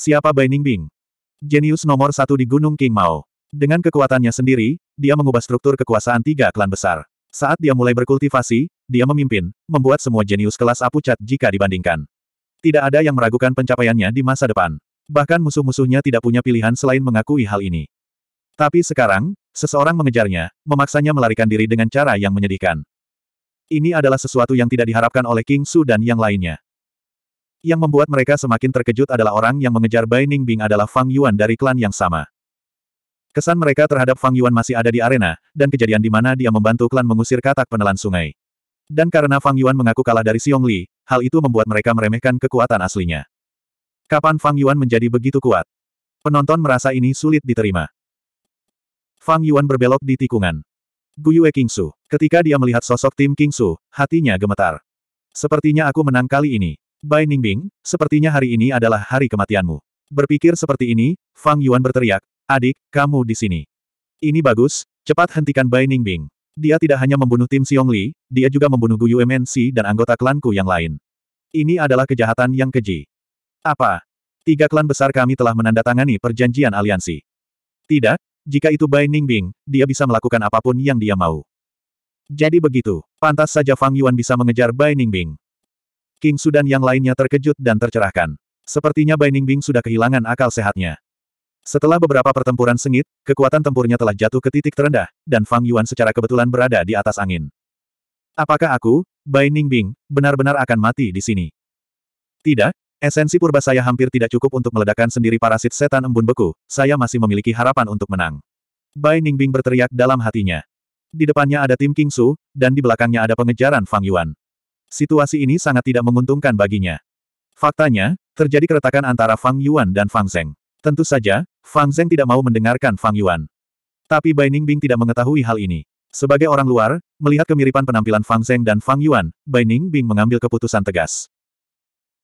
Siapa Bai Ningbing? Jenius nomor satu di Gunung King Mao. Dengan kekuatannya sendiri, dia mengubah struktur kekuasaan tiga klan besar. Saat dia mulai berkultivasi, dia memimpin, membuat semua jenius kelas A jika dibandingkan. Tidak ada yang meragukan pencapaiannya di masa depan. Bahkan musuh-musuhnya tidak punya pilihan selain mengakui hal ini. Tapi sekarang, seseorang mengejarnya, memaksanya melarikan diri dengan cara yang menyedihkan. Ini adalah sesuatu yang tidak diharapkan oleh King Su dan yang lainnya. Yang membuat mereka semakin terkejut adalah orang yang mengejar Bai Ningbing adalah Fang Yuan dari klan yang sama. Kesan mereka terhadap Fang Yuan masih ada di arena, dan kejadian di mana dia membantu klan mengusir katak penelan sungai. Dan karena Fang Yuan mengaku kalah dari Xiong Li, hal itu membuat mereka meremehkan kekuatan aslinya. Kapan Fang Yuan menjadi begitu kuat? Penonton merasa ini sulit diterima. Fang Yuan berbelok di tikungan. Guyue Su. Ketika dia melihat sosok tim King Su, hatinya gemetar. Sepertinya aku menang kali ini. Bai Ningbing, sepertinya hari ini adalah hari kematianmu. Berpikir seperti ini, Fang Yuan berteriak, adik, kamu di sini. Ini bagus, cepat hentikan Bai Ningbing. Dia tidak hanya membunuh tim Li, dia juga membunuh Guyu MNC dan anggota klanku yang lain. Ini adalah kejahatan yang keji. Apa? Tiga klan besar kami telah menandatangani perjanjian aliansi. Tidak, jika itu Bai Ningbing, dia bisa melakukan apapun yang dia mau. Jadi begitu, pantas saja Fang Yuan bisa mengejar Bai Ningbing. King dan yang lainnya terkejut dan tercerahkan. Sepertinya Bai Ningbing sudah kehilangan akal sehatnya. Setelah beberapa pertempuran sengit, kekuatan tempurnya telah jatuh ke titik terendah, dan Fang Yuan secara kebetulan berada di atas angin. Apakah aku, Bai Ningbing, benar-benar akan mati di sini? Tidak, esensi purba saya hampir tidak cukup untuk meledakkan sendiri parasit setan embun beku, saya masih memiliki harapan untuk menang. Bai Ningbing berteriak dalam hatinya. Di depannya ada tim King Su, dan di belakangnya ada pengejaran Fang Yuan. Situasi ini sangat tidak menguntungkan baginya. Faktanya, terjadi keretakan antara Fang Yuan dan Fang Zeng. Tentu saja, Fang Zeng tidak mau mendengarkan Fang Yuan. Tapi Bai Ningbing tidak mengetahui hal ini. Sebagai orang luar, melihat kemiripan penampilan Fang Zeng dan Fang Yuan, Bai Ningbing mengambil keputusan tegas.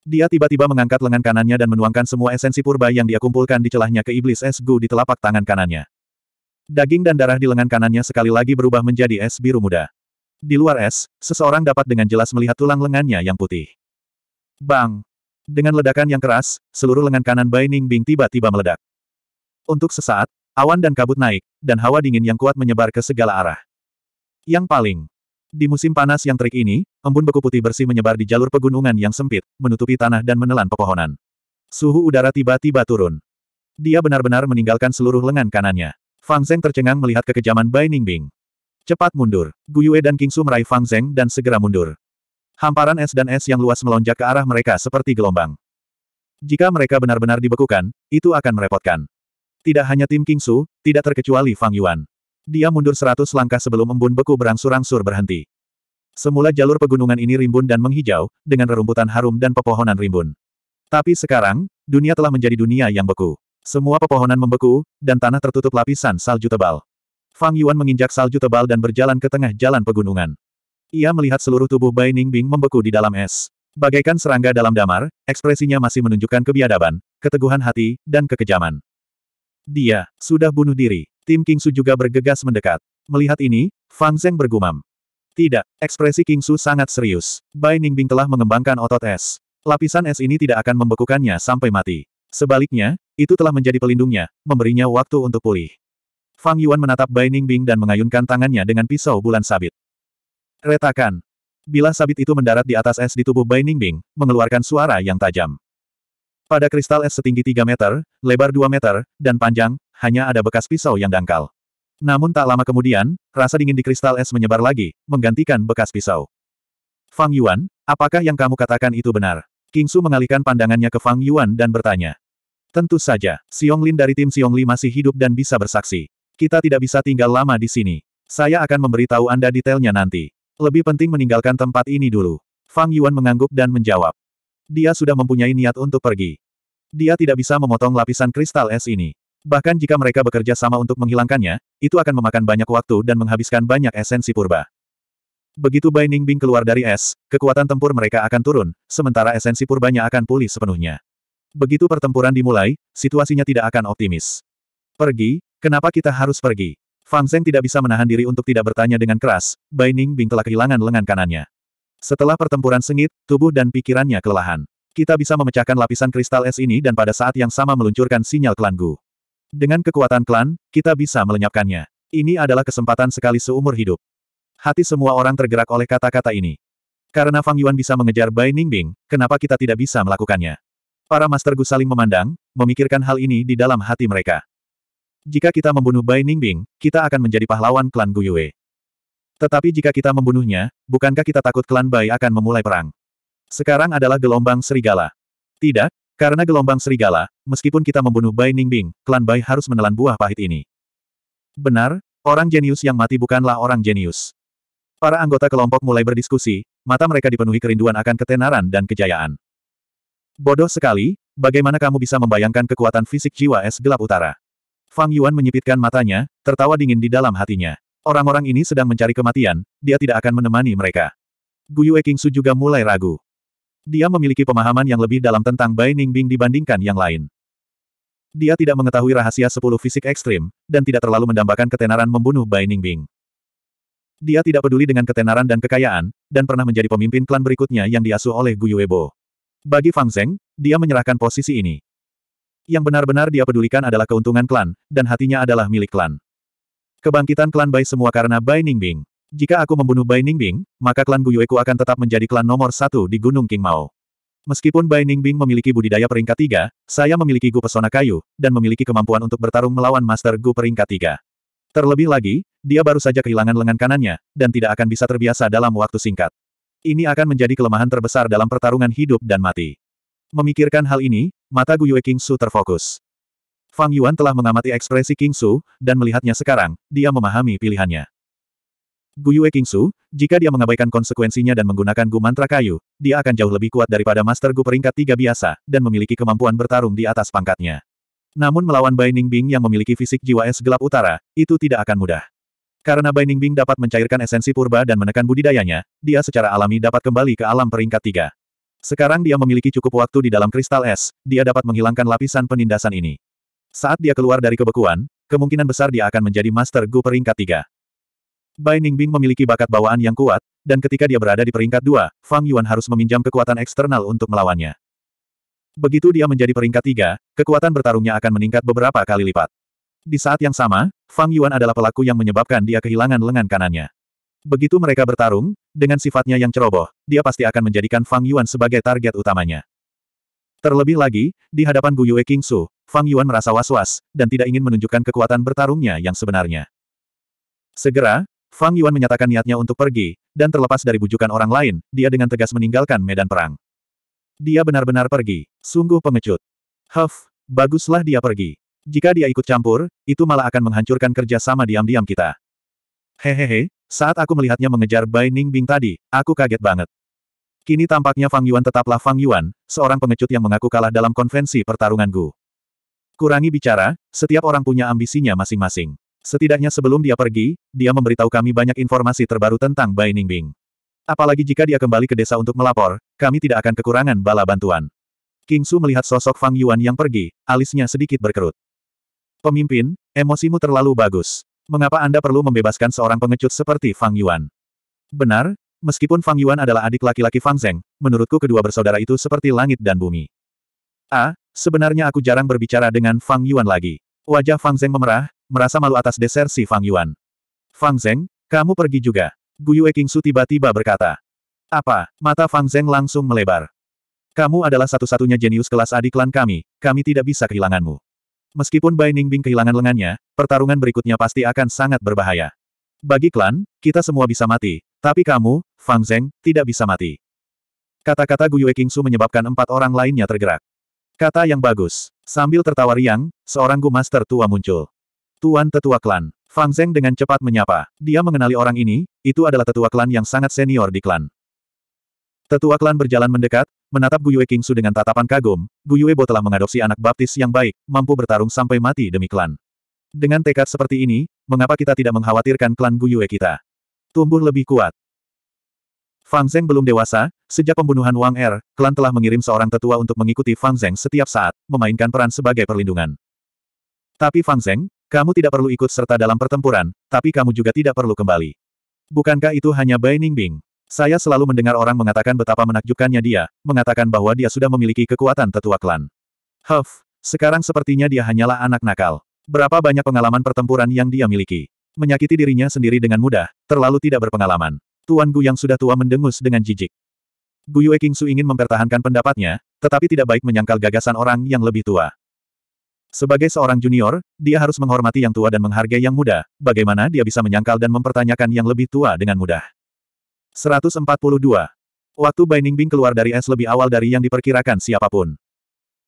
Dia tiba-tiba mengangkat lengan kanannya dan menuangkan semua esensi purba yang dia kumpulkan di celahnya ke iblis es gu di telapak tangan kanannya. Daging dan darah di lengan kanannya sekali lagi berubah menjadi es biru muda. Di luar es, seseorang dapat dengan jelas melihat tulang lengannya yang putih. Bang! Dengan ledakan yang keras, seluruh lengan kanan Bai Ningbing tiba-tiba meledak. Untuk sesaat, awan dan kabut naik, dan hawa dingin yang kuat menyebar ke segala arah. Yang paling di musim panas yang terik ini, embun beku putih bersih menyebar di jalur pegunungan yang sempit, menutupi tanah dan menelan pepohonan. Suhu udara tiba-tiba turun. Dia benar-benar meninggalkan seluruh lengan kanannya. Fang Zeng tercengang melihat kekejaman Bai Ningbing. Cepat mundur. Guyue dan King Su meraih Fang Zeng dan segera mundur. Hamparan es dan es yang luas melonjak ke arah mereka seperti gelombang. Jika mereka benar-benar dibekukan, itu akan merepotkan. Tidak hanya tim King Su, tidak terkecuali Fang Yuan. Dia mundur seratus langkah sebelum embun beku berangsur-angsur berhenti. Semula jalur pegunungan ini rimbun dan menghijau, dengan rerumputan harum dan pepohonan rimbun. Tapi sekarang, dunia telah menjadi dunia yang beku. Semua pepohonan membeku, dan tanah tertutup lapisan salju tebal. Fang Yuan menginjak salju tebal dan berjalan ke tengah jalan pegunungan. Ia melihat seluruh tubuh Bai Ningbing membeku di dalam es. Bagaikan serangga dalam damar, ekspresinya masih menunjukkan kebiadaban, keteguhan hati, dan kekejaman. Dia, sudah bunuh diri. Tim King Su juga bergegas mendekat. Melihat ini, Fang Zeng bergumam. Tidak, ekspresi King Su sangat serius. Bai Ningbing telah mengembangkan otot es. Lapisan es ini tidak akan membekukannya sampai mati. Sebaliknya, itu telah menjadi pelindungnya, memberinya waktu untuk pulih. Fang Yuan menatap Bai Ningbing dan mengayunkan tangannya dengan pisau bulan sabit. Retakan. Bila sabit itu mendarat di atas es di tubuh Bai Ningbing, mengeluarkan suara yang tajam. Pada kristal es setinggi 3 meter, lebar 2 meter, dan panjang, hanya ada bekas pisau yang dangkal. Namun tak lama kemudian, rasa dingin di kristal es menyebar lagi, menggantikan bekas pisau. Fang Yuan, apakah yang kamu katakan itu benar? King Su mengalihkan pandangannya ke Fang Yuan dan bertanya. Tentu saja, Xiong Lin dari tim Xiong Li masih hidup dan bisa bersaksi. Kita tidak bisa tinggal lama di sini. Saya akan memberitahu Anda detailnya nanti. Lebih penting meninggalkan tempat ini dulu. Fang Yuan mengangguk dan menjawab. Dia sudah mempunyai niat untuk pergi. Dia tidak bisa memotong lapisan kristal es ini. Bahkan jika mereka bekerja sama untuk menghilangkannya, itu akan memakan banyak waktu dan menghabiskan banyak esensi purba. Begitu Bai Ningbing keluar dari es, kekuatan tempur mereka akan turun, sementara esensi purbanya akan pulih sepenuhnya. Begitu pertempuran dimulai, situasinya tidak akan optimis. Pergi, Kenapa kita harus pergi? Fang Zeng tidak bisa menahan diri untuk tidak bertanya dengan keras, Bai Ningbing telah kehilangan lengan kanannya. Setelah pertempuran sengit, tubuh dan pikirannya kelelahan. Kita bisa memecahkan lapisan kristal es ini dan pada saat yang sama meluncurkan sinyal klan Gu. Dengan kekuatan klan, kita bisa melenyapkannya. Ini adalah kesempatan sekali seumur hidup. Hati semua orang tergerak oleh kata-kata ini. Karena Fang Yuan bisa mengejar Bai Ningbing, kenapa kita tidak bisa melakukannya? Para Master Gu saling memandang, memikirkan hal ini di dalam hati mereka. Jika kita membunuh Bai Ningbing, kita akan menjadi pahlawan klan Guyue. Tetapi jika kita membunuhnya, bukankah kita takut klan Bai akan memulai perang? Sekarang adalah gelombang serigala. Tidak, karena gelombang serigala, meskipun kita membunuh Bai Ningbing, klan Bai harus menelan buah pahit ini. Benar, orang jenius yang mati bukanlah orang jenius. Para anggota kelompok mulai berdiskusi, mata mereka dipenuhi kerinduan akan ketenaran dan kejayaan. Bodoh sekali, bagaimana kamu bisa membayangkan kekuatan fisik jiwa es gelap utara? Fang Yuan menyipitkan matanya, tertawa dingin di dalam hatinya. Orang-orang ini sedang mencari kematian, dia tidak akan menemani mereka. Guyu su juga mulai ragu. Dia memiliki pemahaman yang lebih dalam tentang Bai Ningbing dibandingkan yang lain. Dia tidak mengetahui rahasia sepuluh fisik ekstrim, dan tidak terlalu mendambakan ketenaran membunuh Bai Ningbing. Dia tidak peduli dengan ketenaran dan kekayaan, dan pernah menjadi pemimpin klan berikutnya yang diasuh oleh Guyuebo. Bagi Fang Zeng, dia menyerahkan posisi ini. Yang benar-benar dia pedulikan adalah keuntungan klan, dan hatinya adalah milik klan. Kebangkitan klan Bai semua karena Bai Ningbing. Jika aku membunuh Bai Ningbing, maka klan Guyueku akan tetap menjadi klan nomor satu di Gunung King Mao. Meskipun Bai Ningbing memiliki budidaya peringkat tiga, saya memiliki Gu Pesona Kayu, dan memiliki kemampuan untuk bertarung melawan Master Gu peringkat tiga. Terlebih lagi, dia baru saja kehilangan lengan kanannya, dan tidak akan bisa terbiasa dalam waktu singkat. Ini akan menjadi kelemahan terbesar dalam pertarungan hidup dan mati. Memikirkan hal ini, Mata Guyue Su terfokus. Fang Yuan telah mengamati ekspresi King Su dan melihatnya sekarang, dia memahami pilihannya. Guyue Su, jika dia mengabaikan konsekuensinya dan menggunakan Gu Mantra Kayu, dia akan jauh lebih kuat daripada Master Gu peringkat tiga biasa, dan memiliki kemampuan bertarung di atas pangkatnya. Namun melawan Bai Bing yang memiliki fisik jiwa es gelap utara, itu tidak akan mudah. Karena Bai Bing dapat mencairkan esensi purba dan menekan budidayanya, dia secara alami dapat kembali ke alam peringkat tiga. Sekarang dia memiliki cukup waktu di dalam kristal es, dia dapat menghilangkan lapisan penindasan ini. Saat dia keluar dari kebekuan, kemungkinan besar dia akan menjadi Master Gu peringkat 3. Bai Ningbing memiliki bakat bawaan yang kuat, dan ketika dia berada di peringkat 2, Fang Yuan harus meminjam kekuatan eksternal untuk melawannya. Begitu dia menjadi peringkat 3, kekuatan bertarungnya akan meningkat beberapa kali lipat. Di saat yang sama, Fang Yuan adalah pelaku yang menyebabkan dia kehilangan lengan kanannya. Begitu mereka bertarung, dengan sifatnya yang ceroboh, dia pasti akan menjadikan Fang Yuan sebagai target utamanya. Terlebih lagi, di hadapan Yue King Su, Fang Yuan merasa was-was, dan tidak ingin menunjukkan kekuatan bertarungnya yang sebenarnya. Segera, Fang Yuan menyatakan niatnya untuk pergi, dan terlepas dari bujukan orang lain, dia dengan tegas meninggalkan medan perang. Dia benar-benar pergi. Sungguh pengecut. Huff, baguslah dia pergi. Jika dia ikut campur, itu malah akan menghancurkan kerja sama diam-diam kita. Hehehe, saat aku melihatnya mengejar Bai Ningbing tadi, aku kaget banget. Kini tampaknya Fang Yuan tetaplah Fang Yuan, seorang pengecut yang mengaku kalah dalam konvensi pertarungan Gu. Kurangi bicara, setiap orang punya ambisinya masing-masing. Setidaknya sebelum dia pergi, dia memberitahu kami banyak informasi terbaru tentang Bai Ningbing. Apalagi jika dia kembali ke desa untuk melapor, kami tidak akan kekurangan bala bantuan. King Su melihat sosok Fang Yuan yang pergi, alisnya sedikit berkerut. Pemimpin, emosimu terlalu bagus. Mengapa Anda perlu membebaskan seorang pengecut seperti Fang Yuan? Benar, meskipun Fang Yuan adalah adik laki-laki Fang Zeng, menurutku kedua bersaudara itu seperti langit dan bumi. Ah, sebenarnya aku jarang berbicara dengan Fang Yuan lagi. Wajah Fang Zeng memerah, merasa malu atas desersi Fang Yuan. Fang Zeng, kamu pergi juga. Guyu Qingsu tiba-tiba berkata. Apa? Mata Fang Zeng langsung melebar. Kamu adalah satu-satunya jenius kelas adik klan kami, kami tidak bisa kehilanganmu. Meskipun Bai Ningbing kehilangan lengannya, pertarungan berikutnya pasti akan sangat berbahaya. Bagi klan, kita semua bisa mati, tapi kamu, Fang Zeng, tidak bisa mati. Kata-kata Guyue Kingsu menyebabkan empat orang lainnya tergerak. Kata yang bagus. Sambil tertawa riang, seorang Gu Master tua muncul. Tuan Tetua Klan. Fang Zeng dengan cepat menyapa. Dia mengenali orang ini, itu adalah tetua klan yang sangat senior di klan. Tetua klan berjalan mendekat, menatap Guyue Kingsu dengan tatapan kagum, Guyue Bo telah mengadopsi anak baptis yang baik, mampu bertarung sampai mati demi klan. Dengan tekad seperti ini, mengapa kita tidak mengkhawatirkan klan Guyue kita? Tumbuh lebih kuat. Fang Zeng belum dewasa, sejak pembunuhan Wang Er, klan telah mengirim seorang tetua untuk mengikuti Fang Zeng setiap saat, memainkan peran sebagai perlindungan. Tapi Fang Zeng, kamu tidak perlu ikut serta dalam pertempuran, tapi kamu juga tidak perlu kembali. Bukankah itu hanya Bai Ningbing? Saya selalu mendengar orang mengatakan betapa menakjubkannya dia, mengatakan bahwa dia sudah memiliki kekuatan tetua klan. Huff, sekarang sepertinya dia hanyalah anak nakal. Berapa banyak pengalaman pertempuran yang dia miliki. Menyakiti dirinya sendiri dengan mudah, terlalu tidak berpengalaman. Tuan Gu yang sudah tua mendengus dengan jijik. Gu Yue Kingsu ingin mempertahankan pendapatnya, tetapi tidak baik menyangkal gagasan orang yang lebih tua. Sebagai seorang junior, dia harus menghormati yang tua dan menghargai yang muda, bagaimana dia bisa menyangkal dan mempertanyakan yang lebih tua dengan mudah. 142. Waktu Binding Bing keluar dari es lebih awal dari yang diperkirakan siapapun.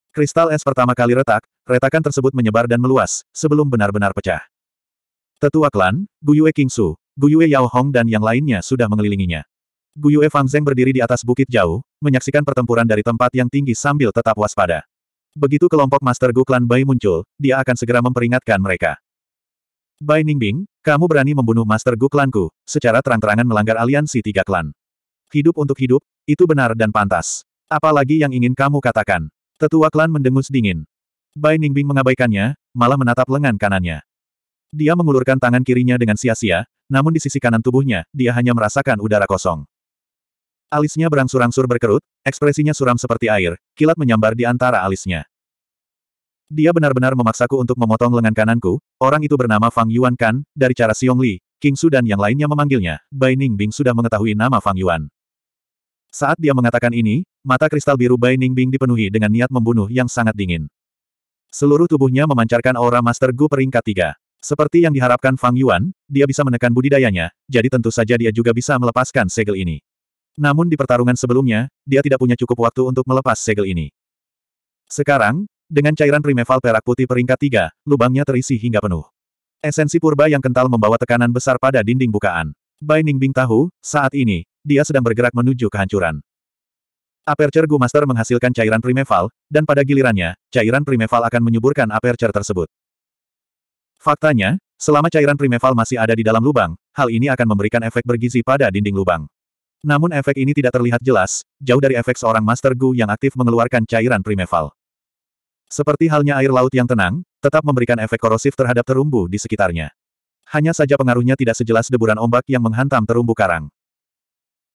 Kristal es pertama kali retak, retakan tersebut menyebar dan meluas, sebelum benar-benar pecah. Tetua klan, Guyue Kingsu, Guyue Yao Hong dan yang lainnya sudah mengelilinginya. Guyue Fang Zeng berdiri di atas bukit jauh, menyaksikan pertempuran dari tempat yang tinggi sambil tetap waspada. Begitu kelompok Master Gu Klan Bai muncul, dia akan segera memperingatkan mereka. Bai Ningbing, kamu berani membunuh Master Gu klanku, secara terang-terangan melanggar aliansi tiga klan. Hidup untuk hidup, itu benar dan pantas. Apalagi yang ingin kamu katakan? Tetua klan mendengus dingin. Bai Ningbing mengabaikannya, malah menatap lengan kanannya. Dia mengulurkan tangan kirinya dengan sia-sia, namun di sisi kanan tubuhnya, dia hanya merasakan udara kosong. Alisnya berangsur-angsur berkerut, ekspresinya suram seperti air, kilat menyambar di antara alisnya. Dia benar-benar memaksaku untuk memotong lengan kananku, orang itu bernama Fang Yuan Kan, dari cara Xiong Li, King Su dan yang lainnya memanggilnya, Bai Ningbing sudah mengetahui nama Fang Yuan. Saat dia mengatakan ini, mata kristal biru Bai Ningbing dipenuhi dengan niat membunuh yang sangat dingin. Seluruh tubuhnya memancarkan aura Master Gu peringkat tiga. Seperti yang diharapkan Fang Yuan, dia bisa menekan budidayanya, jadi tentu saja dia juga bisa melepaskan segel ini. Namun di pertarungan sebelumnya, dia tidak punya cukup waktu untuk melepas segel ini. Sekarang, dengan cairan primeval perak putih peringkat tiga, lubangnya terisi hingga penuh. Esensi purba yang kental membawa tekanan besar pada dinding bukaan. Bai Ningbing tahu, saat ini, dia sedang bergerak menuju kehancuran. Aperture Gu Master menghasilkan cairan primeval, dan pada gilirannya, cairan primeval akan menyuburkan aperture tersebut. Faktanya, Selama cairan primeval masih ada di dalam lubang, hal ini akan memberikan efek bergizi pada dinding lubang. Namun efek ini tidak terlihat jelas, jauh dari efek seorang Master Gu yang aktif mengeluarkan cairan primeval. Seperti halnya air laut yang tenang, tetap memberikan efek korosif terhadap terumbu di sekitarnya. Hanya saja pengaruhnya tidak sejelas deburan ombak yang menghantam terumbu karang.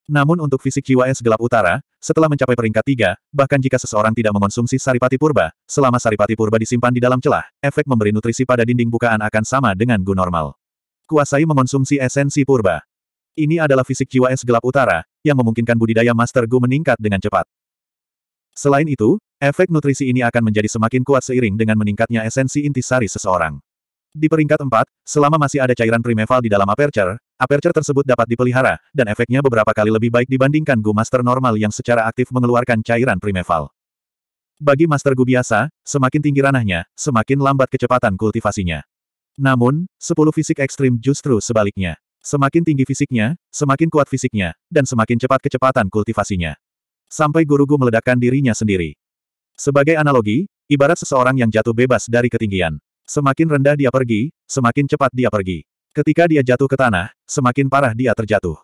Namun untuk fisik jiwa es gelap utara, setelah mencapai peringkat tiga, bahkan jika seseorang tidak mengonsumsi saripati purba, selama saripati purba disimpan di dalam celah, efek memberi nutrisi pada dinding bukaan akan sama dengan gu normal. Kuasai mengonsumsi esensi purba. Ini adalah fisik jiwa es gelap utara, yang memungkinkan budidaya Master Gu meningkat dengan cepat. Selain itu, Efek nutrisi ini akan menjadi semakin kuat seiring dengan meningkatnya esensi intisari seseorang. Di peringkat 4, selama masih ada cairan primeval di dalam aperture, aperture tersebut dapat dipelihara, dan efeknya beberapa kali lebih baik dibandingkan Gu Master normal yang secara aktif mengeluarkan cairan primeval. Bagi Master Gu biasa, semakin tinggi ranahnya, semakin lambat kecepatan kultivasinya. Namun, 10 fisik ekstrim justru sebaliknya. Semakin tinggi fisiknya, semakin kuat fisiknya, dan semakin cepat kecepatan kultivasinya. Sampai Guru meledakkan dirinya sendiri. Sebagai analogi, ibarat seseorang yang jatuh bebas dari ketinggian. Semakin rendah dia pergi, semakin cepat dia pergi. Ketika dia jatuh ke tanah, semakin parah dia terjatuh.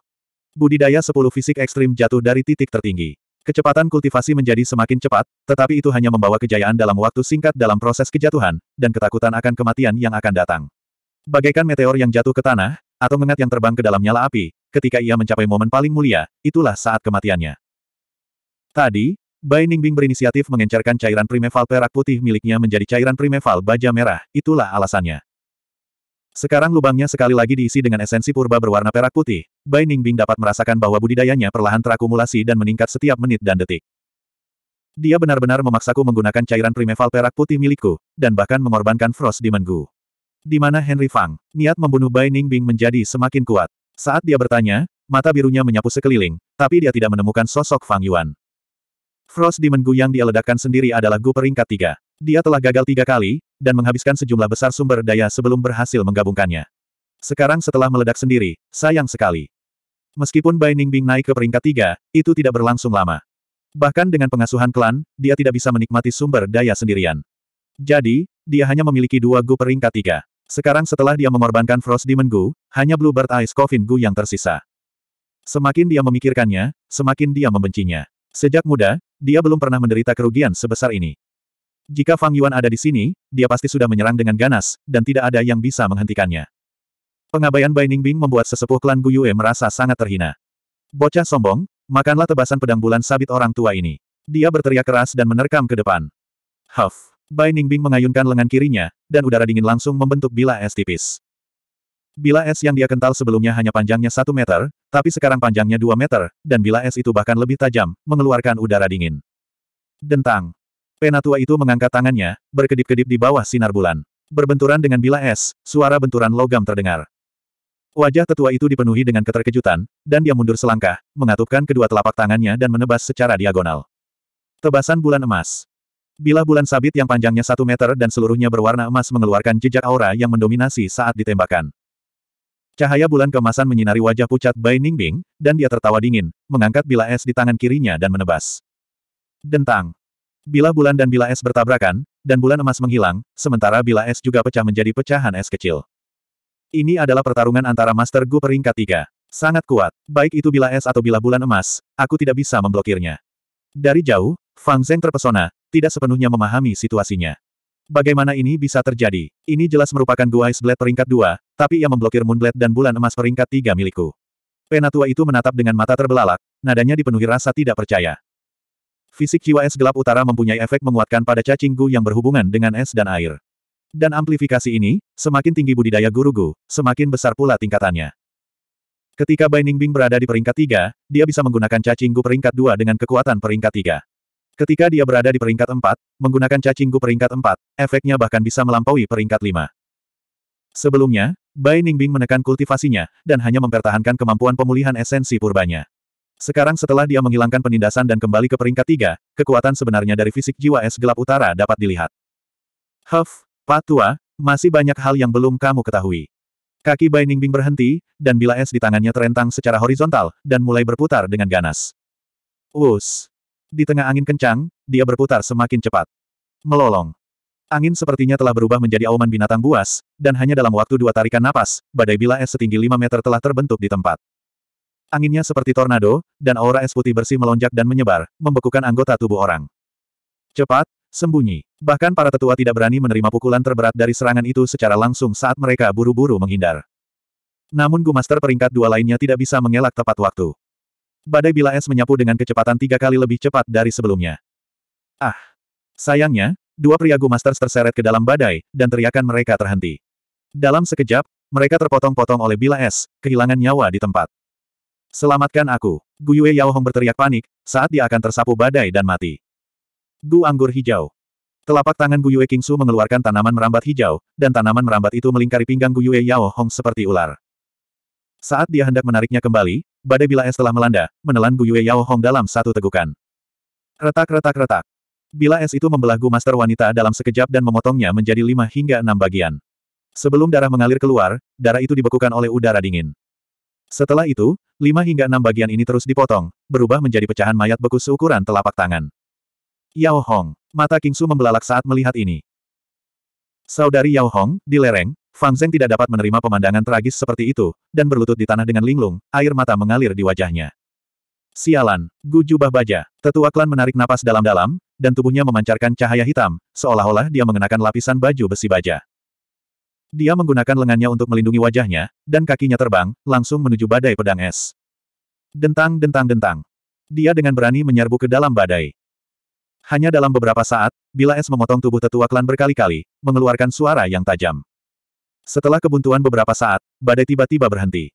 Budidaya 10 fisik ekstrim jatuh dari titik tertinggi. Kecepatan kultivasi menjadi semakin cepat, tetapi itu hanya membawa kejayaan dalam waktu singkat dalam proses kejatuhan, dan ketakutan akan kematian yang akan datang. Bagaikan meteor yang jatuh ke tanah, atau mengat yang terbang ke dalam nyala api, ketika ia mencapai momen paling mulia, itulah saat kematiannya. Tadi, Bai Ningbing berinisiatif mengencerkan cairan primeval perak putih miliknya menjadi cairan primeval baja merah, itulah alasannya. Sekarang lubangnya sekali lagi diisi dengan esensi purba berwarna perak putih, Bai Ningbing dapat merasakan bahwa budidayanya perlahan terakumulasi dan meningkat setiap menit dan detik. Dia benar-benar memaksaku menggunakan cairan primeval perak putih milikku, dan bahkan mengorbankan Frost di Menggu. Di mana Henry Fang, niat membunuh Bai Ningbing menjadi semakin kuat. Saat dia bertanya, mata birunya menyapu sekeliling, tapi dia tidak menemukan sosok Fang Yuan. Frost Demon Gu yang dia ledakkan sendiri adalah Gu peringkat tiga. Dia telah gagal tiga kali, dan menghabiskan sejumlah besar sumber daya sebelum berhasil menggabungkannya. Sekarang setelah meledak sendiri, sayang sekali. Meskipun Bai Ningbing naik ke peringkat tiga, itu tidak berlangsung lama. Bahkan dengan pengasuhan klan, dia tidak bisa menikmati sumber daya sendirian. Jadi, dia hanya memiliki dua Gu peringkat tiga. Sekarang setelah dia mengorbankan Frost Demon Gu, hanya Bluebird Ice Coffin Gu yang tersisa. Semakin dia memikirkannya, semakin dia membencinya. Sejak muda, dia belum pernah menderita kerugian sebesar ini. Jika Fang Yuan ada di sini, dia pasti sudah menyerang dengan ganas, dan tidak ada yang bisa menghentikannya. Pengabaian Bai Ningbing membuat sesepuh klan Guyue merasa sangat terhina. Bocah sombong, makanlah tebasan pedang bulan sabit orang tua ini. Dia berteriak keras dan menerkam ke depan. Huff! Bai Ningbing mengayunkan lengan kirinya, dan udara dingin langsung membentuk bila es tipis. Bila es yang dia kental sebelumnya hanya panjangnya satu meter, tapi sekarang panjangnya dua meter, dan bila es itu bahkan lebih tajam, mengeluarkan udara dingin. Dentang. Penatua itu mengangkat tangannya, berkedip-kedip di bawah sinar bulan. Berbenturan dengan bila es, suara benturan logam terdengar. Wajah tetua itu dipenuhi dengan keterkejutan, dan dia mundur selangkah, mengatupkan kedua telapak tangannya dan menebas secara diagonal. Tebasan bulan emas. Bila bulan sabit yang panjangnya satu meter dan seluruhnya berwarna emas mengeluarkan jejak aura yang mendominasi saat ditembakkan. Cahaya bulan kemasan menyinari wajah pucat Bai Ningbing, dan dia tertawa dingin, mengangkat bila es di tangan kirinya dan menebas. Dentang. Bila bulan dan bila es bertabrakan, dan bulan emas menghilang, sementara bila es juga pecah menjadi pecahan es kecil. Ini adalah pertarungan antara Master Gu peringkat tiga. Sangat kuat, baik itu bila es atau bila bulan emas, aku tidak bisa memblokirnya. Dari jauh, Fang Zeng terpesona, tidak sepenuhnya memahami situasinya. Bagaimana ini bisa terjadi? Ini jelas merupakan dua Ice Blade peringkat dua, tapi ia memblokir Moonblade dan bulan emas peringkat tiga milikku. Penatua itu menatap dengan mata terbelalak, nadanya dipenuhi rasa tidak percaya. Fisik jiwa es gelap utara mempunyai efek menguatkan pada cacing gu yang berhubungan dengan es dan air. Dan amplifikasi ini, semakin tinggi budidaya guruku, semakin besar pula tingkatannya. Ketika Bai Ningbing berada di peringkat tiga, dia bisa menggunakan cacing gu peringkat dua dengan kekuatan peringkat tiga. Ketika dia berada di peringkat 4, menggunakan cacingku peringkat 4, efeknya bahkan bisa melampaui peringkat 5. Sebelumnya, Bai Ningbing menekan kultivasinya, dan hanya mempertahankan kemampuan pemulihan esensi purbanya. Sekarang setelah dia menghilangkan penindasan dan kembali ke peringkat 3, kekuatan sebenarnya dari fisik jiwa es gelap utara dapat dilihat. Huff, Pak tua, masih banyak hal yang belum kamu ketahui. Kaki Bai Ningbing berhenti, dan bila es di tangannya terentang secara horizontal, dan mulai berputar dengan ganas. Us. Di tengah angin kencang, dia berputar semakin cepat. Melolong. Angin sepertinya telah berubah menjadi auman binatang buas, dan hanya dalam waktu dua tarikan napas, badai bila es setinggi 5 meter telah terbentuk di tempat. Anginnya seperti tornado, dan aura es putih bersih melonjak dan menyebar, membekukan anggota tubuh orang. Cepat, sembunyi. Bahkan para tetua tidak berani menerima pukulan terberat dari serangan itu secara langsung saat mereka buru-buru menghindar. Namun Gumaster peringkat dua lainnya tidak bisa mengelak tepat waktu. Badai bila es menyapu dengan kecepatan tiga kali lebih cepat dari sebelumnya. Ah! Sayangnya, dua pria Gu Masters terseret ke dalam badai, dan teriakan mereka terhenti. Dalam sekejap, mereka terpotong-potong oleh bila es, kehilangan nyawa di tempat. Selamatkan aku! Gu Yue Hong berteriak panik, saat dia akan tersapu badai dan mati. Gu Anggur Hijau Telapak tangan Gu Yue Kingsu mengeluarkan tanaman merambat hijau, dan tanaman merambat itu melingkari pinggang Gu Yue Yao Hong seperti ular. Saat dia hendak menariknya kembali, badai bila es telah melanda, menelan Guyue Yao Hong dalam satu tegukan. Retak-retak-retak. Bila es itu membelah Gu Master Wanita dalam sekejap dan memotongnya menjadi lima hingga enam bagian. Sebelum darah mengalir keluar, darah itu dibekukan oleh udara dingin. Setelah itu, lima hingga enam bagian ini terus dipotong, berubah menjadi pecahan mayat beku seukuran telapak tangan. Yao Hong, mata Kingsu membelalak saat melihat ini. Saudari Yao Hong, di lereng, Fang Zeng tidak dapat menerima pemandangan tragis seperti itu, dan berlutut di tanah dengan linglung, air mata mengalir di wajahnya. Sialan, Gu Jubah Baja, tetua klan menarik napas dalam-dalam, dan tubuhnya memancarkan cahaya hitam, seolah-olah dia mengenakan lapisan baju besi baja. Dia menggunakan lengannya untuk melindungi wajahnya, dan kakinya terbang, langsung menuju badai pedang es. Dentang dentang dentang. Dia dengan berani menyerbu ke dalam badai. Hanya dalam beberapa saat, bila es memotong tubuh tetua klan berkali-kali, mengeluarkan suara yang tajam. Setelah kebuntuan beberapa saat, badai tiba-tiba berhenti.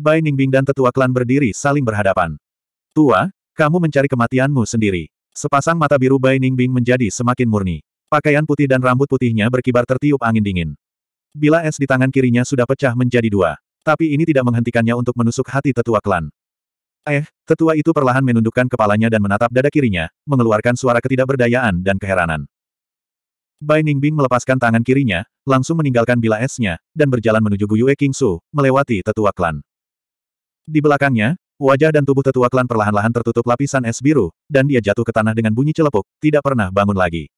Bai Ningbing dan tetua klan berdiri saling berhadapan. Tua, kamu mencari kematianmu sendiri. Sepasang mata biru Bai Ningbing menjadi semakin murni. Pakaian putih dan rambut putihnya berkibar tertiup angin dingin. Bila es di tangan kirinya sudah pecah menjadi dua. Tapi ini tidak menghentikannya untuk menusuk hati tetua klan. Eh, tetua itu perlahan menundukkan kepalanya dan menatap dada kirinya, mengeluarkan suara ketidakberdayaan dan keheranan. Bai Ningbing melepaskan tangan kirinya, langsung meninggalkan bila esnya, dan berjalan menuju Guyue Kingsu, melewati tetua klan. Di belakangnya, wajah dan tubuh tetua klan perlahan-lahan tertutup lapisan es biru, dan dia jatuh ke tanah dengan bunyi celepuk, tidak pernah bangun lagi.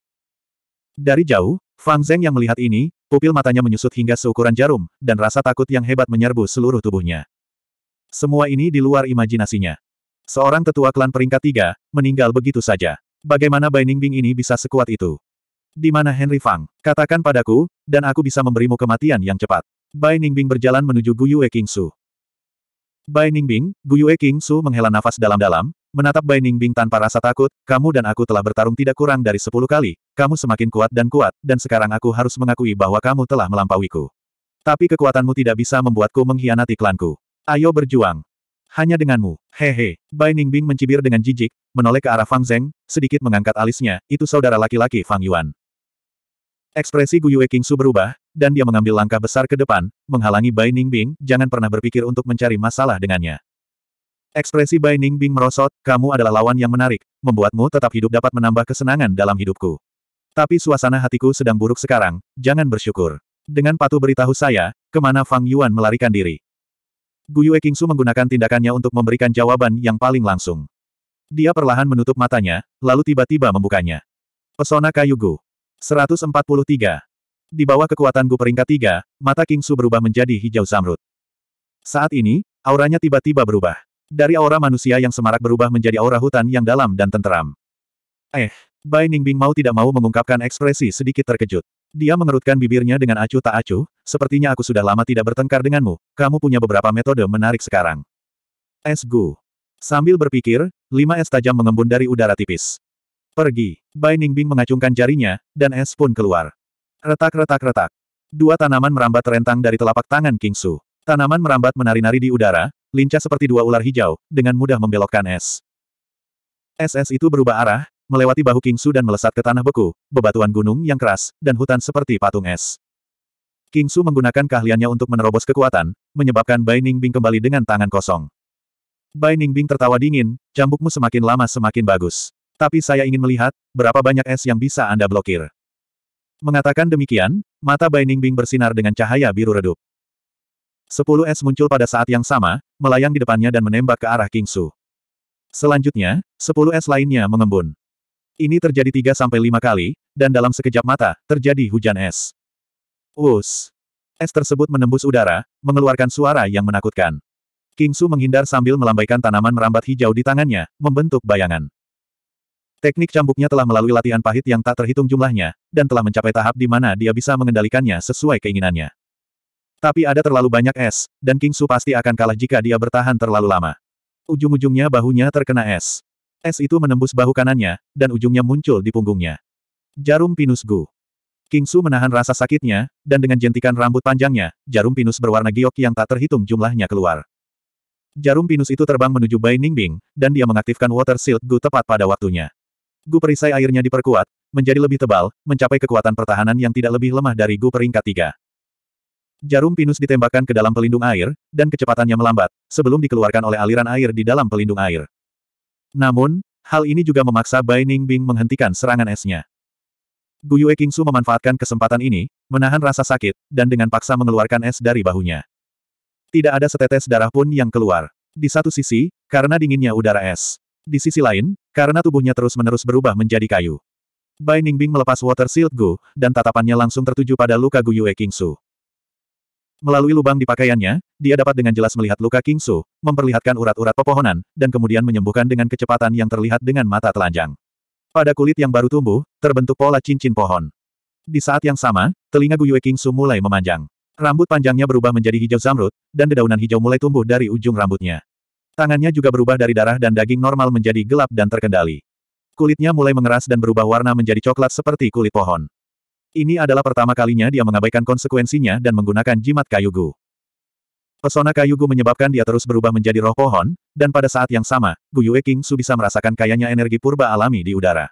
Dari jauh, Fang Zeng yang melihat ini, pupil matanya menyusut hingga seukuran jarum, dan rasa takut yang hebat menyerbu seluruh tubuhnya. Semua ini di luar imajinasinya. Seorang tetua klan peringkat tiga, meninggal begitu saja. Bagaimana Bai Ningbing ini bisa sekuat itu? Di mana Henry Fang? Katakan padaku, dan aku bisa memberimu kematian yang cepat. Bai Ningbing berjalan menuju Guyue Su. Bai Ningbing, Guyue Su menghela nafas dalam-dalam, menatap Bai Ningbing tanpa rasa takut, kamu dan aku telah bertarung tidak kurang dari sepuluh kali, kamu semakin kuat dan kuat, dan sekarang aku harus mengakui bahwa kamu telah melampauiku. Tapi kekuatanmu tidak bisa membuatku mengkhianati klanku. Ayo berjuang. Hanya denganmu, hehe. Bai Ningbing mencibir dengan jijik, menoleh ke arah Fang Zeng, sedikit mengangkat alisnya, itu saudara laki-laki Fang Yuan. Ekspresi Guyue Kingsu berubah, dan dia mengambil langkah besar ke depan, menghalangi Bai Ningbing, jangan pernah berpikir untuk mencari masalah dengannya. Ekspresi Bai Ningbing merosot, kamu adalah lawan yang menarik, membuatmu tetap hidup dapat menambah kesenangan dalam hidupku. Tapi suasana hatiku sedang buruk sekarang, jangan bersyukur. Dengan patuh beritahu saya, kemana Fang Yuan melarikan diri. Guyue Kingsu menggunakan tindakannya untuk memberikan jawaban yang paling langsung. Dia perlahan menutup matanya, lalu tiba-tiba membukanya. Pesona kayu Gu. 143. Di bawah kekuatan Gu peringkat 3, mata King Su berubah menjadi hijau zamrud. Saat ini, auranya tiba-tiba berubah. Dari aura manusia yang semarak berubah menjadi aura hutan yang dalam dan tenteram. Eh, Bai Ningbing mau tidak mau mengungkapkan ekspresi sedikit terkejut. Dia mengerutkan bibirnya dengan acuh tak acuh, sepertinya aku sudah lama tidak bertengkar denganmu, kamu punya beberapa metode menarik sekarang. Es Gu. Sambil berpikir, lima es tajam mengembun dari udara tipis. Pergi. Bai Ningbing mengacungkan jarinya, dan es pun keluar. Retak-retak-retak. Dua tanaman merambat rentang dari telapak tangan King Su. Tanaman merambat menari-nari di udara, lincah seperti dua ular hijau, dengan mudah membelokkan es. Es-es itu berubah arah, melewati bahu King Su dan melesat ke tanah beku, bebatuan gunung yang keras, dan hutan seperti patung es. King Su menggunakan keahliannya untuk menerobos kekuatan, menyebabkan Bai Ningbing kembali dengan tangan kosong. Bai Ningbing tertawa dingin, cambukmu semakin lama semakin bagus. Tapi saya ingin melihat, berapa banyak es yang bisa Anda blokir. Mengatakan demikian, mata Bai Ningbing bersinar dengan cahaya biru redup. Sepuluh es muncul pada saat yang sama, melayang di depannya dan menembak ke arah King Su. Selanjutnya, sepuluh es lainnya mengembun. Ini terjadi tiga sampai lima kali, dan dalam sekejap mata, terjadi hujan es. Us! Es tersebut menembus udara, mengeluarkan suara yang menakutkan. King Su menghindar sambil melambaikan tanaman merambat hijau di tangannya, membentuk bayangan. Teknik cambuknya telah melalui latihan pahit yang tak terhitung jumlahnya, dan telah mencapai tahap di mana dia bisa mengendalikannya sesuai keinginannya. Tapi ada terlalu banyak es, dan King Su pasti akan kalah jika dia bertahan terlalu lama. Ujung-ujungnya bahunya terkena es. Es itu menembus bahu kanannya, dan ujungnya muncul di punggungnya. Jarum pinus Gu. King Su menahan rasa sakitnya, dan dengan jentikan rambut panjangnya, jarum pinus berwarna giok yang tak terhitung jumlahnya keluar. Jarum pinus itu terbang menuju Bai Ningbing, dan dia mengaktifkan Water Shield Gu tepat pada waktunya. Gu perisai airnya diperkuat, menjadi lebih tebal, mencapai kekuatan pertahanan yang tidak lebih lemah dari gu peringkat tiga. Jarum pinus ditembakkan ke dalam pelindung air, dan kecepatannya melambat, sebelum dikeluarkan oleh aliran air di dalam pelindung air. Namun, hal ini juga memaksa Bai Ningbing menghentikan serangan esnya. Yue Kingsu memanfaatkan kesempatan ini, menahan rasa sakit, dan dengan paksa mengeluarkan es dari bahunya. Tidak ada setetes darah pun yang keluar. Di satu sisi, karena dinginnya udara es. Di sisi lain, karena tubuhnya terus-menerus berubah menjadi kayu. Bai Ningbing melepas Water Shield Gu, dan tatapannya langsung tertuju pada luka Gu Yue Kingsu. Melalui lubang di pakaiannya, dia dapat dengan jelas melihat luka Kingsu, memperlihatkan urat-urat pepohonan, dan kemudian menyembuhkan dengan kecepatan yang terlihat dengan mata telanjang. Pada kulit yang baru tumbuh, terbentuk pola cincin pohon. Di saat yang sama, telinga Gu Yue Kingsu mulai memanjang. Rambut panjangnya berubah menjadi hijau zamrud, dan dedaunan hijau mulai tumbuh dari ujung rambutnya. Tangannya juga berubah dari darah dan daging normal menjadi gelap dan terkendali. Kulitnya mulai mengeras dan berubah warna menjadi coklat seperti kulit pohon. Ini adalah pertama kalinya dia mengabaikan konsekuensinya dan menggunakan jimat Kayugu. Pesona Kayugu menyebabkan dia terus berubah menjadi roh pohon, dan pada saat yang sama, Gu Yue King Su bisa merasakan kayanya energi purba alami di udara.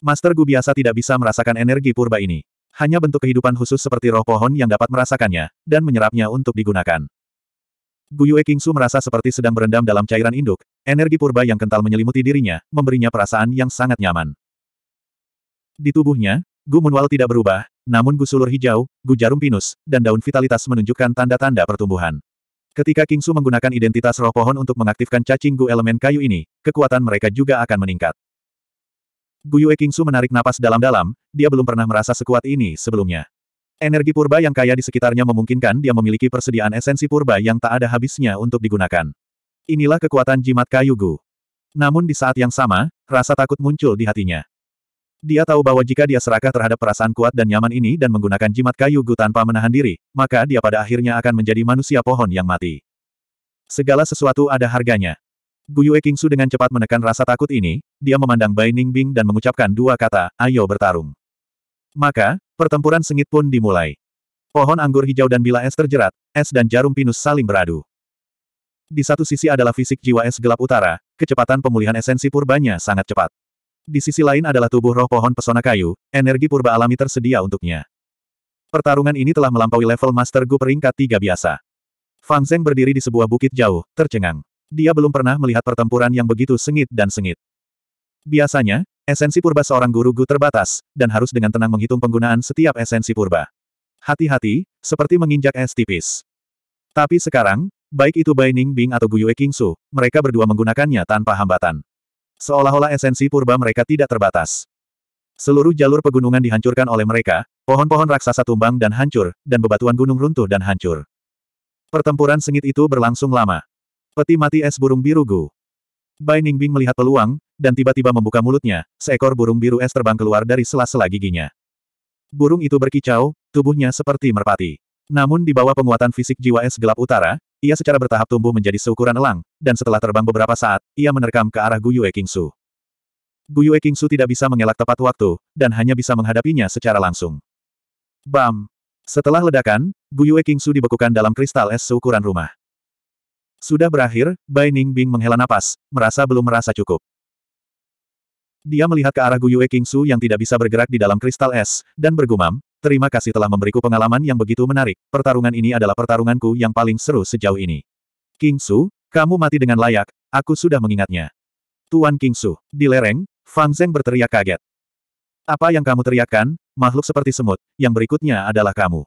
Master Gu biasa tidak bisa merasakan energi purba ini. Hanya bentuk kehidupan khusus seperti roh pohon yang dapat merasakannya, dan menyerapnya untuk digunakan. Guyue Kingsu merasa seperti sedang berendam dalam cairan induk, energi purba yang kental menyelimuti dirinya, memberinya perasaan yang sangat nyaman. Di tubuhnya, Gu Munwal tidak berubah, namun Gu Sulur Hijau, Gu Jarum Pinus, dan daun vitalitas menunjukkan tanda-tanda pertumbuhan. Ketika Kingsu menggunakan identitas roh pohon untuk mengaktifkan cacing Gu elemen kayu ini, kekuatan mereka juga akan meningkat. Gu Yue Kingsu menarik napas dalam-dalam, dia belum pernah merasa sekuat ini sebelumnya. Energi purba yang kaya di sekitarnya memungkinkan dia memiliki persediaan esensi purba yang tak ada habisnya untuk digunakan. Inilah kekuatan jimat kayu Gu. Namun di saat yang sama, rasa takut muncul di hatinya. Dia tahu bahwa jika dia serakah terhadap perasaan kuat dan nyaman ini dan menggunakan jimat kayu Gu tanpa menahan diri, maka dia pada akhirnya akan menjadi manusia pohon yang mati. Segala sesuatu ada harganya. Guyue Kingsu dengan cepat menekan rasa takut ini, dia memandang Bai Ningbing dan mengucapkan dua kata, ayo bertarung. Maka, Pertempuran sengit pun dimulai. Pohon anggur hijau dan bila es terjerat, es dan jarum pinus saling beradu. Di satu sisi adalah fisik jiwa es gelap utara, kecepatan pemulihan esensi purbanya sangat cepat. Di sisi lain adalah tubuh roh pohon pesona kayu, energi purba alami tersedia untuknya. Pertarungan ini telah melampaui level Master Gu peringkat tiga biasa. Fang Zeng berdiri di sebuah bukit jauh, tercengang. Dia belum pernah melihat pertempuran yang begitu sengit dan sengit. Biasanya, Esensi purba seorang guru Gu terbatas, dan harus dengan tenang menghitung penggunaan setiap esensi purba. Hati-hati, seperti menginjak es tipis. Tapi sekarang, baik itu Bai Ning Bing atau King Su, mereka berdua menggunakannya tanpa hambatan. Seolah-olah esensi purba mereka tidak terbatas. Seluruh jalur pegunungan dihancurkan oleh mereka, pohon-pohon raksasa tumbang dan hancur, dan bebatuan gunung runtuh dan hancur. Pertempuran sengit itu berlangsung lama. Peti mati es burung biru Gu. Bai Ningbing melihat peluang, dan tiba-tiba membuka mulutnya, seekor burung biru es terbang keluar dari sela-sela giginya. Burung itu berkicau, tubuhnya seperti merpati. Namun di bawah penguatan fisik jiwa es gelap utara, ia secara bertahap tumbuh menjadi seukuran elang, dan setelah terbang beberapa saat, ia menerkam ke arah Guyue Kingsu. Guyue Kingsu tidak bisa mengelak tepat waktu, dan hanya bisa menghadapinya secara langsung. Bam! Setelah ledakan, Guyue Kingsu dibekukan dalam kristal es seukuran rumah. Sudah berakhir, Bai Ning Bing menghela napas, merasa belum merasa cukup. Dia melihat ke arah Guyue Kingsu yang tidak bisa bergerak di dalam kristal es, dan bergumam, terima kasih telah memberiku pengalaman yang begitu menarik, pertarungan ini adalah pertarunganku yang paling seru sejauh ini. King Su, kamu mati dengan layak, aku sudah mengingatnya. Tuan King Su, di lereng, Fang Zeng berteriak kaget. Apa yang kamu teriakkan, makhluk seperti semut, yang berikutnya adalah kamu.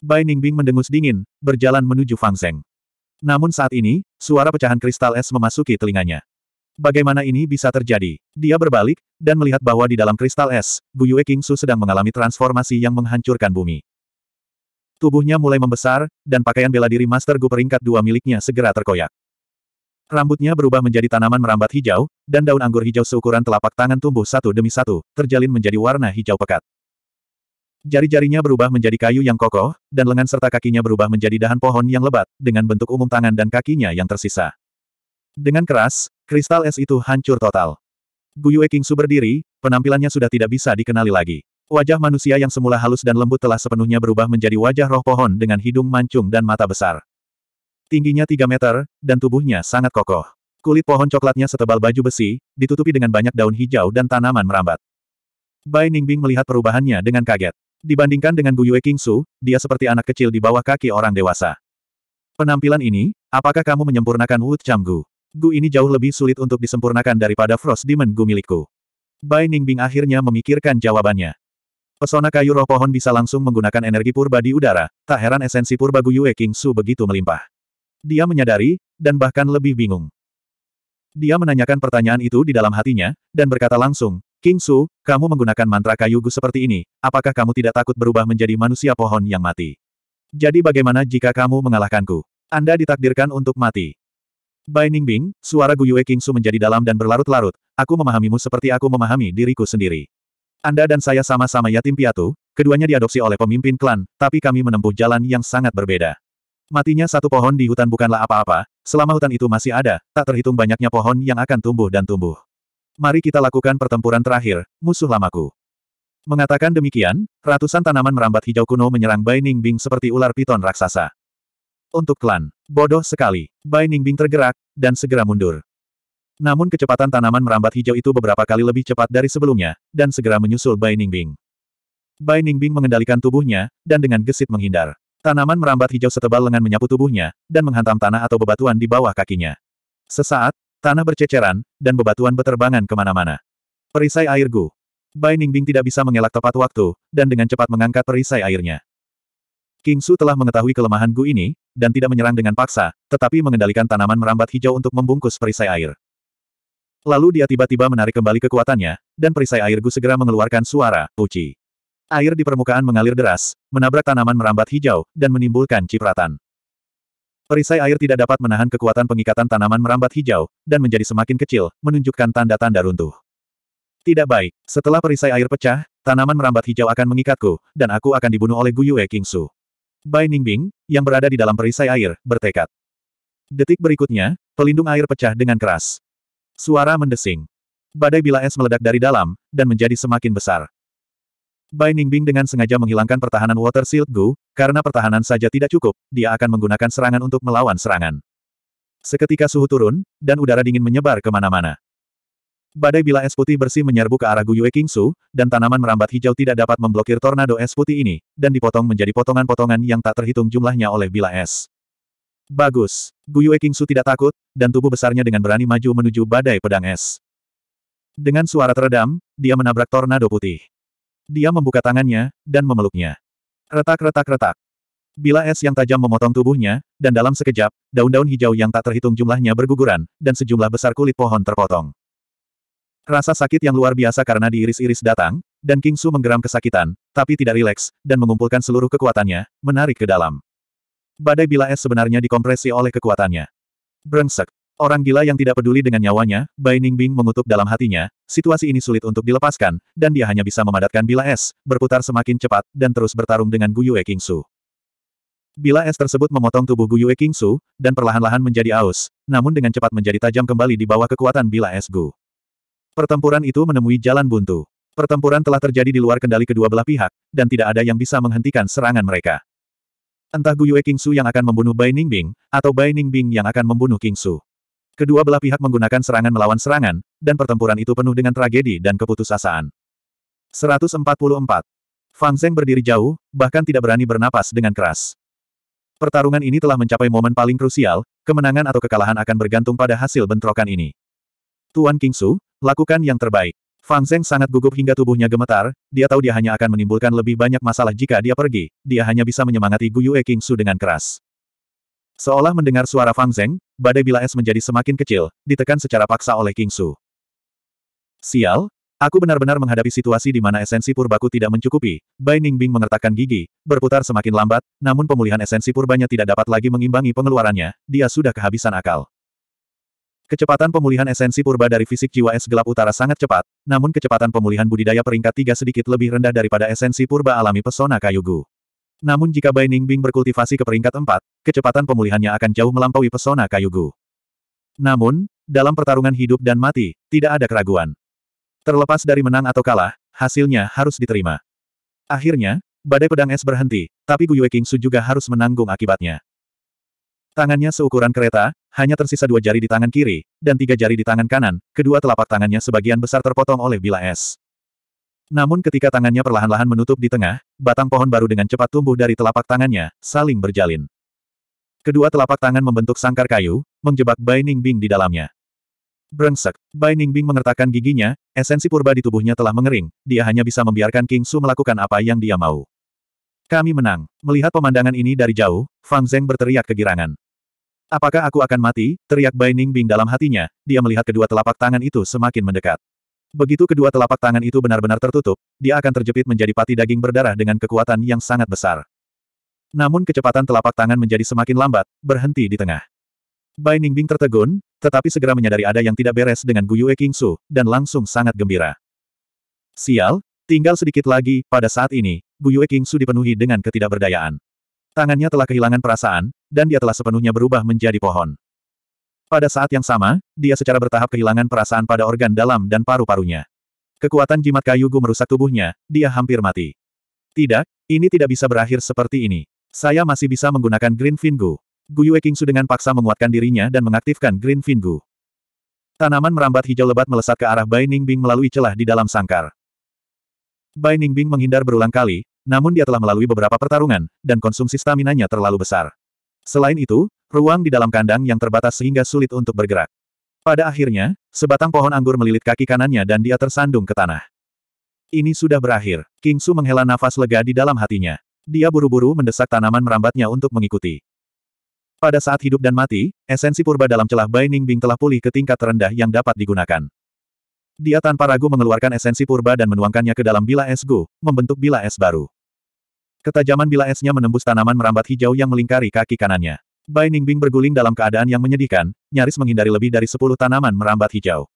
Bai Ningbing mendengus dingin, berjalan menuju Fang Zeng. Namun saat ini, suara pecahan kristal es memasuki telinganya. Bagaimana ini bisa terjadi? Dia berbalik, dan melihat bahwa di dalam kristal es, Guyue su sedang mengalami transformasi yang menghancurkan bumi. Tubuhnya mulai membesar, dan pakaian bela diri Master Gu peringkat dua miliknya segera terkoyak. Rambutnya berubah menjadi tanaman merambat hijau, dan daun anggur hijau seukuran telapak tangan tumbuh satu demi satu, terjalin menjadi warna hijau pekat. Jari-jarinya berubah menjadi kayu yang kokoh, dan lengan serta kakinya berubah menjadi dahan pohon yang lebat, dengan bentuk umum tangan dan kakinya yang tersisa. Dengan keras, kristal es itu hancur total. Guyue Kingsu berdiri, penampilannya sudah tidak bisa dikenali lagi. Wajah manusia yang semula halus dan lembut telah sepenuhnya berubah menjadi wajah roh pohon dengan hidung mancung dan mata besar. Tingginya 3 meter, dan tubuhnya sangat kokoh. Kulit pohon coklatnya setebal baju besi, ditutupi dengan banyak daun hijau dan tanaman merambat. Bai Ningbing melihat perubahannya dengan kaget. Dibandingkan dengan Guyue Kingsu, dia seperti anak kecil di bawah kaki orang dewasa. Penampilan ini, apakah kamu menyempurnakan Wu Changgu? Gu ini jauh lebih sulit untuk disempurnakan daripada Frost Demon Gu milikku. Bai Ningbing akhirnya memikirkan jawabannya. Pesona kayu roh pohon bisa langsung menggunakan energi purba di udara, tak heran esensi purba Gu Yue King Su begitu melimpah. Dia menyadari, dan bahkan lebih bingung. Dia menanyakan pertanyaan itu di dalam hatinya, dan berkata langsung, King Su, kamu menggunakan mantra kayu Gu seperti ini, apakah kamu tidak takut berubah menjadi manusia pohon yang mati? Jadi bagaimana jika kamu mengalahkanku? Anda ditakdirkan untuk mati. Bai Ningbing, suara Guyue Kingsu menjadi dalam dan berlarut-larut, aku memahamimu seperti aku memahami diriku sendiri. Anda dan saya sama-sama yatim piatu, keduanya diadopsi oleh pemimpin klan, tapi kami menempuh jalan yang sangat berbeda. Matinya satu pohon di hutan bukanlah apa-apa, selama hutan itu masih ada, tak terhitung banyaknya pohon yang akan tumbuh dan tumbuh. Mari kita lakukan pertempuran terakhir, musuh lamaku. Mengatakan demikian, ratusan tanaman merambat hijau kuno menyerang Bai Ningbing seperti ular piton raksasa untuk klan. Bodoh sekali. Bai Ningbing tergerak, dan segera mundur. Namun kecepatan tanaman merambat hijau itu beberapa kali lebih cepat dari sebelumnya, dan segera menyusul Bai Ningbing. Bai Ningbing mengendalikan tubuhnya, dan dengan gesit menghindar. Tanaman merambat hijau setebal lengan menyapu tubuhnya, dan menghantam tanah atau bebatuan di bawah kakinya. Sesaat, tanah berceceran, dan bebatuan beterbangan kemana-mana. Perisai air Gu. Bai Ningbing tidak bisa mengelak tepat waktu, dan dengan cepat mengangkat perisai airnya. King Su telah mengetahui kelemahan Gu ini, dan tidak menyerang dengan paksa, tetapi mengendalikan tanaman merambat hijau untuk membungkus perisai air. Lalu dia tiba-tiba menarik kembali kekuatannya, dan perisai air Gu segera mengeluarkan suara, uci. Air di permukaan mengalir deras, menabrak tanaman merambat hijau, dan menimbulkan cipratan. Perisai air tidak dapat menahan kekuatan pengikatan tanaman merambat hijau, dan menjadi semakin kecil, menunjukkan tanda-tanda runtuh. Tidak baik, setelah perisai air pecah, tanaman merambat hijau akan mengikatku, dan aku akan dibunuh oleh Gu Yue Su. Bai Ningbing, yang berada di dalam perisai air, bertekad. Detik berikutnya, pelindung air pecah dengan keras. Suara mendesing. Badai bila es meledak dari dalam, dan menjadi semakin besar. Bai Ningbing dengan sengaja menghilangkan pertahanan Water Shield Gu, karena pertahanan saja tidak cukup, dia akan menggunakan serangan untuk melawan serangan. Seketika suhu turun, dan udara dingin menyebar kemana-mana. Badai bila es putih bersih menyerbu ke arah Guyue Kingsu, dan tanaman merambat hijau tidak dapat memblokir tornado es putih ini, dan dipotong menjadi potongan-potongan yang tak terhitung jumlahnya oleh bila es. Bagus. Guyue Kingsu tidak takut, dan tubuh besarnya dengan berani maju menuju badai pedang es. Dengan suara teredam, dia menabrak tornado putih. Dia membuka tangannya, dan memeluknya. Retak-retak-retak. Bila es yang tajam memotong tubuhnya, dan dalam sekejap, daun-daun hijau yang tak terhitung jumlahnya berguguran, dan sejumlah besar kulit pohon terpotong. Rasa sakit yang luar biasa karena diiris-iris datang, dan King Su menggeram kesakitan, tapi tidak rileks, dan mengumpulkan seluruh kekuatannya, menarik ke dalam. Badai bila es sebenarnya dikompresi oleh kekuatannya. Brengsek. Orang gila yang tidak peduli dengan nyawanya, Bai Ningbing mengutuk dalam hatinya, situasi ini sulit untuk dilepaskan, dan dia hanya bisa memadatkan bila es, berputar semakin cepat, dan terus bertarung dengan Gu Yue King Su. Bila es tersebut memotong tubuh Gu Yue King Su, dan perlahan-lahan menjadi aus, namun dengan cepat menjadi tajam kembali di bawah kekuatan bila es Gu. Pertempuran itu menemui jalan buntu. Pertempuran telah terjadi di luar kendali kedua belah pihak, dan tidak ada yang bisa menghentikan serangan mereka. Entah Guyue King Su yang akan membunuh Bai Ningbing, atau Bai Ningbing yang akan membunuh King Su. Kedua belah pihak menggunakan serangan melawan serangan, dan pertempuran itu penuh dengan tragedi dan keputusasaan. 144. Fang Zeng berdiri jauh, bahkan tidak berani bernapas dengan keras. Pertarungan ini telah mencapai momen paling krusial, kemenangan atau kekalahan akan bergantung pada hasil bentrokan ini. Tuan Kingsu, lakukan yang terbaik. Fang Zeng sangat gugup hingga tubuhnya gemetar, dia tahu dia hanya akan menimbulkan lebih banyak masalah jika dia pergi, dia hanya bisa menyemangati Gu Yue Kingsu dengan keras. Seolah mendengar suara Fang Zeng, badai bila es menjadi semakin kecil, ditekan secara paksa oleh Kingsu. Sial, Aku benar-benar menghadapi situasi di mana esensi purbaku tidak mencukupi. Bai Ningbing mengertakkan gigi, berputar semakin lambat, namun pemulihan esensi purbanya tidak dapat lagi mengimbangi pengeluarannya, dia sudah kehabisan akal. Kecepatan pemulihan esensi purba dari fisik jiwa es gelap utara sangat cepat, namun kecepatan pemulihan budidaya peringkat tiga sedikit lebih rendah daripada esensi purba alami pesona kayu gu. Namun jika Bai Ningbing berkultivasi ke peringkat empat, kecepatan pemulihannya akan jauh melampaui pesona kayu gu. Namun, dalam pertarungan hidup dan mati, tidak ada keraguan. Terlepas dari menang atau kalah, hasilnya harus diterima. Akhirnya, badai pedang es berhenti, tapi Gu Guyue su juga harus menanggung akibatnya. Tangannya seukuran kereta, hanya tersisa dua jari di tangan kiri, dan tiga jari di tangan kanan, kedua telapak tangannya sebagian besar terpotong oleh bila es. Namun ketika tangannya perlahan-lahan menutup di tengah, batang pohon baru dengan cepat tumbuh dari telapak tangannya, saling berjalin. Kedua telapak tangan membentuk sangkar kayu, menjebak Bai Ningbing di dalamnya. Brengsek, Bai Ningbing mengertakkan giginya, esensi purba di tubuhnya telah mengering, dia hanya bisa membiarkan King Su melakukan apa yang dia mau. Kami menang. Melihat pemandangan ini dari jauh, Fang Zeng berteriak kegirangan. Apakah aku akan mati? Teriak Bai Ningbing dalam hatinya, dia melihat kedua telapak tangan itu semakin mendekat. Begitu kedua telapak tangan itu benar-benar tertutup, dia akan terjepit menjadi pati daging berdarah dengan kekuatan yang sangat besar. Namun kecepatan telapak tangan menjadi semakin lambat, berhenti di tengah. Bai Ningbing tertegun, tetapi segera menyadari ada yang tidak beres dengan Guyue Qingsu, dan langsung sangat gembira. Sial, tinggal sedikit lagi, pada saat ini, Guyue Qingsu dipenuhi dengan ketidakberdayaan. Tangannya telah kehilangan perasaan, dan dia telah sepenuhnya berubah menjadi pohon. Pada saat yang sama, dia secara bertahap kehilangan perasaan pada organ dalam dan paru-parunya. Kekuatan jimat kayu Gu merusak tubuhnya, dia hampir mati. Tidak, ini tidak bisa berakhir seperti ini. Saya masih bisa menggunakan Green Fin Gu. Gu Yue Kingsu dengan paksa menguatkan dirinya dan mengaktifkan Green Fin Gu. Tanaman merambat hijau lebat melesat ke arah Bai Ningbing melalui celah di dalam sangkar. Bai Ningbing menghindar berulang kali, namun dia telah melalui beberapa pertarungan, dan konsumsi staminanya terlalu besar. Selain itu, ruang di dalam kandang yang terbatas sehingga sulit untuk bergerak. Pada akhirnya, sebatang pohon anggur melilit kaki kanannya dan dia tersandung ke tanah. Ini sudah berakhir. King Su menghela nafas lega di dalam hatinya. Dia buru-buru mendesak tanaman merambatnya untuk mengikuti. Pada saat hidup dan mati, esensi purba dalam celah Bai Bing telah pulih ke tingkat terendah yang dapat digunakan. Dia tanpa ragu mengeluarkan esensi purba dan menuangkannya ke dalam bila es Gu, membentuk bila es baru. Ketajaman bila esnya menembus tanaman merambat hijau yang melingkari kaki kanannya. Bai Ningbing berguling dalam keadaan yang menyedihkan, nyaris menghindari lebih dari sepuluh tanaman merambat hijau.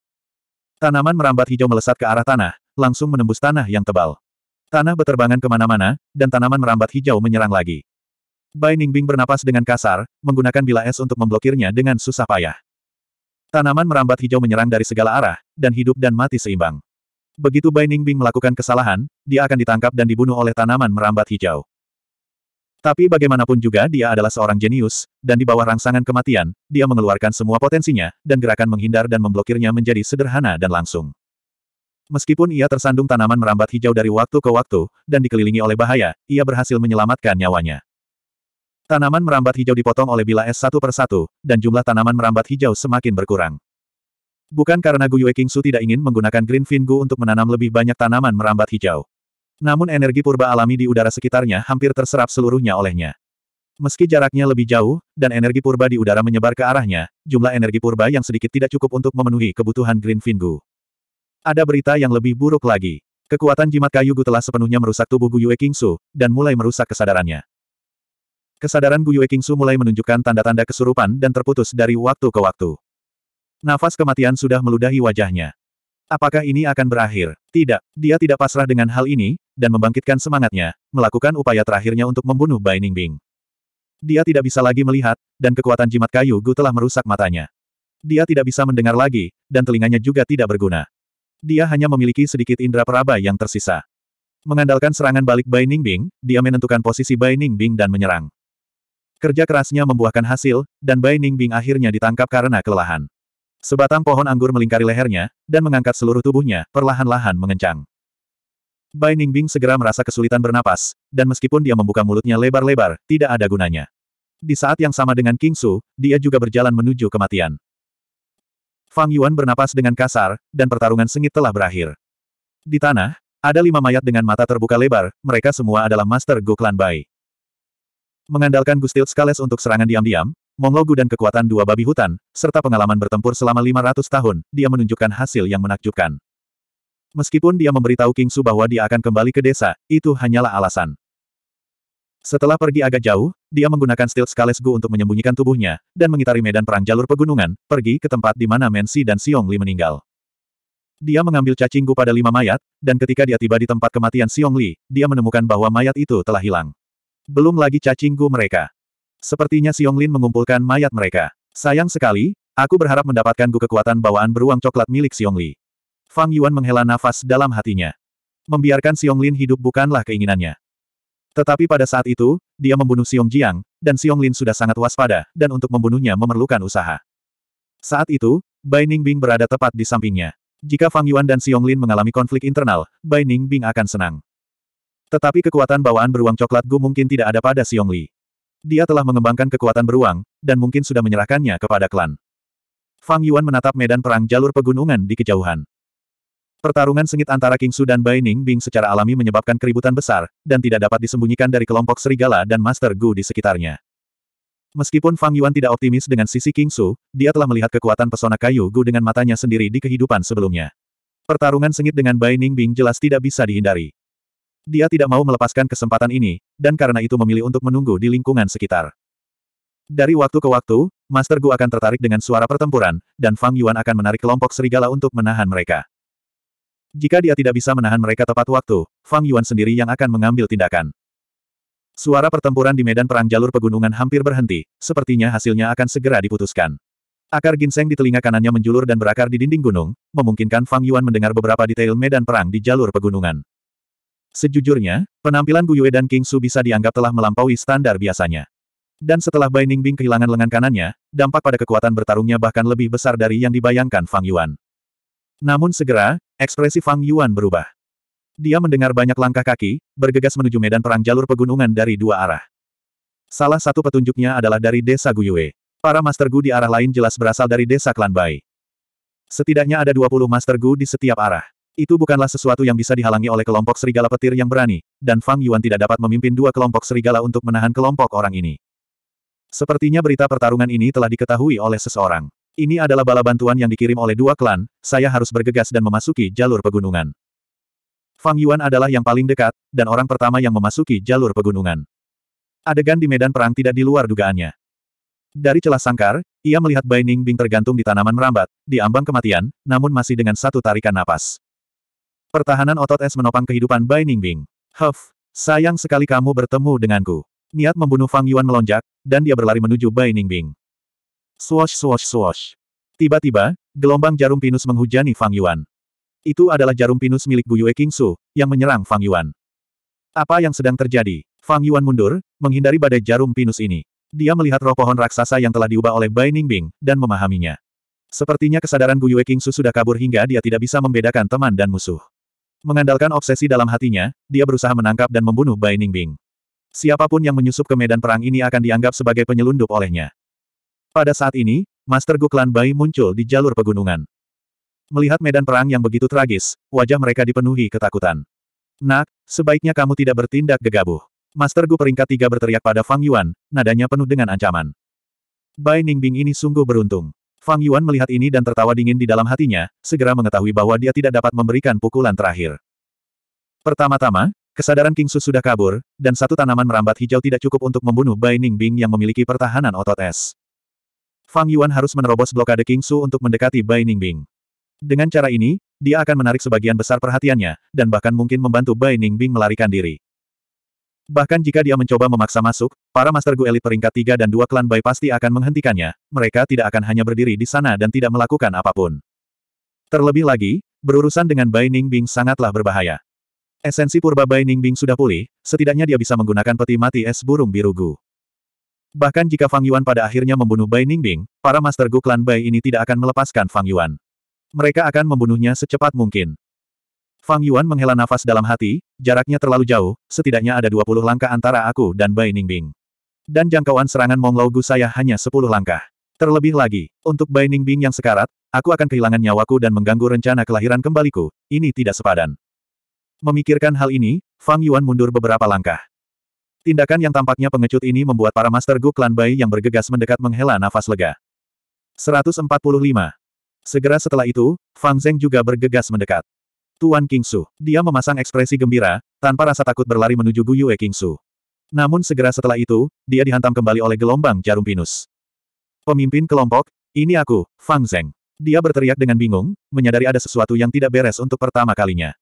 Tanaman merambat hijau melesat ke arah tanah, langsung menembus tanah yang tebal. Tanah beterbangan kemana-mana, dan tanaman merambat hijau menyerang lagi. Bai Ningbing bernapas dengan kasar, menggunakan bila es untuk memblokirnya dengan susah payah. Tanaman merambat hijau menyerang dari segala arah, dan hidup dan mati seimbang begitu Bai Ningbing melakukan kesalahan, dia akan ditangkap dan dibunuh oleh tanaman merambat hijau. Tapi bagaimanapun juga dia adalah seorang jenius, dan di bawah rangsangan kematian, dia mengeluarkan semua potensinya, dan gerakan menghindar dan memblokirnya menjadi sederhana dan langsung. Meskipun ia tersandung tanaman merambat hijau dari waktu ke waktu, dan dikelilingi oleh bahaya, ia berhasil menyelamatkan nyawanya. Tanaman merambat hijau dipotong oleh bila es satu persatu, dan jumlah tanaman merambat hijau semakin berkurang. Bukan karena Gu Guyue Kingsu tidak ingin menggunakan Green Fin Gu untuk menanam lebih banyak tanaman merambat hijau. Namun energi purba alami di udara sekitarnya hampir terserap seluruhnya olehnya. Meski jaraknya lebih jauh, dan energi purba di udara menyebar ke arahnya, jumlah energi purba yang sedikit tidak cukup untuk memenuhi kebutuhan Green Fin Gu. Ada berita yang lebih buruk lagi. Kekuatan jimat kayu Gu telah sepenuhnya merusak tubuh Gu Guyue Kingsu, dan mulai merusak kesadarannya. Kesadaran Gu Guyue Kingsu mulai menunjukkan tanda-tanda kesurupan dan terputus dari waktu ke waktu. Nafas kematian sudah meludahi wajahnya. Apakah ini akan berakhir? Tidak, dia tidak pasrah dengan hal ini, dan membangkitkan semangatnya, melakukan upaya terakhirnya untuk membunuh Bai Ningbing. Dia tidak bisa lagi melihat, dan kekuatan jimat kayu Gu telah merusak matanya. Dia tidak bisa mendengar lagi, dan telinganya juga tidak berguna. Dia hanya memiliki sedikit indera peraba yang tersisa. Mengandalkan serangan balik Bai Ningbing, dia menentukan posisi Bai Ningbing dan menyerang. Kerja kerasnya membuahkan hasil, dan Bai Ningbing akhirnya ditangkap karena kelelahan. Sebatang pohon anggur melingkari lehernya, dan mengangkat seluruh tubuhnya, perlahan-lahan mengencang. Bai Ningbing segera merasa kesulitan bernapas, dan meskipun dia membuka mulutnya lebar-lebar, tidak ada gunanya. Di saat yang sama dengan King Su, dia juga berjalan menuju kematian. Fang Yuan bernapas dengan kasar, dan pertarungan sengit telah berakhir. Di tanah, ada lima mayat dengan mata terbuka lebar, mereka semua adalah Master Gu Klan Bai. Mengandalkan Gustil Skales untuk serangan diam-diam, Mongogu dan kekuatan dua babi hutan, serta pengalaman bertempur selama 500 tahun, dia menunjukkan hasil yang menakjubkan. Meskipun dia memberitahu King Su bahwa dia akan kembali ke desa, itu hanyalah alasan. Setelah pergi agak jauh, dia menggunakan steel skales Gu untuk menyembunyikan tubuhnya, dan mengitari medan perang jalur pegunungan, pergi ke tempat di mana Mensi dan Xiong Li meninggal. Dia mengambil cacing Gu pada lima mayat, dan ketika dia tiba di tempat kematian Xiong Li, dia menemukan bahwa mayat itu telah hilang. Belum lagi cacing Gu mereka. Sepertinya Lin mengumpulkan mayat mereka. Sayang sekali, aku berharap mendapatkan gu kekuatan bawaan beruang coklat milik Xiongli. Fang Yuan menghela nafas dalam hatinya. Membiarkan Lin hidup bukanlah keinginannya. Tetapi pada saat itu, dia membunuh Xiong Jiang, dan Lin sudah sangat waspada, dan untuk membunuhnya memerlukan usaha. Saat itu, Bai Ningbing berada tepat di sampingnya. Jika Fang Yuan dan Lin mengalami konflik internal, Bai Ningbing akan senang. Tetapi kekuatan bawaan beruang coklat Gu mungkin tidak ada pada Xiongli. Dia telah mengembangkan kekuatan beruang, dan mungkin sudah menyerahkannya kepada klan. Fang Yuan menatap medan perang jalur pegunungan di kejauhan. Pertarungan sengit antara King Su dan Bai Ning Bing secara alami menyebabkan keributan besar, dan tidak dapat disembunyikan dari kelompok serigala dan Master Gu di sekitarnya. Meskipun Fang Yuan tidak optimis dengan sisi King Su, dia telah melihat kekuatan pesona kayu Gu dengan matanya sendiri di kehidupan sebelumnya. Pertarungan sengit dengan Bai Ning Bing jelas tidak bisa dihindari. Dia tidak mau melepaskan kesempatan ini, dan karena itu memilih untuk menunggu di lingkungan sekitar. Dari waktu ke waktu, Master Gu akan tertarik dengan suara pertempuran, dan Fang Yuan akan menarik kelompok serigala untuk menahan mereka. Jika dia tidak bisa menahan mereka tepat waktu, Fang Yuan sendiri yang akan mengambil tindakan. Suara pertempuran di medan perang jalur pegunungan hampir berhenti, sepertinya hasilnya akan segera diputuskan. Akar ginseng di telinga kanannya menjulur dan berakar di dinding gunung, memungkinkan Fang Yuan mendengar beberapa detail medan perang di jalur pegunungan. Sejujurnya, penampilan Guyue dan King Su bisa dianggap telah melampaui standar biasanya. Dan setelah Bai Ningbing kehilangan lengan kanannya, dampak pada kekuatan bertarungnya bahkan lebih besar dari yang dibayangkan Fang Yuan. Namun segera, ekspresi Fang Yuan berubah. Dia mendengar banyak langkah kaki, bergegas menuju medan perang jalur pegunungan dari dua arah. Salah satu petunjuknya adalah dari desa Guyue. Para Master Gu di arah lain jelas berasal dari desa Klan Bai. Setidaknya ada 20 Master Gu di setiap arah. Itu bukanlah sesuatu yang bisa dihalangi oleh kelompok serigala petir yang berani, dan Fang Yuan tidak dapat memimpin dua kelompok serigala untuk menahan kelompok orang ini. Sepertinya berita pertarungan ini telah diketahui oleh seseorang. Ini adalah bala bantuan yang dikirim oleh dua klan, saya harus bergegas dan memasuki jalur pegunungan. Fang Yuan adalah yang paling dekat, dan orang pertama yang memasuki jalur pegunungan. Adegan di medan perang tidak di luar dugaannya. Dari celah sangkar, ia melihat Bai Ning Bing tergantung di tanaman merambat, di ambang kematian, namun masih dengan satu tarikan napas. Pertahanan otot es menopang kehidupan Bai Ningbing. Huff, sayang sekali kamu bertemu denganku. Niat membunuh Fang Yuan melonjak, dan dia berlari menuju Bai Ningbing. Swash swash swash. Tiba-tiba, gelombang jarum pinus menghujani Fang Yuan. Itu adalah jarum pinus milik Yue Kingsu, yang menyerang Fang Yuan. Apa yang sedang terjadi? Fang Yuan mundur, menghindari badai jarum pinus ini. Dia melihat roh pohon raksasa yang telah diubah oleh Bai Ningbing, dan memahaminya. Sepertinya kesadaran Yue Kingsu sudah kabur hingga dia tidak bisa membedakan teman dan musuh. Mengandalkan obsesi dalam hatinya, dia berusaha menangkap dan membunuh Bai Ningbing. Siapapun yang menyusup ke medan perang ini akan dianggap sebagai penyelundup olehnya. Pada saat ini, Master Gu Klan Bai muncul di jalur pegunungan. Melihat medan perang yang begitu tragis, wajah mereka dipenuhi ketakutan. Nak, sebaiknya kamu tidak bertindak gegabah. Master Gu peringkat tiga berteriak pada Fang Yuan, nadanya penuh dengan ancaman. Bai Ningbing ini sungguh beruntung. Fang Yuan melihat ini dan tertawa dingin di dalam hatinya, segera mengetahui bahwa dia tidak dapat memberikan pukulan terakhir. Pertama-tama, kesadaran King Su sudah kabur, dan satu tanaman merambat hijau tidak cukup untuk membunuh Bai Ningbing yang memiliki pertahanan otot es. Fang Yuan harus menerobos blokade King Su untuk mendekati Bai Ningbing. Dengan cara ini, dia akan menarik sebagian besar perhatiannya, dan bahkan mungkin membantu Bai Ningbing melarikan diri. Bahkan jika dia mencoba memaksa masuk, para Master Gu elit peringkat 3 dan dua klan Bai pasti akan menghentikannya, mereka tidak akan hanya berdiri di sana dan tidak melakukan apapun. Terlebih lagi, berurusan dengan Bai Ningbing sangatlah berbahaya. Esensi purba Bai Ningbing sudah pulih, setidaknya dia bisa menggunakan peti mati es burung biru Gu. Bahkan jika Fang Yuan pada akhirnya membunuh Bai Ningbing, para Master Gu klan Bai ini tidak akan melepaskan Fang Yuan. Mereka akan membunuhnya secepat mungkin. Fang Yuan menghela nafas dalam hati, Jaraknya terlalu jauh, setidaknya ada 20 langkah antara aku dan Bai Ningbing. Dan jangkauan serangan Monglogu Gu saya hanya 10 langkah. Terlebih lagi, untuk Bai Ningbing yang sekarat, aku akan kehilangan nyawaku dan mengganggu rencana kelahiran kembaliku, ini tidak sepadan. Memikirkan hal ini, Fang Yuan mundur beberapa langkah. Tindakan yang tampaknya pengecut ini membuat para Master Gu Klan Bai yang bergegas mendekat menghela nafas lega. 145. Segera setelah itu, Fang Zeng juga bergegas mendekat. Tuan King Su. Dia memasang ekspresi gembira, tanpa rasa takut berlari menuju King Su. Namun segera setelah itu, dia dihantam kembali oleh gelombang jarum pinus. Pemimpin kelompok, ini aku, Fang Zeng. Dia berteriak dengan bingung, menyadari ada sesuatu yang tidak beres untuk pertama kalinya.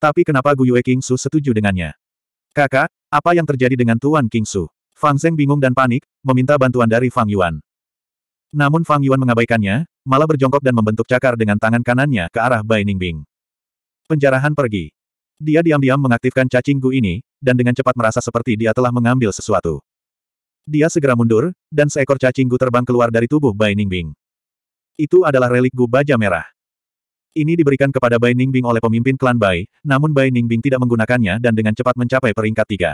Tapi kenapa Gu King Su setuju dengannya? Kakak, apa yang terjadi dengan Tuan King Su? Fang Zeng bingung dan panik, meminta bantuan dari Fang Yuan. Namun Fang Yuan mengabaikannya, malah berjongkok dan membentuk cakar dengan tangan kanannya ke arah Bai Ningbing. Penjarahan pergi. Dia diam-diam mengaktifkan cacing gu ini, dan dengan cepat merasa seperti dia telah mengambil sesuatu. Dia segera mundur, dan seekor cacing gu terbang keluar dari tubuh Bai Ningbing. Itu adalah relik gu baja merah. Ini diberikan kepada Bai Ningbing oleh pemimpin klan Bai, namun Bai Ningbing tidak menggunakannya dan dengan cepat mencapai peringkat tiga.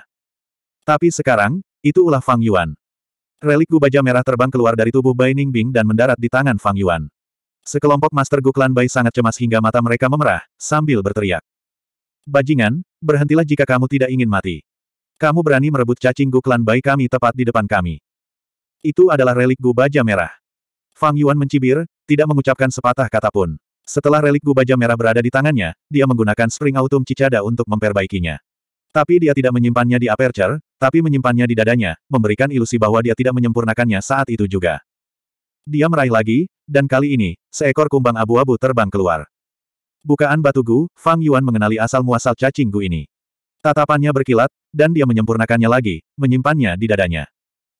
Tapi sekarang, itu ulah Fang Yuan. Relik gu baja merah terbang keluar dari tubuh Bai Ningbing dan mendarat di tangan Fang Yuan. Sekelompok Master Guklan Bai sangat cemas hingga mata mereka memerah, sambil berteriak. Bajingan, berhentilah jika kamu tidak ingin mati. Kamu berani merebut cacing Guklan Bai kami tepat di depan kami. Itu adalah relik Gu Baja Merah. Fang Yuan mencibir, tidak mengucapkan sepatah kata pun. Setelah relik Gu Baja Merah berada di tangannya, dia menggunakan Spring Autumn Cicada untuk memperbaikinya. Tapi dia tidak menyimpannya di aperture, tapi menyimpannya di dadanya, memberikan ilusi bahwa dia tidak menyempurnakannya saat itu juga. Dia meraih lagi, dan kali ini, seekor kumbang abu-abu terbang keluar. Bukaan batu Gu, Fang Yuan mengenali asal-muasal cacing Gu ini. Tatapannya berkilat, dan dia menyempurnakannya lagi, menyimpannya di dadanya.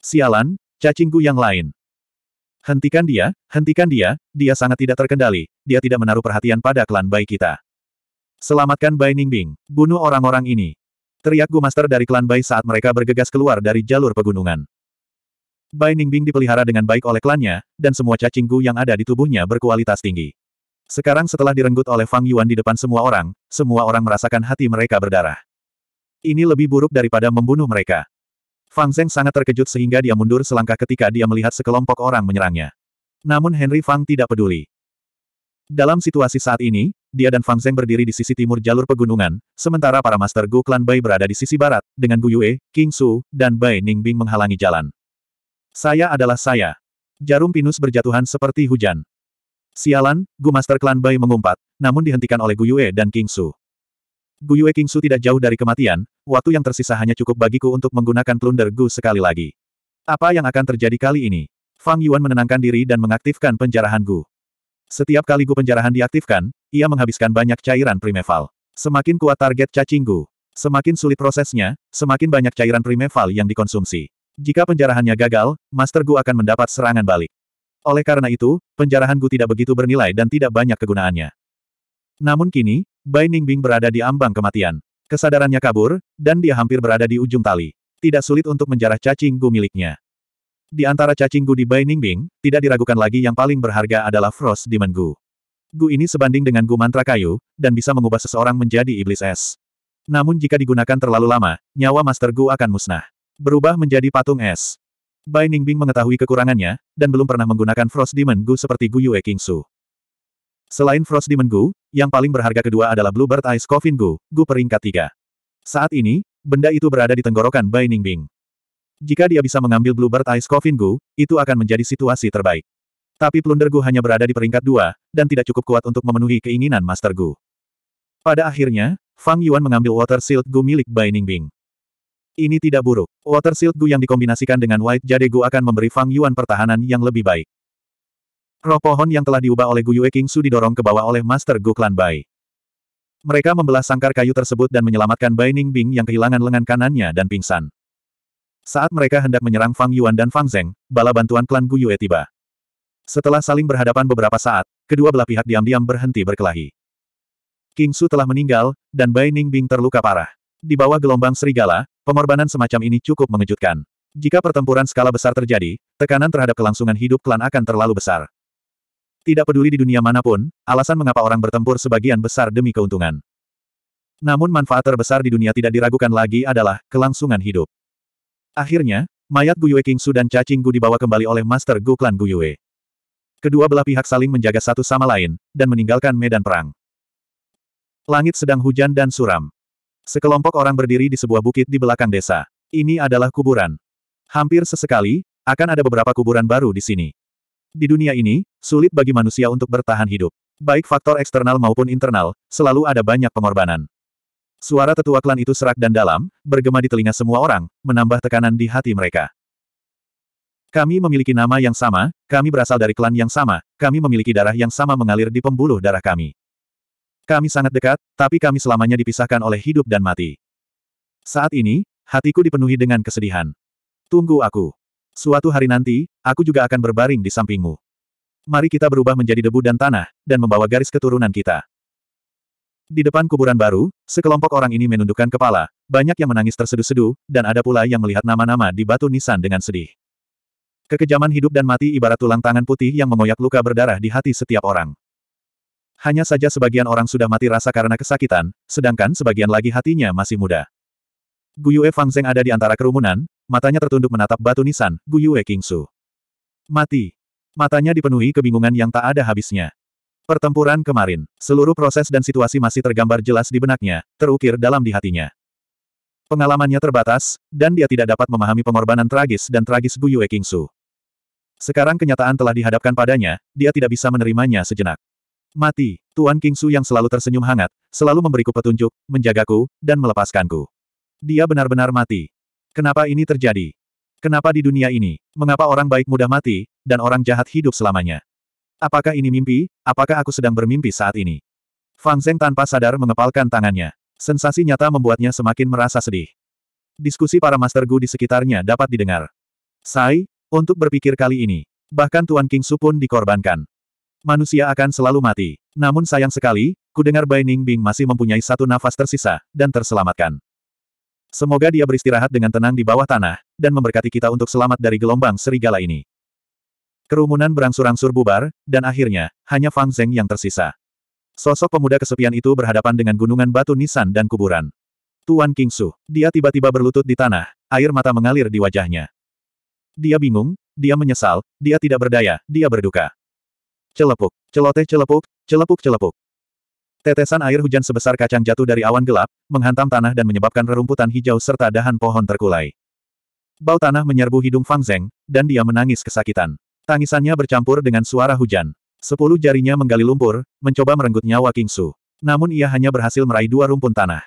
Sialan, cacing Gu yang lain. Hentikan dia, hentikan dia, dia sangat tidak terkendali, dia tidak menaruh perhatian pada klan Bai kita. Selamatkan Bai Ningbing, bunuh orang-orang ini. Teriak Gu Master dari klan Bai saat mereka bergegas keluar dari jalur pegunungan. Bai Ningbing dipelihara dengan baik oleh klannya, dan semua cacing gu yang ada di tubuhnya berkualitas tinggi. Sekarang setelah direnggut oleh Fang Yuan di depan semua orang, semua orang merasakan hati mereka berdarah. Ini lebih buruk daripada membunuh mereka. Fang Zeng sangat terkejut sehingga dia mundur selangkah ketika dia melihat sekelompok orang menyerangnya. Namun Henry Fang tidak peduli. Dalam situasi saat ini, dia dan Fang Zeng berdiri di sisi timur jalur pegunungan, sementara para Master Gu Klan Bai berada di sisi barat, dengan Gu Yue, King Su, dan Bai Ningbing menghalangi jalan. Saya adalah saya. Jarum pinus berjatuhan seperti hujan. Sialan, Gu Master Klan Bai mengumpat, namun dihentikan oleh Gu Yue dan King Su. Gu Yue King Su tidak jauh dari kematian, waktu yang tersisa hanya cukup bagiku untuk menggunakan plunder Gu sekali lagi. Apa yang akan terjadi kali ini? Fang Yuan menenangkan diri dan mengaktifkan penjarahan Gu. Setiap kali Gu penjarahan diaktifkan, ia menghabiskan banyak cairan primeval. Semakin kuat target cacing Gu, semakin sulit prosesnya, semakin banyak cairan primeval yang dikonsumsi. Jika penjarahannya gagal, Master Gu akan mendapat serangan balik. Oleh karena itu, penjarahan Gu tidak begitu bernilai dan tidak banyak kegunaannya. Namun kini, Bai Ningbing berada di ambang kematian. Kesadarannya kabur, dan dia hampir berada di ujung tali. Tidak sulit untuk menjarah cacing Gu miliknya. Di antara cacing Gu di Bai Ningbing, tidak diragukan lagi yang paling berharga adalah Frost Demon Gu. Gu ini sebanding dengan Gu mantra kayu, dan bisa mengubah seseorang menjadi iblis es. Namun jika digunakan terlalu lama, nyawa Master Gu akan musnah berubah menjadi patung es. Bai Ningbing mengetahui kekurangannya, dan belum pernah menggunakan Frost Demon Gu seperti Gu Yue Su. Selain Frost Demon Gu, yang paling berharga kedua adalah Bluebird Ice Coffin Gu, Gu peringkat tiga. Saat ini, benda itu berada di tenggorokan Bai Ningbing. Jika dia bisa mengambil Bluebird Ice Coffin Gu, itu akan menjadi situasi terbaik. Tapi Plunder Gu hanya berada di peringkat dua, dan tidak cukup kuat untuk memenuhi keinginan Master Gu. Pada akhirnya, Fang Yuan mengambil Water Shield Gu milik Bai Ningbing. Ini tidak buruk. Water Shield Gu yang dikombinasikan dengan White Jade Gu akan memberi Fang Yuan pertahanan yang lebih baik. Roh pohon yang telah diubah oleh Gu Yue King Su didorong ke bawah oleh Master Gu Klan Bai. Mereka membelah sangkar kayu tersebut dan menyelamatkan Bai Ningbing yang kehilangan lengan kanannya dan pingsan. Saat mereka hendak menyerang Fang Yuan dan Fang Zeng, bala bantuan klan Gu Yue tiba. Setelah saling berhadapan beberapa saat, kedua belah pihak diam-diam berhenti berkelahi. King Su telah meninggal, dan Bai Ningbing terluka parah. Di bawah gelombang serigala, pengorbanan semacam ini cukup mengejutkan. Jika pertempuran skala besar terjadi, tekanan terhadap kelangsungan hidup klan akan terlalu besar. Tidak peduli di dunia manapun, alasan mengapa orang bertempur sebagian besar demi keuntungan. Namun manfaat terbesar di dunia tidak diragukan lagi adalah kelangsungan hidup. Akhirnya, mayat King Su dan Cacing Gu dibawa kembali oleh Master Gu klan Guyue. Kedua belah pihak saling menjaga satu sama lain, dan meninggalkan medan perang. Langit sedang hujan dan suram. Sekelompok orang berdiri di sebuah bukit di belakang desa. Ini adalah kuburan. Hampir sesekali, akan ada beberapa kuburan baru di sini. Di dunia ini, sulit bagi manusia untuk bertahan hidup. Baik faktor eksternal maupun internal, selalu ada banyak pengorbanan. Suara tetua klan itu serak dan dalam, bergema di telinga semua orang, menambah tekanan di hati mereka. Kami memiliki nama yang sama, kami berasal dari klan yang sama, kami memiliki darah yang sama mengalir di pembuluh darah kami. Kami sangat dekat, tapi kami selamanya dipisahkan oleh hidup dan mati. Saat ini, hatiku dipenuhi dengan kesedihan. Tunggu aku. Suatu hari nanti, aku juga akan berbaring di sampingmu. Mari kita berubah menjadi debu dan tanah, dan membawa garis keturunan kita. Di depan kuburan baru, sekelompok orang ini menundukkan kepala, banyak yang menangis tersedu-sedu, dan ada pula yang melihat nama-nama di batu nisan dengan sedih. Kekejaman hidup dan mati ibarat tulang tangan putih yang mengoyak luka berdarah di hati setiap orang. Hanya saja sebagian orang sudah mati rasa karena kesakitan, sedangkan sebagian lagi hatinya masih muda. Yue Fang Zeng ada di antara kerumunan, matanya tertunduk menatap batu nisan, Yue King Su. Mati. Matanya dipenuhi kebingungan yang tak ada habisnya. Pertempuran kemarin, seluruh proses dan situasi masih tergambar jelas di benaknya, terukir dalam di hatinya. Pengalamannya terbatas, dan dia tidak dapat memahami pengorbanan tragis dan tragis Yue King Su. Sekarang kenyataan telah dihadapkan padanya, dia tidak bisa menerimanya sejenak. Mati, Tuan King Su yang selalu tersenyum hangat, selalu memberiku petunjuk, menjagaku, dan melepaskanku. Dia benar-benar mati. Kenapa ini terjadi? Kenapa di dunia ini, mengapa orang baik mudah mati, dan orang jahat hidup selamanya? Apakah ini mimpi? Apakah aku sedang bermimpi saat ini? Fang Zeng tanpa sadar mengepalkan tangannya. Sensasi nyata membuatnya semakin merasa sedih. Diskusi para Master Gu di sekitarnya dapat didengar. Sai, untuk berpikir kali ini, bahkan Tuan King Su pun dikorbankan. Manusia akan selalu mati. Namun sayang sekali, kudengar Bai Ningbing masih mempunyai satu nafas tersisa, dan terselamatkan. Semoga dia beristirahat dengan tenang di bawah tanah, dan memberkati kita untuk selamat dari gelombang serigala ini. Kerumunan berangsur-angsur bubar, dan akhirnya, hanya Fang Zeng yang tersisa. Sosok pemuda kesepian itu berhadapan dengan gunungan batu nisan dan kuburan. Tuan King Su, dia tiba-tiba berlutut di tanah, air mata mengalir di wajahnya. Dia bingung, dia menyesal, dia tidak berdaya, dia berduka. Celepuk, celoteh celepuk, celepuk celepuk. Tetesan air hujan sebesar kacang jatuh dari awan gelap, menghantam tanah dan menyebabkan rerumputan hijau serta dahan pohon terkulai. Bau tanah menyerbu hidung Fang Zeng, dan dia menangis kesakitan. Tangisannya bercampur dengan suara hujan. Sepuluh jarinya menggali lumpur, mencoba merenggut nyawa King Su, Namun ia hanya berhasil meraih dua rumpun tanah.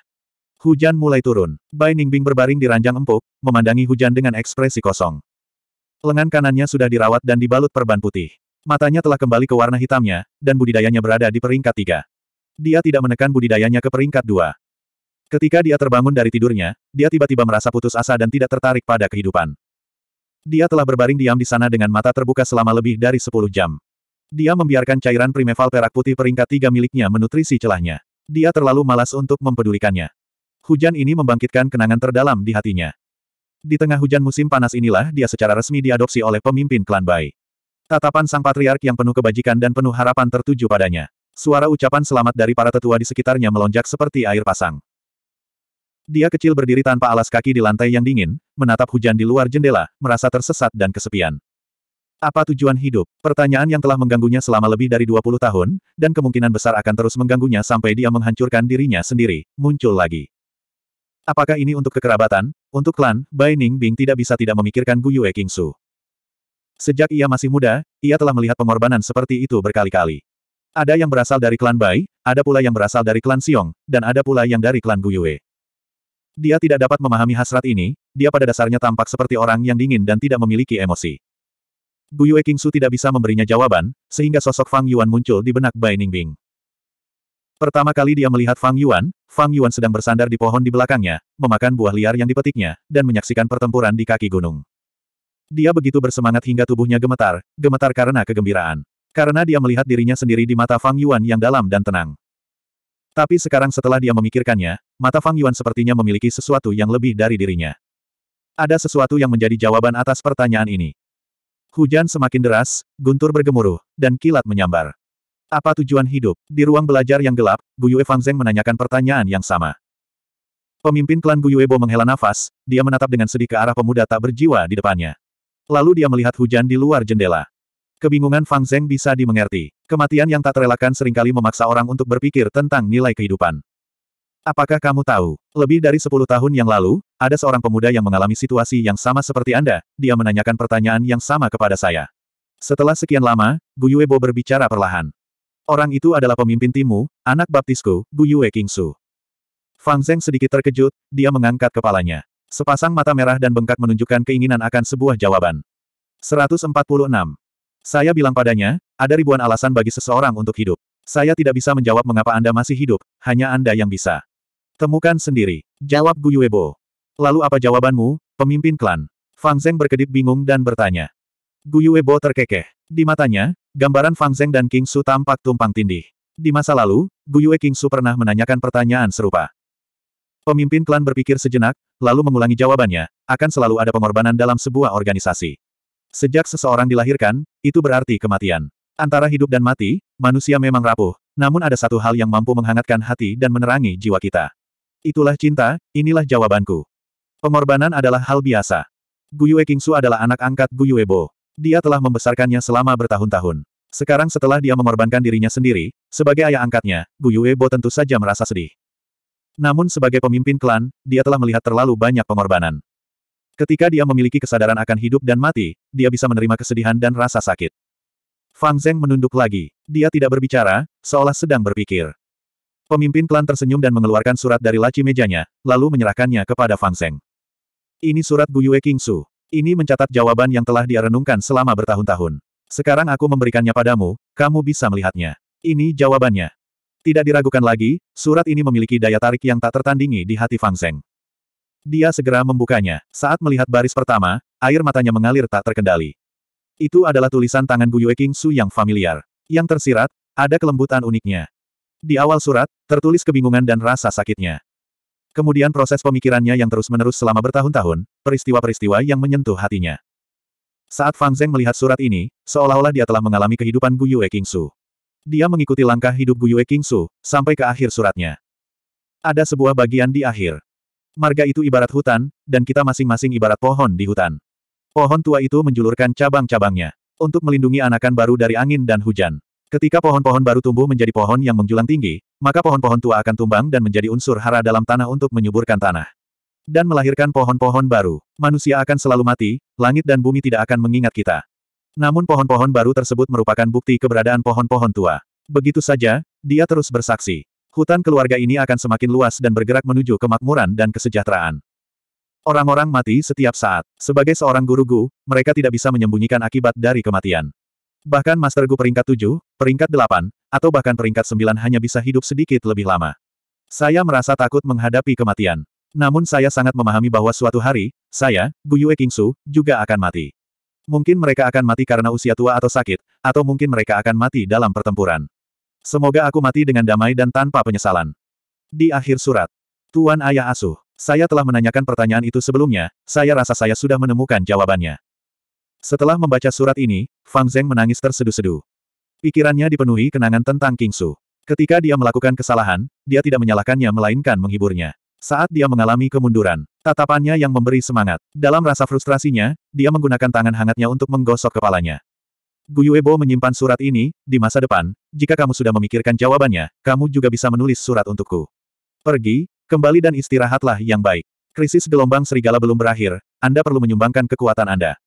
Hujan mulai turun. Bai Ningbing berbaring di ranjang empuk, memandangi hujan dengan ekspresi kosong. Lengan kanannya sudah dirawat dan dibalut perban putih. Matanya telah kembali ke warna hitamnya, dan budidayanya berada di peringkat tiga. Dia tidak menekan budidayanya ke peringkat dua. Ketika dia terbangun dari tidurnya, dia tiba-tiba merasa putus asa dan tidak tertarik pada kehidupan. Dia telah berbaring diam di sana dengan mata terbuka selama lebih dari sepuluh jam. Dia membiarkan cairan primeval perak putih peringkat tiga miliknya menutrisi celahnya. Dia terlalu malas untuk mempedulikannya. Hujan ini membangkitkan kenangan terdalam di hatinya. Di tengah hujan musim panas inilah dia secara resmi diadopsi oleh pemimpin klan Bai. Tatapan sang patriark yang penuh kebajikan dan penuh harapan tertuju padanya. Suara ucapan selamat dari para tetua di sekitarnya melonjak seperti air pasang. Dia kecil berdiri tanpa alas kaki di lantai yang dingin, menatap hujan di luar jendela, merasa tersesat dan kesepian. Apa tujuan hidup? Pertanyaan yang telah mengganggunya selama lebih dari 20 tahun, dan kemungkinan besar akan terus mengganggunya sampai dia menghancurkan dirinya sendiri, muncul lagi. Apakah ini untuk kekerabatan? Untuk klan, Bai Ning Bing tidak bisa tidak memikirkan Gu Yue Su. Sejak ia masih muda, ia telah melihat pengorbanan seperti itu berkali-kali. Ada yang berasal dari klan Bai, ada pula yang berasal dari klan Xiong, dan ada pula yang dari klan Guyue. Dia tidak dapat memahami hasrat ini, dia pada dasarnya tampak seperti orang yang dingin dan tidak memiliki emosi. Guyue Kingsu tidak bisa memberinya jawaban, sehingga sosok Fang Yuan muncul di benak Bai Ningbing. Pertama kali dia melihat Fang Yuan, Fang Yuan sedang bersandar di pohon di belakangnya, memakan buah liar yang dipetiknya, dan menyaksikan pertempuran di kaki gunung. Dia begitu bersemangat hingga tubuhnya gemetar, gemetar karena kegembiraan. Karena dia melihat dirinya sendiri di mata Fang Yuan yang dalam dan tenang. Tapi sekarang setelah dia memikirkannya, mata Fang Yuan sepertinya memiliki sesuatu yang lebih dari dirinya. Ada sesuatu yang menjadi jawaban atas pertanyaan ini. Hujan semakin deras, guntur bergemuruh, dan kilat menyambar. Apa tujuan hidup? Di ruang belajar yang gelap, Yue Fang Zeng menanyakan pertanyaan yang sama. Pemimpin klan Yue Bo menghela nafas, dia menatap dengan sedih ke arah pemuda tak berjiwa di depannya. Lalu dia melihat hujan di luar jendela. Kebingungan Fang Zeng bisa dimengerti. Kematian yang tak terelakkan seringkali memaksa orang untuk berpikir tentang nilai kehidupan. Apakah kamu tahu, lebih dari 10 tahun yang lalu, ada seorang pemuda yang mengalami situasi yang sama seperti Anda, dia menanyakan pertanyaan yang sama kepada saya. Setelah sekian lama, Gu Yuebo berbicara perlahan. Orang itu adalah pemimpin timu, anak baptisku, Gu Yue Kingsu. Fang Zeng sedikit terkejut, dia mengangkat kepalanya. Sepasang mata merah dan bengkak menunjukkan keinginan akan sebuah jawaban. 146. Saya bilang padanya, ada ribuan alasan bagi seseorang untuk hidup. Saya tidak bisa menjawab mengapa Anda masih hidup, hanya Anda yang bisa. Temukan sendiri. Jawab Guyuebo. Lalu apa jawabanmu, pemimpin klan? Fang Zeng berkedip bingung dan bertanya. Guyuebo terkekeh. Di matanya, gambaran Fang Zeng dan King Su tampak tumpang tindih. Di masa lalu, Guyue King Su pernah menanyakan pertanyaan serupa. Pemimpin klan berpikir sejenak, lalu mengulangi jawabannya, akan selalu ada pengorbanan dalam sebuah organisasi. Sejak seseorang dilahirkan, itu berarti kematian. Antara hidup dan mati, manusia memang rapuh, namun ada satu hal yang mampu menghangatkan hati dan menerangi jiwa kita. Itulah cinta, inilah jawabanku. Pengorbanan adalah hal biasa. Guyue Kingsu adalah anak angkat Guyue Bo. Dia telah membesarkannya selama bertahun-tahun. Sekarang setelah dia mengorbankan dirinya sendiri, sebagai ayah angkatnya, Guyue Bo tentu saja merasa sedih. Namun sebagai pemimpin klan, dia telah melihat terlalu banyak pengorbanan. Ketika dia memiliki kesadaran akan hidup dan mati, dia bisa menerima kesedihan dan rasa sakit. Fang Zeng menunduk lagi. Dia tidak berbicara, seolah sedang berpikir. Pemimpin klan tersenyum dan mengeluarkan surat dari laci mejanya, lalu menyerahkannya kepada Fang Zeng. Ini surat Yue King Su. Ini mencatat jawaban yang telah dia renungkan selama bertahun-tahun. Sekarang aku memberikannya padamu, kamu bisa melihatnya. Ini jawabannya. Tidak diragukan lagi, surat ini memiliki daya tarik yang tak tertandingi di hati Fang Zeng. Dia segera membukanya. Saat melihat baris pertama, air matanya mengalir tak terkendali. Itu adalah tulisan tangan Guyue King Su yang familiar. Yang tersirat, ada kelembutan uniknya. Di awal surat, tertulis kebingungan dan rasa sakitnya. Kemudian proses pemikirannya yang terus-menerus selama bertahun-tahun, peristiwa-peristiwa yang menyentuh hatinya. Saat Fang Zeng melihat surat ini, seolah-olah dia telah mengalami kehidupan Guyu Eking Su. Dia mengikuti langkah hidup Guyue Kingsu, sampai ke akhir suratnya. Ada sebuah bagian di akhir. Marga itu ibarat hutan, dan kita masing-masing ibarat pohon di hutan. Pohon tua itu menjulurkan cabang-cabangnya untuk melindungi anakan baru dari angin dan hujan. Ketika pohon-pohon baru tumbuh menjadi pohon yang menjulang tinggi, maka pohon-pohon tua akan tumbang dan menjadi unsur hara dalam tanah untuk menyuburkan tanah. Dan melahirkan pohon-pohon baru. Manusia akan selalu mati, langit dan bumi tidak akan mengingat kita. Namun pohon-pohon baru tersebut merupakan bukti keberadaan pohon-pohon tua. Begitu saja, dia terus bersaksi. Hutan keluarga ini akan semakin luas dan bergerak menuju kemakmuran dan kesejahteraan. Orang-orang mati setiap saat. Sebagai seorang guru Gu, mereka tidak bisa menyembunyikan akibat dari kematian. Bahkan Master Gu peringkat 7, peringkat 8, atau bahkan peringkat 9 hanya bisa hidup sedikit lebih lama. Saya merasa takut menghadapi kematian. Namun saya sangat memahami bahwa suatu hari, saya, Yue Kingsu, juga akan mati. Mungkin mereka akan mati karena usia tua atau sakit, atau mungkin mereka akan mati dalam pertempuran. Semoga aku mati dengan damai dan tanpa penyesalan. Di akhir surat, Tuan Ayah Asuh, saya telah menanyakan pertanyaan itu sebelumnya, saya rasa saya sudah menemukan jawabannya. Setelah membaca surat ini, Fang Zeng menangis terseduh-seduh. Pikirannya dipenuhi kenangan tentang King Su. Ketika dia melakukan kesalahan, dia tidak menyalahkannya melainkan menghiburnya. Saat dia mengalami kemunduran, tatapannya yang memberi semangat. Dalam rasa frustrasinya, dia menggunakan tangan hangatnya untuk menggosok kepalanya. Guyuebo menyimpan surat ini, di masa depan, jika kamu sudah memikirkan jawabannya, kamu juga bisa menulis surat untukku. Pergi, kembali dan istirahatlah yang baik. Krisis gelombang serigala belum berakhir, Anda perlu menyumbangkan kekuatan Anda.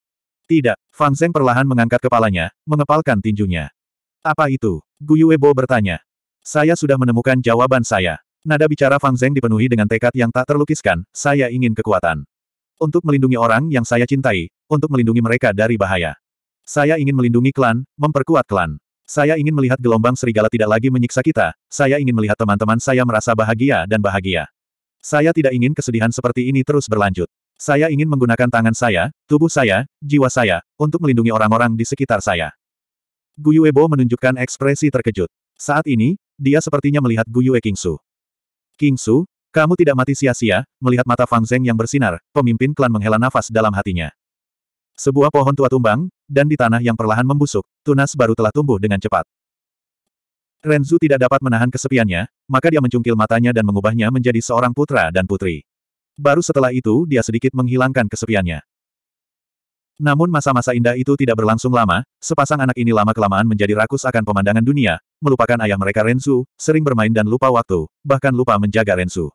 Tidak, Fang Zeng perlahan mengangkat kepalanya, mengepalkan tinjunya. Apa itu? Guyuebo bertanya. Saya sudah menemukan jawaban saya. Nada bicara Fang Zeng dipenuhi dengan tekad yang tak terlukiskan, saya ingin kekuatan. Untuk melindungi orang yang saya cintai, untuk melindungi mereka dari bahaya. Saya ingin melindungi klan, memperkuat klan. Saya ingin melihat gelombang serigala tidak lagi menyiksa kita, saya ingin melihat teman-teman saya merasa bahagia dan bahagia. Saya tidak ingin kesedihan seperti ini terus berlanjut. Saya ingin menggunakan tangan saya, tubuh saya, jiwa saya, untuk melindungi orang-orang di sekitar saya. Guyuebo menunjukkan ekspresi terkejut. Saat ini, dia sepertinya melihat Guyue Kingsu. King Su, kamu tidak mati sia-sia, melihat mata Fang Zeng yang bersinar, pemimpin klan menghela nafas dalam hatinya. Sebuah pohon tua tumbang, dan di tanah yang perlahan membusuk, tunas baru telah tumbuh dengan cepat. Renzu tidak dapat menahan kesepiannya, maka dia mencungkil matanya dan mengubahnya menjadi seorang putra dan putri. Baru setelah itu dia sedikit menghilangkan kesepiannya. Namun masa-masa indah itu tidak berlangsung lama, sepasang anak ini lama-kelamaan menjadi rakus akan pemandangan dunia, melupakan ayah mereka Renzu, sering bermain dan lupa waktu, bahkan lupa menjaga Renzu.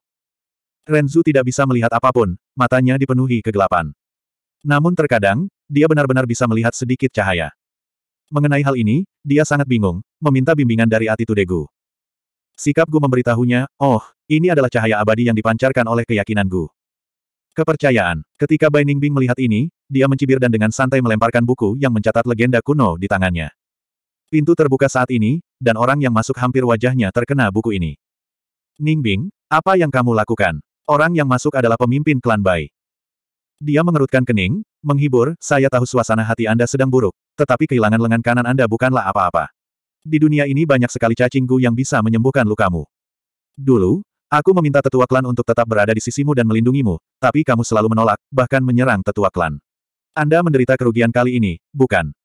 Renzu tidak bisa melihat apapun, matanya dipenuhi kegelapan. Namun terkadang, dia benar-benar bisa melihat sedikit cahaya. Mengenai hal ini, dia sangat bingung, meminta bimbingan dari Atitudegu. Sikap Gu memberitahunya, oh, ini adalah cahaya abadi yang dipancarkan oleh keyakinan Gu. Kepercayaan. Ketika Bai Ningbing melihat ini, dia mencibir dan dengan santai melemparkan buku yang mencatat legenda kuno di tangannya. Pintu terbuka saat ini, dan orang yang masuk hampir wajahnya terkena buku ini. Ningbing, apa yang kamu lakukan? Orang yang masuk adalah pemimpin klan Bai. Dia mengerutkan kening, menghibur, saya tahu suasana hati Anda sedang buruk, tetapi kehilangan lengan kanan Anda bukanlah apa-apa. Di dunia ini banyak sekali cacingku yang bisa menyembuhkan lukamu. Dulu, Aku meminta tetua klan untuk tetap berada di sisimu dan melindungimu, tapi kamu selalu menolak, bahkan menyerang tetua klan. Anda menderita kerugian kali ini, bukan?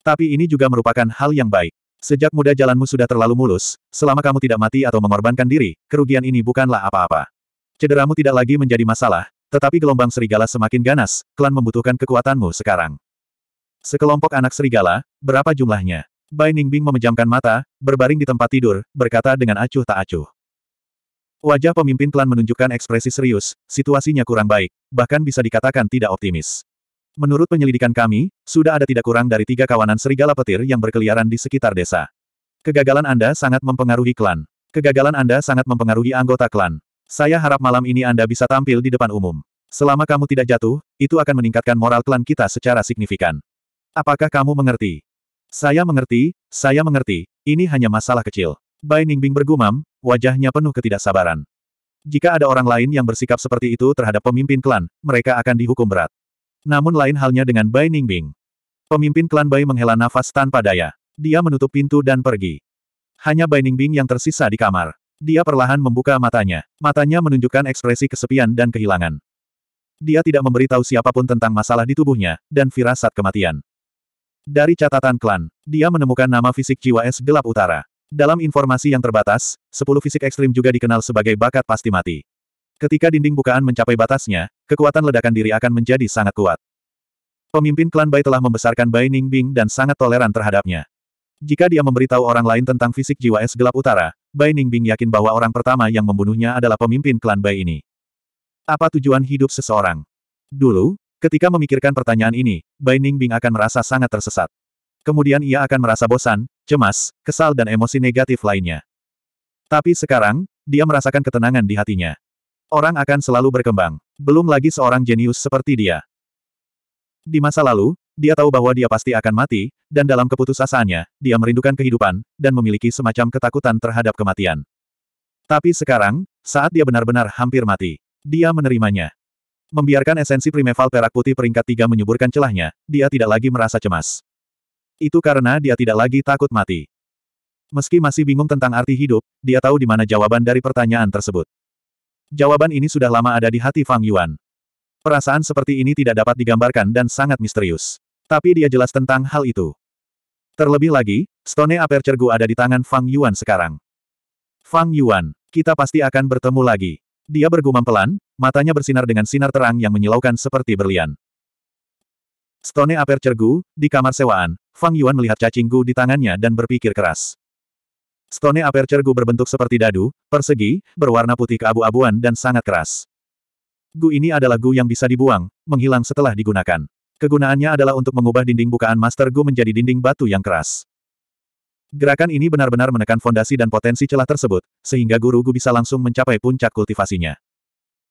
Tapi ini juga merupakan hal yang baik. Sejak muda jalanmu sudah terlalu mulus, selama kamu tidak mati atau mengorbankan diri, kerugian ini bukanlah apa-apa. Cederamu tidak lagi menjadi masalah, tetapi gelombang serigala semakin ganas, klan membutuhkan kekuatanmu sekarang. Sekelompok anak serigala, berapa jumlahnya? Bai Ningbing memejamkan mata, berbaring di tempat tidur, berkata dengan acuh tak acuh. Wajah pemimpin klan menunjukkan ekspresi serius, situasinya kurang baik, bahkan bisa dikatakan tidak optimis. Menurut penyelidikan kami, sudah ada tidak kurang dari tiga kawanan serigala petir yang berkeliaran di sekitar desa. Kegagalan Anda sangat mempengaruhi klan. Kegagalan Anda sangat mempengaruhi anggota klan. Saya harap malam ini Anda bisa tampil di depan umum. Selama kamu tidak jatuh, itu akan meningkatkan moral klan kita secara signifikan. Apakah kamu mengerti? Saya mengerti, saya mengerti, ini hanya masalah kecil. Bai Ningbing bergumam, wajahnya penuh ketidaksabaran. Jika ada orang lain yang bersikap seperti itu terhadap pemimpin klan, mereka akan dihukum berat. Namun lain halnya dengan Bai Ningbing. Pemimpin klan Bai menghela nafas tanpa daya. Dia menutup pintu dan pergi. Hanya Bai Ningbing yang tersisa di kamar. Dia perlahan membuka matanya. Matanya menunjukkan ekspresi kesepian dan kehilangan. Dia tidak memberitahu siapapun tentang masalah di tubuhnya, dan firasat kematian. Dari catatan klan, dia menemukan nama fisik jiwa es gelap utara. Dalam informasi yang terbatas, 10 fisik ekstrim juga dikenal sebagai bakat pasti mati. Ketika dinding bukaan mencapai batasnya, kekuatan ledakan diri akan menjadi sangat kuat. Pemimpin klan Bai telah membesarkan Bai Ningbing dan sangat toleran terhadapnya. Jika dia memberitahu orang lain tentang fisik jiwa es gelap utara, Bai Ningbing yakin bahwa orang pertama yang membunuhnya adalah pemimpin klan Bai ini. Apa tujuan hidup seseorang? Dulu, ketika memikirkan pertanyaan ini, Bai Ningbing akan merasa sangat tersesat. Kemudian ia akan merasa bosan, cemas, kesal dan emosi negatif lainnya. Tapi sekarang, dia merasakan ketenangan di hatinya. Orang akan selalu berkembang. Belum lagi seorang jenius seperti dia. Di masa lalu, dia tahu bahwa dia pasti akan mati, dan dalam keputusasaannya, dia merindukan kehidupan, dan memiliki semacam ketakutan terhadap kematian. Tapi sekarang, saat dia benar-benar hampir mati, dia menerimanya. Membiarkan esensi primeval perak putih peringkat tiga menyuburkan celahnya, dia tidak lagi merasa cemas. Itu karena dia tidak lagi takut mati. Meski masih bingung tentang arti hidup, dia tahu di mana jawaban dari pertanyaan tersebut. Jawaban ini sudah lama ada di hati Fang Yuan. Perasaan seperti ini tidak dapat digambarkan dan sangat misterius. Tapi dia jelas tentang hal itu. Terlebih lagi, Stone Aperture Gu ada di tangan Fang Yuan sekarang. Fang Yuan, kita pasti akan bertemu lagi. Dia bergumam pelan, matanya bersinar dengan sinar terang yang menyilaukan seperti berlian. Stone Aperture Gu, di kamar sewaan, Fang Yuan melihat cacing Gu di tangannya dan berpikir keras. Stone Aperture Gu berbentuk seperti dadu, persegi, berwarna putih keabu-abuan dan sangat keras. Gu ini adalah Gu yang bisa dibuang, menghilang setelah digunakan. Kegunaannya adalah untuk mengubah dinding bukaan Master Gu menjadi dinding batu yang keras. Gerakan ini benar-benar menekan fondasi dan potensi celah tersebut, sehingga guru Gu bisa langsung mencapai puncak kultivasinya.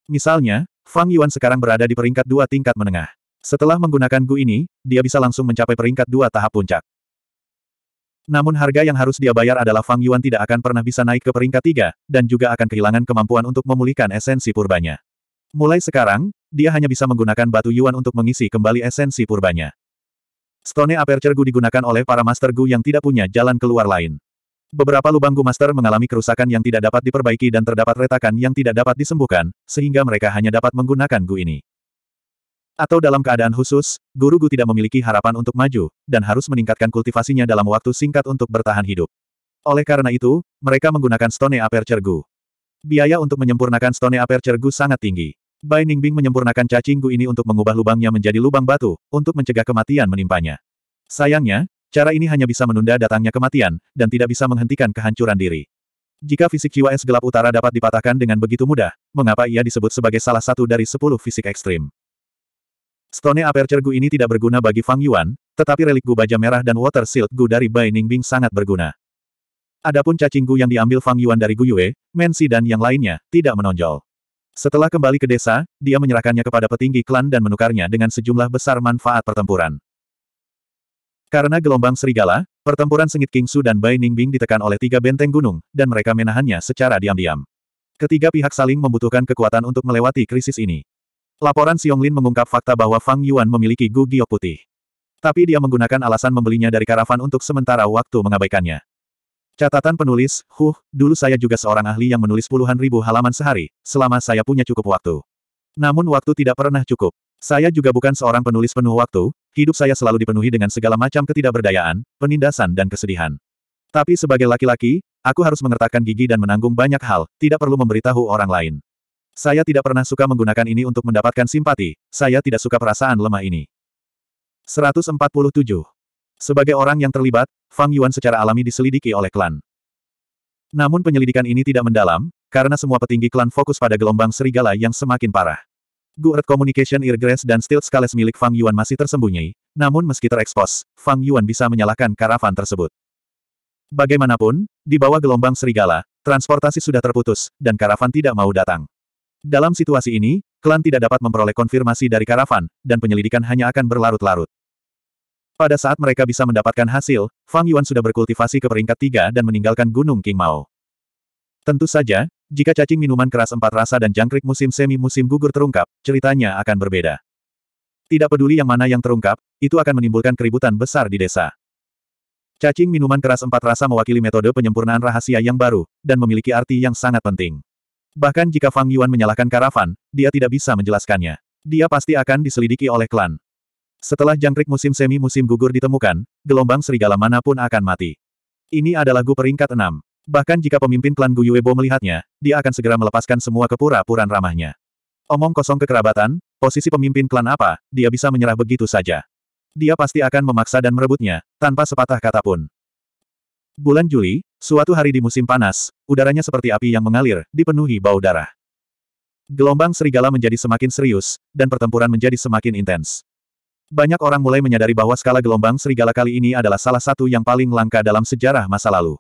Misalnya, Fang Yuan sekarang berada di peringkat dua tingkat menengah. Setelah menggunakan Gu ini, dia bisa langsung mencapai peringkat dua tahap puncak. Namun harga yang harus dia bayar adalah Fang Yuan tidak akan pernah bisa naik ke peringkat tiga, dan juga akan kehilangan kemampuan untuk memulihkan esensi purbanya. Mulai sekarang, dia hanya bisa menggunakan batu Yuan untuk mengisi kembali esensi purbanya. Stone Aperture Gu digunakan oleh para Master Gu yang tidak punya jalan keluar lain. Beberapa lubang Gu Master mengalami kerusakan yang tidak dapat diperbaiki dan terdapat retakan yang tidak dapat disembuhkan, sehingga mereka hanya dapat menggunakan Gu ini. Atau dalam keadaan khusus, Guru Gu tidak memiliki harapan untuk maju, dan harus meningkatkan kultivasinya dalam waktu singkat untuk bertahan hidup. Oleh karena itu, mereka menggunakan Stone Aperture Gu. Biaya untuk menyempurnakan Stone Aperture Gu sangat tinggi. Bai Ningbing menyempurnakan cacing Gu ini untuk mengubah lubangnya menjadi lubang batu, untuk mencegah kematian menimpanya. Sayangnya, cara ini hanya bisa menunda datangnya kematian, dan tidak bisa menghentikan kehancuran diri. Jika fisik jiwa es gelap utara dapat dipatahkan dengan begitu mudah, mengapa ia disebut sebagai salah satu dari sepuluh fisik ekstrim? Stone Aperture Gu ini tidak berguna bagi Fang Yuan, tetapi relik Gu Baja Merah dan Water Shield Gu dari Bai Ningbing sangat berguna. Adapun cacing Gu yang diambil Fang Yuan dari Gu Yue, Mensi dan yang lainnya, tidak menonjol. Setelah kembali ke desa, dia menyerahkannya kepada petinggi klan dan menukarnya dengan sejumlah besar manfaat pertempuran. Karena gelombang serigala, pertempuran sengit King Su dan Bai Ningbing ditekan oleh tiga benteng gunung, dan mereka menahannya secara diam-diam. Ketiga pihak saling membutuhkan kekuatan untuk melewati krisis ini. Laporan Xionglin mengungkap fakta bahwa Fang Yuan memiliki Gu Giok putih. Tapi dia menggunakan alasan membelinya dari karavan untuk sementara waktu mengabaikannya. Catatan penulis, Huh, dulu saya juga seorang ahli yang menulis puluhan ribu halaman sehari, selama saya punya cukup waktu. Namun waktu tidak pernah cukup. Saya juga bukan seorang penulis penuh waktu, hidup saya selalu dipenuhi dengan segala macam ketidakberdayaan, penindasan dan kesedihan. Tapi sebagai laki-laki, aku harus mengertakkan gigi dan menanggung banyak hal, tidak perlu memberitahu orang lain. Saya tidak pernah suka menggunakan ini untuk mendapatkan simpati, saya tidak suka perasaan lemah ini. 147. Sebagai orang yang terlibat, Fang Yuan secara alami diselidiki oleh klan. Namun penyelidikan ini tidak mendalam, karena semua petinggi klan fokus pada gelombang serigala yang semakin parah. Guard Communication Irgress dan Stilt Scales milik Fang Yuan masih tersembunyi, namun meski terekspos, Fang Yuan bisa menyalahkan karavan tersebut. Bagaimanapun, di bawah gelombang serigala, transportasi sudah terputus, dan karavan tidak mau datang. Dalam situasi ini, klan tidak dapat memperoleh konfirmasi dari karavan, dan penyelidikan hanya akan berlarut-larut. Pada saat mereka bisa mendapatkan hasil, Fang Yuan sudah berkultivasi ke peringkat tiga dan meninggalkan Gunung King Mao. Tentu saja, jika cacing minuman keras empat rasa dan jangkrik musim semi musim gugur terungkap, ceritanya akan berbeda. Tidak peduli yang mana yang terungkap, itu akan menimbulkan keributan besar di desa. Cacing minuman keras empat rasa mewakili metode penyempurnaan rahasia yang baru, dan memiliki arti yang sangat penting. Bahkan jika Fang Yuan menyalahkan karavan, dia tidak bisa menjelaskannya. Dia pasti akan diselidiki oleh klan. Setelah jangkrik musim semi musim gugur ditemukan, gelombang serigala manapun akan mati. Ini adalah Gu peringkat enam. Bahkan jika pemimpin klan Gu Yuebo melihatnya, dia akan segera melepaskan semua kepura-puraan ramahnya. Omong kosong kekerabatan, posisi pemimpin klan apa, dia bisa menyerah begitu saja. Dia pasti akan memaksa dan merebutnya, tanpa sepatah kata pun. Bulan Juli, suatu hari di musim panas, udaranya seperti api yang mengalir, dipenuhi bau darah. Gelombang serigala menjadi semakin serius, dan pertempuran menjadi semakin intens. Banyak orang mulai menyadari bahwa skala gelombang serigala kali ini adalah salah satu yang paling langka dalam sejarah masa lalu.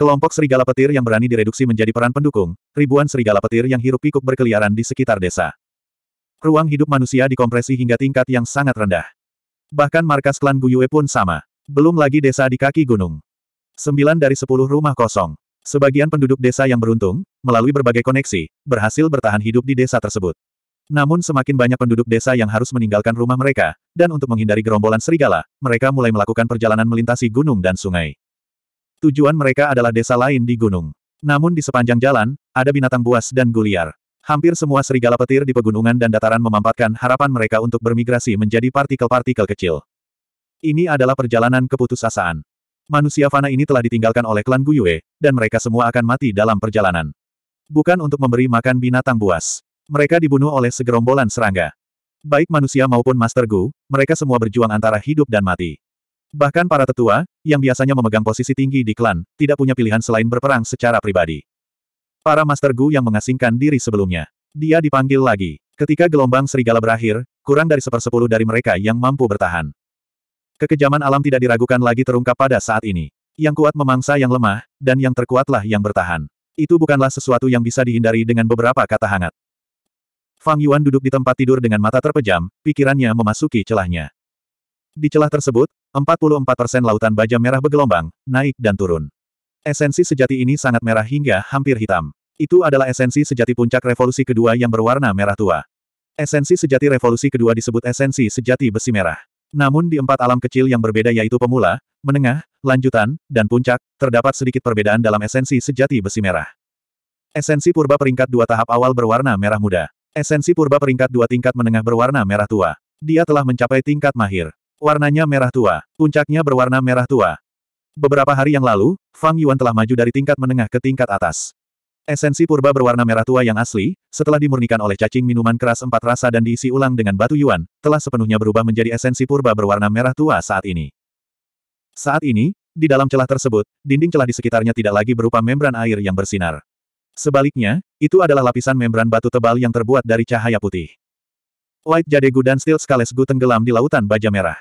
Kelompok serigala petir yang berani direduksi menjadi peran pendukung, ribuan serigala petir yang hirup pikuk berkeliaran di sekitar desa. Ruang hidup manusia dikompresi hingga tingkat yang sangat rendah. Bahkan markas klan Guyue pun sama. Belum lagi desa di kaki gunung. Sembilan dari sepuluh rumah kosong. Sebagian penduduk desa yang beruntung, melalui berbagai koneksi, berhasil bertahan hidup di desa tersebut. Namun semakin banyak penduduk desa yang harus meninggalkan rumah mereka, dan untuk menghindari gerombolan serigala, mereka mulai melakukan perjalanan melintasi gunung dan sungai. Tujuan mereka adalah desa lain di gunung. Namun di sepanjang jalan, ada binatang buas dan guliar. Hampir semua serigala petir di pegunungan dan dataran memampatkan harapan mereka untuk bermigrasi menjadi partikel-partikel kecil. Ini adalah perjalanan keputusasaan. Manusia fana ini telah ditinggalkan oleh klan Guyue, dan mereka semua akan mati dalam perjalanan. Bukan untuk memberi makan binatang buas. Mereka dibunuh oleh segerombolan serangga. Baik manusia maupun Master Gu, mereka semua berjuang antara hidup dan mati. Bahkan para tetua, yang biasanya memegang posisi tinggi di klan, tidak punya pilihan selain berperang secara pribadi. Para Master Gu yang mengasingkan diri sebelumnya. Dia dipanggil lagi. Ketika gelombang serigala berakhir, kurang dari sepersepuluh dari mereka yang mampu bertahan. Kekejaman alam tidak diragukan lagi terungkap pada saat ini. Yang kuat memangsa yang lemah, dan yang terkuatlah yang bertahan. Itu bukanlah sesuatu yang bisa dihindari dengan beberapa kata hangat. Fang Yuan duduk di tempat tidur dengan mata terpejam, pikirannya memasuki celahnya. Di celah tersebut, 44% lautan baja merah bergelombang, naik dan turun. Esensi sejati ini sangat merah hingga hampir hitam. Itu adalah esensi sejati puncak revolusi kedua yang berwarna merah tua. Esensi sejati revolusi kedua disebut esensi sejati besi merah. Namun di empat alam kecil yang berbeda yaitu pemula, menengah, lanjutan, dan puncak, terdapat sedikit perbedaan dalam esensi sejati besi merah. Esensi purba peringkat dua tahap awal berwarna merah muda. Esensi purba peringkat dua tingkat menengah berwarna merah tua. Dia telah mencapai tingkat mahir. Warnanya merah tua. Puncaknya berwarna merah tua. Beberapa hari yang lalu, Fang Yuan telah maju dari tingkat menengah ke tingkat atas. Esensi purba berwarna merah tua yang asli, setelah dimurnikan oleh cacing minuman keras empat rasa dan diisi ulang dengan batu yuan, telah sepenuhnya berubah menjadi esensi purba berwarna merah tua saat ini. Saat ini, di dalam celah tersebut, dinding celah di sekitarnya tidak lagi berupa membran air yang bersinar. Sebaliknya, itu adalah lapisan membran batu tebal yang terbuat dari cahaya putih. White Jadegu dan Steel gu tenggelam di lautan baja merah.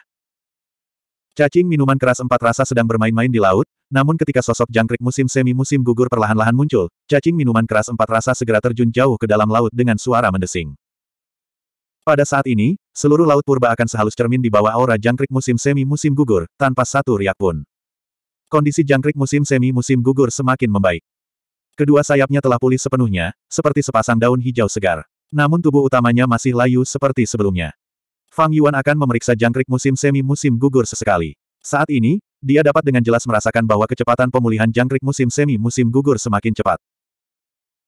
Cacing minuman keras empat rasa sedang bermain-main di laut, namun ketika sosok jangkrik musim semi-musim gugur perlahan-lahan muncul, cacing minuman keras empat rasa segera terjun jauh ke dalam laut dengan suara mendesing. Pada saat ini, seluruh laut purba akan sehalus cermin di bawah aura jangkrik musim semi-musim gugur, tanpa satu riak pun. Kondisi jangkrik musim semi-musim gugur semakin membaik. Kedua sayapnya telah pulih sepenuhnya, seperti sepasang daun hijau segar. Namun tubuh utamanya masih layu seperti sebelumnya. Fang Yuan akan memeriksa jangkrik musim semi-musim gugur sesekali. Saat ini, dia dapat dengan jelas merasakan bahwa kecepatan pemulihan jangkrik musim semi-musim gugur semakin cepat.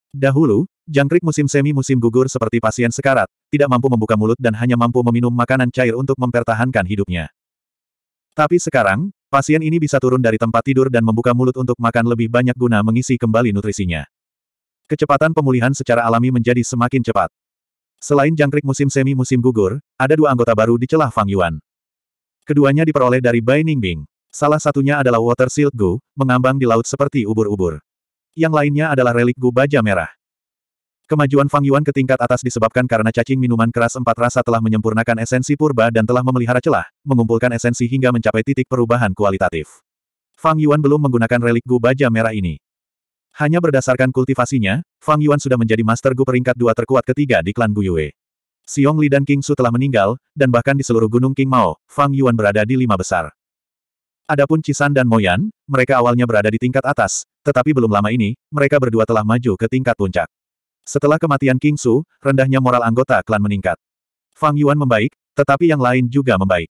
Dahulu, jangkrik musim semi-musim gugur seperti pasien sekarat, tidak mampu membuka mulut dan hanya mampu meminum makanan cair untuk mempertahankan hidupnya. Tapi sekarang, pasien ini bisa turun dari tempat tidur dan membuka mulut untuk makan lebih banyak guna mengisi kembali nutrisinya. Kecepatan pemulihan secara alami menjadi semakin cepat. Selain jangkrik musim semi musim gugur, ada dua anggota baru di celah Fang Yuan. Keduanya diperoleh dari Bai Ningbing. Salah satunya adalah Water Silk Gu, mengambang di laut seperti ubur-ubur. Yang lainnya adalah relik Gu Baja Merah. Kemajuan Fang Yuan ke tingkat atas disebabkan karena cacing minuman keras empat rasa telah menyempurnakan esensi purba dan telah memelihara celah, mengumpulkan esensi hingga mencapai titik perubahan kualitatif. Fang Yuan belum menggunakan relik Gu Baja Merah ini. Hanya berdasarkan kultivasinya, Fang Yuan sudah menjadi Master Gu peringkat dua terkuat ketiga di klan Yue. Xiong Li dan King Su telah meninggal, dan bahkan di seluruh Gunung King Mao, Fang Yuan berada di lima besar. Adapun Cisan dan Moyan, mereka awalnya berada di tingkat atas, tetapi belum lama ini, mereka berdua telah maju ke tingkat puncak. Setelah kematian King Su, rendahnya moral anggota klan meningkat. Fang Yuan membaik, tetapi yang lain juga membaik.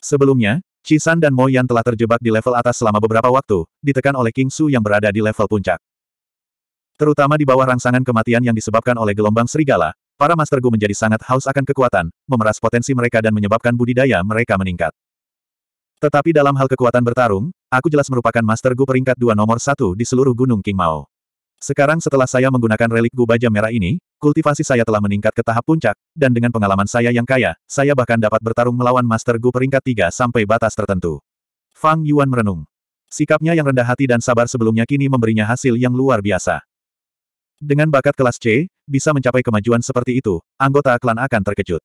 Sebelumnya, Cisan dan Mo Yan telah terjebak di level atas selama beberapa waktu, ditekan oleh King Su yang berada di level puncak. Terutama di bawah rangsangan kematian yang disebabkan oleh gelombang serigala, para Master Gu menjadi sangat haus akan kekuatan, memeras potensi mereka dan menyebabkan budidaya mereka meningkat. Tetapi dalam hal kekuatan bertarung, aku jelas merupakan Master Gu peringkat dua nomor satu di seluruh Gunung King Mao. Sekarang setelah saya menggunakan relik Gu Baja Merah ini, Kultivasi saya telah meningkat ke tahap puncak, dan dengan pengalaman saya yang kaya, saya bahkan dapat bertarung melawan Master Gu peringkat 3 sampai batas tertentu. Fang Yuan merenung. Sikapnya yang rendah hati dan sabar sebelumnya kini memberinya hasil yang luar biasa. Dengan bakat kelas C, bisa mencapai kemajuan seperti itu, anggota klan akan terkejut.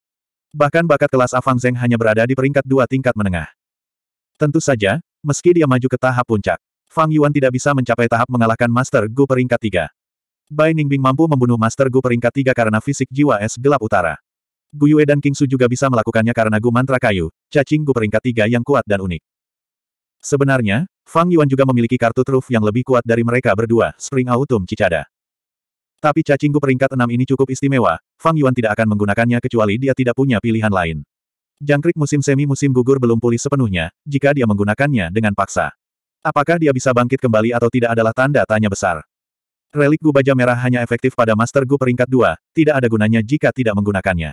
Bahkan bakat kelas A Fang Zeng hanya berada di peringkat dua tingkat menengah. Tentu saja, meski dia maju ke tahap puncak, Fang Yuan tidak bisa mencapai tahap mengalahkan Master Gu peringkat 3. Bai Ningbing mampu membunuh Master Gu peringkat tiga karena fisik jiwa es gelap utara. Gu Yue dan King Su juga bisa melakukannya karena Gu mantra kayu, cacing Gu peringkat tiga yang kuat dan unik. Sebenarnya, Fang Yuan juga memiliki kartu truf yang lebih kuat dari mereka berdua, Spring Autumn Cicada. Tapi cacing Gu peringkat enam ini cukup istimewa, Fang Yuan tidak akan menggunakannya kecuali dia tidak punya pilihan lain. Jangkrik musim semi musim gugur belum pulih sepenuhnya, jika dia menggunakannya dengan paksa. Apakah dia bisa bangkit kembali atau tidak adalah tanda tanya besar. Relik Gu Baja Merah hanya efektif pada Master Gu peringkat 2, tidak ada gunanya jika tidak menggunakannya.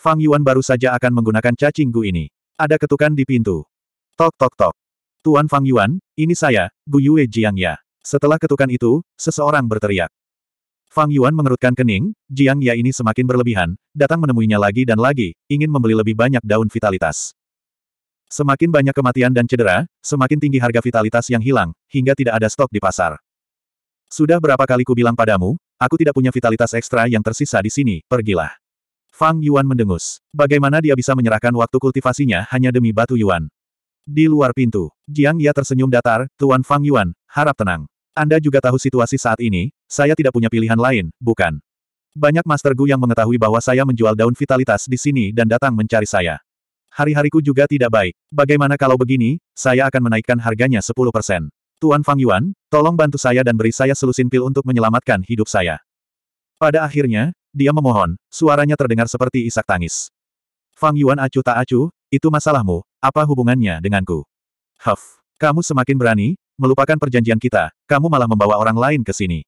Fang Yuan baru saja akan menggunakan cacing Gu ini. Ada ketukan di pintu. Tok tok tok. Tuan Fang Yuan, ini saya, Gu Yue Jiang Ya. Setelah ketukan itu, seseorang berteriak. Fang Yuan mengerutkan kening, Jiang Ya ini semakin berlebihan, datang menemuinya lagi dan lagi, ingin membeli lebih banyak daun vitalitas. Semakin banyak kematian dan cedera, semakin tinggi harga vitalitas yang hilang, hingga tidak ada stok di pasar. Sudah berapa kali ku bilang padamu, aku tidak punya vitalitas ekstra yang tersisa di sini, pergilah. Fang Yuan mendengus. Bagaimana dia bisa menyerahkan waktu kultivasinya hanya demi batu Yuan? Di luar pintu, Jiang Ya tersenyum datar, Tuan Fang Yuan, harap tenang. Anda juga tahu situasi saat ini, saya tidak punya pilihan lain, bukan? Banyak Master Gu yang mengetahui bahwa saya menjual daun vitalitas di sini dan datang mencari saya. Hari-hariku juga tidak baik. Bagaimana kalau begini, saya akan menaikkan harganya 10%. Tuan Fang Yuan, tolong bantu saya dan beri saya selusin pil untuk menyelamatkan hidup saya. Pada akhirnya, dia memohon, suaranya terdengar seperti isak tangis. Fang Yuan acuh tak acuh, itu masalahmu, apa hubungannya denganku? Huff, kamu semakin berani, melupakan perjanjian kita, kamu malah membawa orang lain ke sini.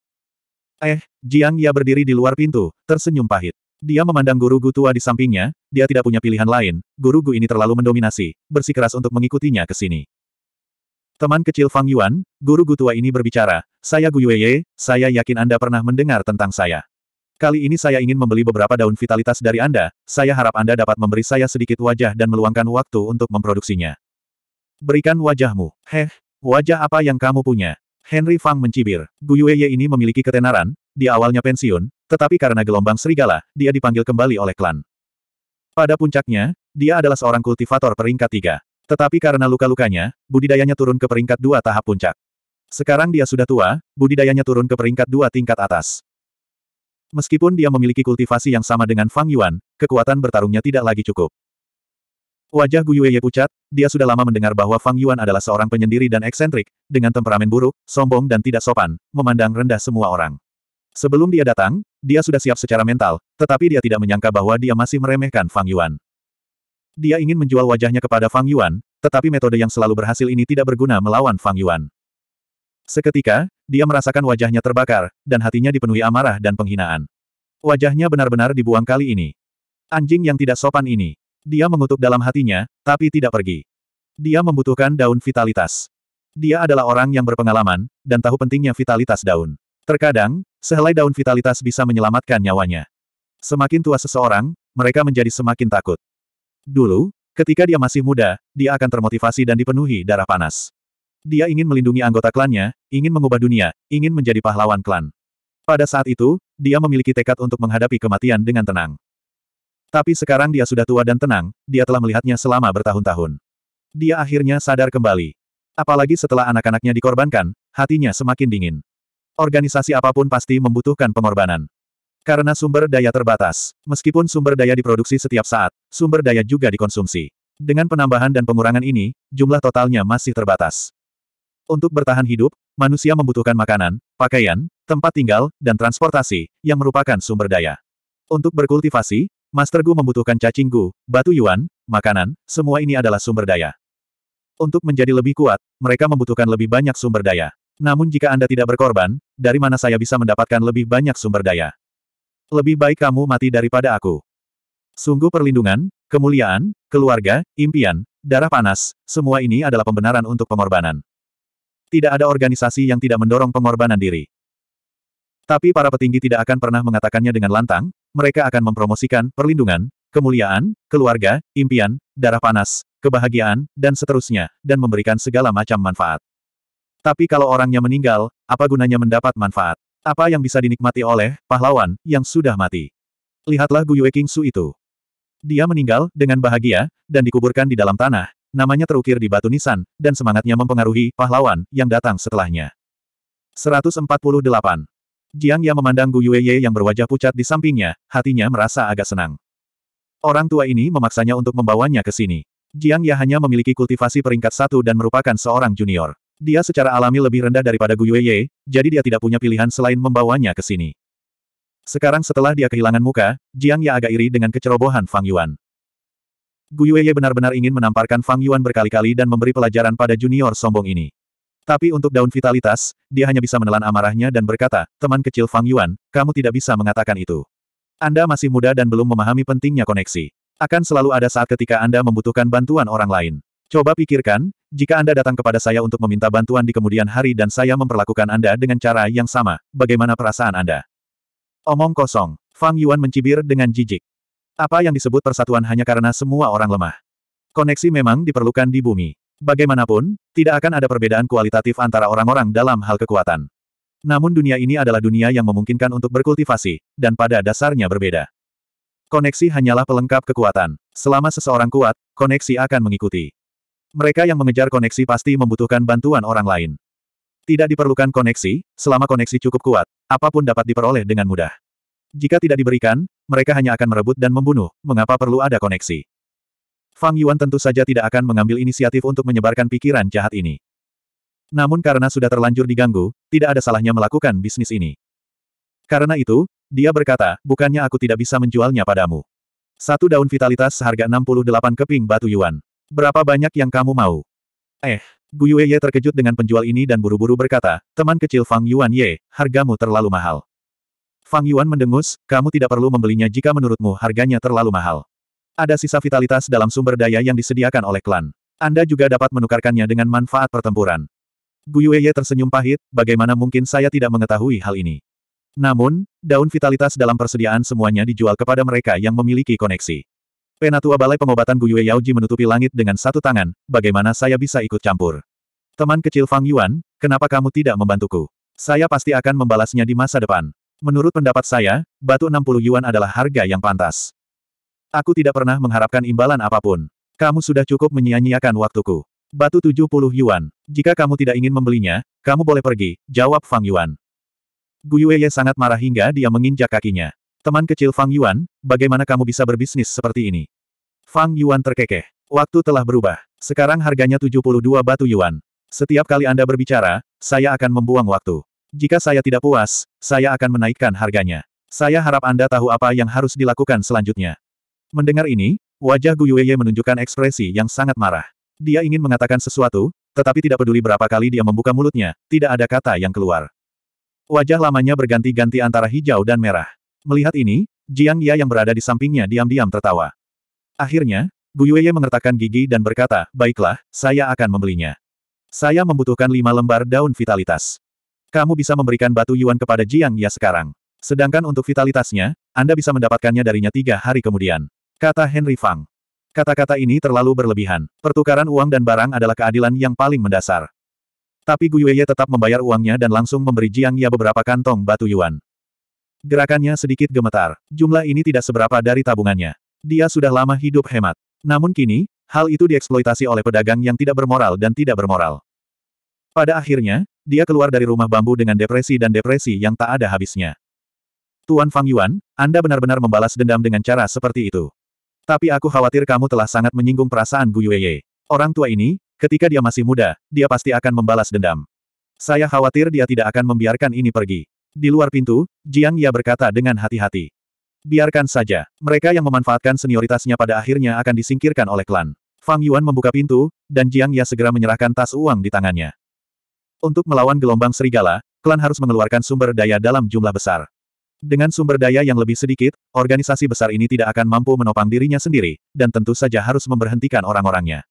Eh, Jiang Ya berdiri di luar pintu, tersenyum pahit. Dia memandang guru Gu tua di sampingnya, dia tidak punya pilihan lain, guru Gu ini terlalu mendominasi, bersikeras untuk mengikutinya ke sini. Teman kecil Fang Yuan, guru Gutua ini berbicara, saya Gu Yueye, saya yakin Anda pernah mendengar tentang saya. Kali ini saya ingin membeli beberapa daun vitalitas dari Anda, saya harap Anda dapat memberi saya sedikit wajah dan meluangkan waktu untuk memproduksinya. Berikan wajahmu. Heh, wajah apa yang kamu punya? Henry Fang mencibir. Gu Yueye ini memiliki ketenaran, di awalnya pensiun, tetapi karena gelombang serigala, dia dipanggil kembali oleh klan. Pada puncaknya, dia adalah seorang kultivator peringkat tiga. Tetapi karena luka-lukanya, budidayanya turun ke peringkat dua tahap puncak. Sekarang dia sudah tua, budidayanya turun ke peringkat dua tingkat atas. Meskipun dia memiliki kultivasi yang sama dengan Fang Yuan, kekuatan bertarungnya tidak lagi cukup. Wajah Gu Yueye pucat, dia sudah lama mendengar bahwa Fang Yuan adalah seorang penyendiri dan eksentrik, dengan temperamen buruk, sombong dan tidak sopan, memandang rendah semua orang. Sebelum dia datang, dia sudah siap secara mental, tetapi dia tidak menyangka bahwa dia masih meremehkan Fang Yuan. Dia ingin menjual wajahnya kepada Fang Yuan, tetapi metode yang selalu berhasil ini tidak berguna melawan Fang Yuan. Seketika, dia merasakan wajahnya terbakar, dan hatinya dipenuhi amarah dan penghinaan. Wajahnya benar-benar dibuang kali ini. Anjing yang tidak sopan ini. Dia mengutuk dalam hatinya, tapi tidak pergi. Dia membutuhkan daun vitalitas. Dia adalah orang yang berpengalaman, dan tahu pentingnya vitalitas daun. Terkadang, sehelai daun vitalitas bisa menyelamatkan nyawanya. Semakin tua seseorang, mereka menjadi semakin takut. Dulu, ketika dia masih muda, dia akan termotivasi dan dipenuhi darah panas. Dia ingin melindungi anggota klannya, ingin mengubah dunia, ingin menjadi pahlawan klan. Pada saat itu, dia memiliki tekad untuk menghadapi kematian dengan tenang. Tapi sekarang dia sudah tua dan tenang, dia telah melihatnya selama bertahun-tahun. Dia akhirnya sadar kembali. Apalagi setelah anak-anaknya dikorbankan, hatinya semakin dingin. Organisasi apapun pasti membutuhkan pengorbanan. Karena sumber daya terbatas, meskipun sumber daya diproduksi setiap saat, sumber daya juga dikonsumsi. Dengan penambahan dan pengurangan ini, jumlah totalnya masih terbatas. Untuk bertahan hidup, manusia membutuhkan makanan, pakaian, tempat tinggal, dan transportasi, yang merupakan sumber daya. Untuk berkultivasi, Master Gu membutuhkan cacing gu, batu yuan, makanan, semua ini adalah sumber daya. Untuk menjadi lebih kuat, mereka membutuhkan lebih banyak sumber daya. Namun jika Anda tidak berkorban, dari mana saya bisa mendapatkan lebih banyak sumber daya? Lebih baik kamu mati daripada aku. Sungguh perlindungan, kemuliaan, keluarga, impian, darah panas, semua ini adalah pembenaran untuk pengorbanan. Tidak ada organisasi yang tidak mendorong pengorbanan diri. Tapi para petinggi tidak akan pernah mengatakannya dengan lantang, mereka akan mempromosikan perlindungan, kemuliaan, keluarga, impian, darah panas, kebahagiaan, dan seterusnya, dan memberikan segala macam manfaat. Tapi kalau orangnya meninggal, apa gunanya mendapat manfaat? Apa yang bisa dinikmati oleh pahlawan yang sudah mati? Lihatlah Guyue Su itu. Dia meninggal dengan bahagia dan dikuburkan di dalam tanah. Namanya terukir di batu nisan dan semangatnya mempengaruhi pahlawan yang datang setelahnya. 148. Jiang Ya memandang Guyue Ye yang berwajah pucat di sampingnya, hatinya merasa agak senang. Orang tua ini memaksanya untuk membawanya ke sini. Jiang Ya hanya memiliki kultivasi peringkat satu dan merupakan seorang junior. Dia secara alami lebih rendah daripada Gu Ye, jadi dia tidak punya pilihan selain membawanya ke sini. Sekarang setelah dia kehilangan muka, Jiang Ya agak iri dengan kecerobohan Fang Yuan. Gu Ye benar-benar ingin menamparkan Fang Yuan berkali-kali dan memberi pelajaran pada junior sombong ini. Tapi untuk daun vitalitas, dia hanya bisa menelan amarahnya dan berkata, teman kecil Fang Yuan, kamu tidak bisa mengatakan itu. Anda masih muda dan belum memahami pentingnya koneksi. Akan selalu ada saat ketika Anda membutuhkan bantuan orang lain. Coba pikirkan, jika Anda datang kepada saya untuk meminta bantuan di kemudian hari dan saya memperlakukan Anda dengan cara yang sama, bagaimana perasaan Anda? Omong kosong, Fang Yuan mencibir dengan jijik. Apa yang disebut persatuan hanya karena semua orang lemah. Koneksi memang diperlukan di bumi. Bagaimanapun, tidak akan ada perbedaan kualitatif antara orang-orang dalam hal kekuatan. Namun dunia ini adalah dunia yang memungkinkan untuk berkultivasi, dan pada dasarnya berbeda. Koneksi hanyalah pelengkap kekuatan. Selama seseorang kuat, koneksi akan mengikuti. Mereka yang mengejar koneksi pasti membutuhkan bantuan orang lain. Tidak diperlukan koneksi, selama koneksi cukup kuat, apapun dapat diperoleh dengan mudah. Jika tidak diberikan, mereka hanya akan merebut dan membunuh, mengapa perlu ada koneksi? Fang Yuan tentu saja tidak akan mengambil inisiatif untuk menyebarkan pikiran jahat ini. Namun karena sudah terlanjur diganggu, tidak ada salahnya melakukan bisnis ini. Karena itu, dia berkata, bukannya aku tidak bisa menjualnya padamu. Satu daun vitalitas seharga 68 keping batu yuan. Berapa banyak yang kamu mau? Eh, Gu Yueye terkejut dengan penjual ini dan buru-buru berkata, teman kecil Fang Yuan Ye, hargamu terlalu mahal. Fang Yuan mendengus, kamu tidak perlu membelinya jika menurutmu harganya terlalu mahal. Ada sisa vitalitas dalam sumber daya yang disediakan oleh klan. Anda juga dapat menukarkannya dengan manfaat pertempuran. Gu Yueye tersenyum pahit, bagaimana mungkin saya tidak mengetahui hal ini. Namun, daun vitalitas dalam persediaan semuanya dijual kepada mereka yang memiliki koneksi. Penatua Balai Pengobatan Guyue Yaoji menutupi langit dengan satu tangan, bagaimana saya bisa ikut campur? Teman kecil Fang Yuan, kenapa kamu tidak membantuku? Saya pasti akan membalasnya di masa depan. Menurut pendapat saya, batu 60 yuan adalah harga yang pantas. Aku tidak pernah mengharapkan imbalan apapun. Kamu sudah cukup menyia-nyiakan waktuku. Batu 70 yuan. Jika kamu tidak ingin membelinya, kamu boleh pergi, jawab Fang Yuan. Guyue sangat marah hingga dia menginjak kakinya. Teman kecil Fang Yuan, bagaimana kamu bisa berbisnis seperti ini? Fang Yuan terkekeh. Waktu telah berubah. Sekarang harganya 72 batu yuan. Setiap kali Anda berbicara, saya akan membuang waktu. Jika saya tidak puas, saya akan menaikkan harganya. Saya harap Anda tahu apa yang harus dilakukan selanjutnya. Mendengar ini, wajah Gu Yueye menunjukkan ekspresi yang sangat marah. Dia ingin mengatakan sesuatu, tetapi tidak peduli berapa kali dia membuka mulutnya, tidak ada kata yang keluar. Wajah lamanya berganti-ganti antara hijau dan merah. Melihat ini, Jiang Ya yang berada di sampingnya diam-diam tertawa. Akhirnya, Guyueye mengertakkan gigi dan berkata, baiklah, saya akan membelinya. Saya membutuhkan lima lembar daun vitalitas. Kamu bisa memberikan batu yuan kepada Jiang Ya sekarang. Sedangkan untuk vitalitasnya, Anda bisa mendapatkannya darinya tiga hari kemudian. Kata Henry Fang. Kata-kata ini terlalu berlebihan. Pertukaran uang dan barang adalah keadilan yang paling mendasar. Tapi Guyueye tetap membayar uangnya dan langsung memberi Jiang Ya beberapa kantong batu yuan. Gerakannya sedikit gemetar. Jumlah ini tidak seberapa dari tabungannya. Dia sudah lama hidup hemat. Namun kini, hal itu dieksploitasi oleh pedagang yang tidak bermoral dan tidak bermoral. Pada akhirnya, dia keluar dari rumah bambu dengan depresi dan depresi yang tak ada habisnya. Tuan Fang Yuan, Anda benar-benar membalas dendam dengan cara seperti itu. Tapi aku khawatir kamu telah sangat menyinggung perasaan Gu Yueye. Orang tua ini, ketika dia masih muda, dia pasti akan membalas dendam. Saya khawatir dia tidak akan membiarkan ini pergi. Di luar pintu, Jiang Ya berkata dengan hati-hati. Biarkan saja, mereka yang memanfaatkan senioritasnya pada akhirnya akan disingkirkan oleh klan. Fang Yuan membuka pintu, dan Jiang Ya segera menyerahkan tas uang di tangannya. Untuk melawan gelombang serigala, klan harus mengeluarkan sumber daya dalam jumlah besar. Dengan sumber daya yang lebih sedikit, organisasi besar ini tidak akan mampu menopang dirinya sendiri, dan tentu saja harus memberhentikan orang-orangnya.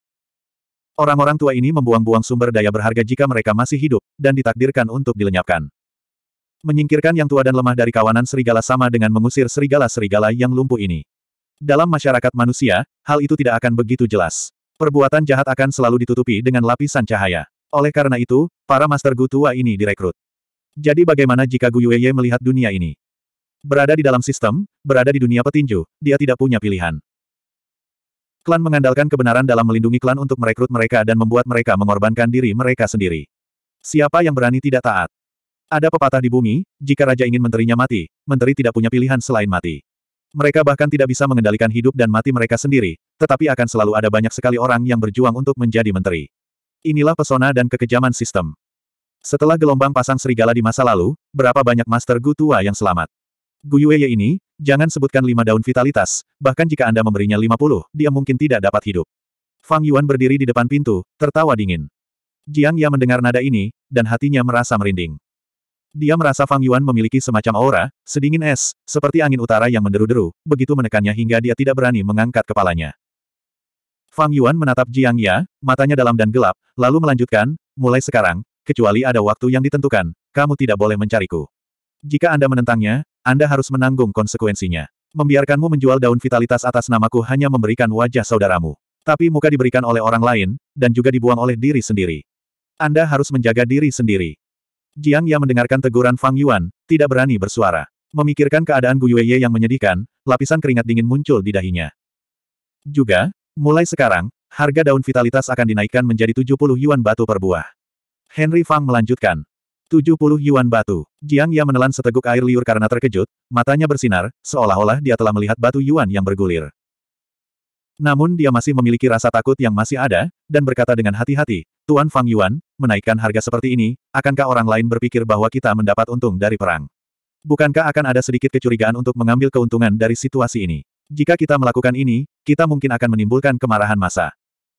Orang-orang tua ini membuang-buang sumber daya berharga jika mereka masih hidup, dan ditakdirkan untuk dilenyapkan. Menyingkirkan yang tua dan lemah dari kawanan serigala sama dengan mengusir serigala-serigala yang lumpuh ini. Dalam masyarakat manusia, hal itu tidak akan begitu jelas. Perbuatan jahat akan selalu ditutupi dengan lapisan cahaya. Oleh karena itu, para master Gu tua ini direkrut. Jadi bagaimana jika Gu Yueye melihat dunia ini? Berada di dalam sistem, berada di dunia petinju, dia tidak punya pilihan. Klan mengandalkan kebenaran dalam melindungi klan untuk merekrut mereka dan membuat mereka mengorbankan diri mereka sendiri. Siapa yang berani tidak taat? Ada pepatah di bumi, jika raja ingin menterinya mati, menteri tidak punya pilihan selain mati. Mereka bahkan tidak bisa mengendalikan hidup dan mati mereka sendiri, tetapi akan selalu ada banyak sekali orang yang berjuang untuk menjadi menteri. Inilah pesona dan kekejaman sistem. Setelah gelombang pasang serigala di masa lalu, berapa banyak master Gu tua yang selamat? Gu Yueye ini, jangan sebutkan lima daun vitalitas, bahkan jika Anda memberinya lima puluh, dia mungkin tidak dapat hidup. Fang Yuan berdiri di depan pintu, tertawa dingin. Jiang Ya mendengar nada ini, dan hatinya merasa merinding. Dia merasa Fang Yuan memiliki semacam aura, sedingin es, seperti angin utara yang menderu-deru, begitu menekannya hingga dia tidak berani mengangkat kepalanya. Fang Yuan menatap Jiang Ya, matanya dalam dan gelap, lalu melanjutkan, mulai sekarang, kecuali ada waktu yang ditentukan, kamu tidak boleh mencariku. Jika Anda menentangnya, Anda harus menanggung konsekuensinya. Membiarkanmu menjual daun vitalitas atas namaku hanya memberikan wajah saudaramu. Tapi muka diberikan oleh orang lain, dan juga dibuang oleh diri sendiri. Anda harus menjaga diri sendiri. Jiang Ya mendengarkan teguran Fang Yuan, tidak berani bersuara. Memikirkan keadaan Ye yang menyedihkan, lapisan keringat dingin muncul di dahinya. Juga, mulai sekarang, harga daun vitalitas akan dinaikkan menjadi 70 yuan batu per buah. Henry Fang melanjutkan. 70 yuan batu. Jiang Ya menelan seteguk air liur karena terkejut, matanya bersinar, seolah-olah dia telah melihat batu yuan yang bergulir. Namun dia masih memiliki rasa takut yang masih ada, dan berkata dengan hati-hati, Tuan Fang Yuan, menaikkan harga seperti ini, akankah orang lain berpikir bahwa kita mendapat untung dari perang? Bukankah akan ada sedikit kecurigaan untuk mengambil keuntungan dari situasi ini? Jika kita melakukan ini, kita mungkin akan menimbulkan kemarahan massa.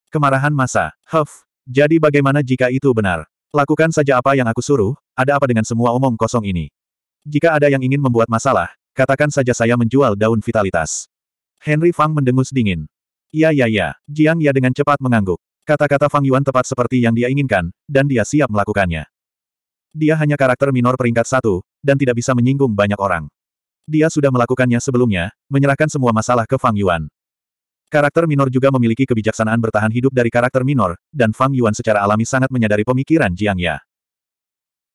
Kemarahan massa, huff. Jadi bagaimana jika itu benar? Lakukan saja apa yang aku suruh, ada apa dengan semua omong kosong ini? Jika ada yang ingin membuat masalah, katakan saja saya menjual daun vitalitas. Henry Fang mendengus dingin. Ya ya ya, Jiang Ya dengan cepat mengangguk. Kata-kata Fang Yuan tepat seperti yang dia inginkan, dan dia siap melakukannya. Dia hanya karakter minor peringkat satu, dan tidak bisa menyinggung banyak orang. Dia sudah melakukannya sebelumnya, menyerahkan semua masalah ke Fang Yuan. Karakter minor juga memiliki kebijaksanaan bertahan hidup dari karakter minor, dan Fang Yuan secara alami sangat menyadari pemikiran Jiang Ya.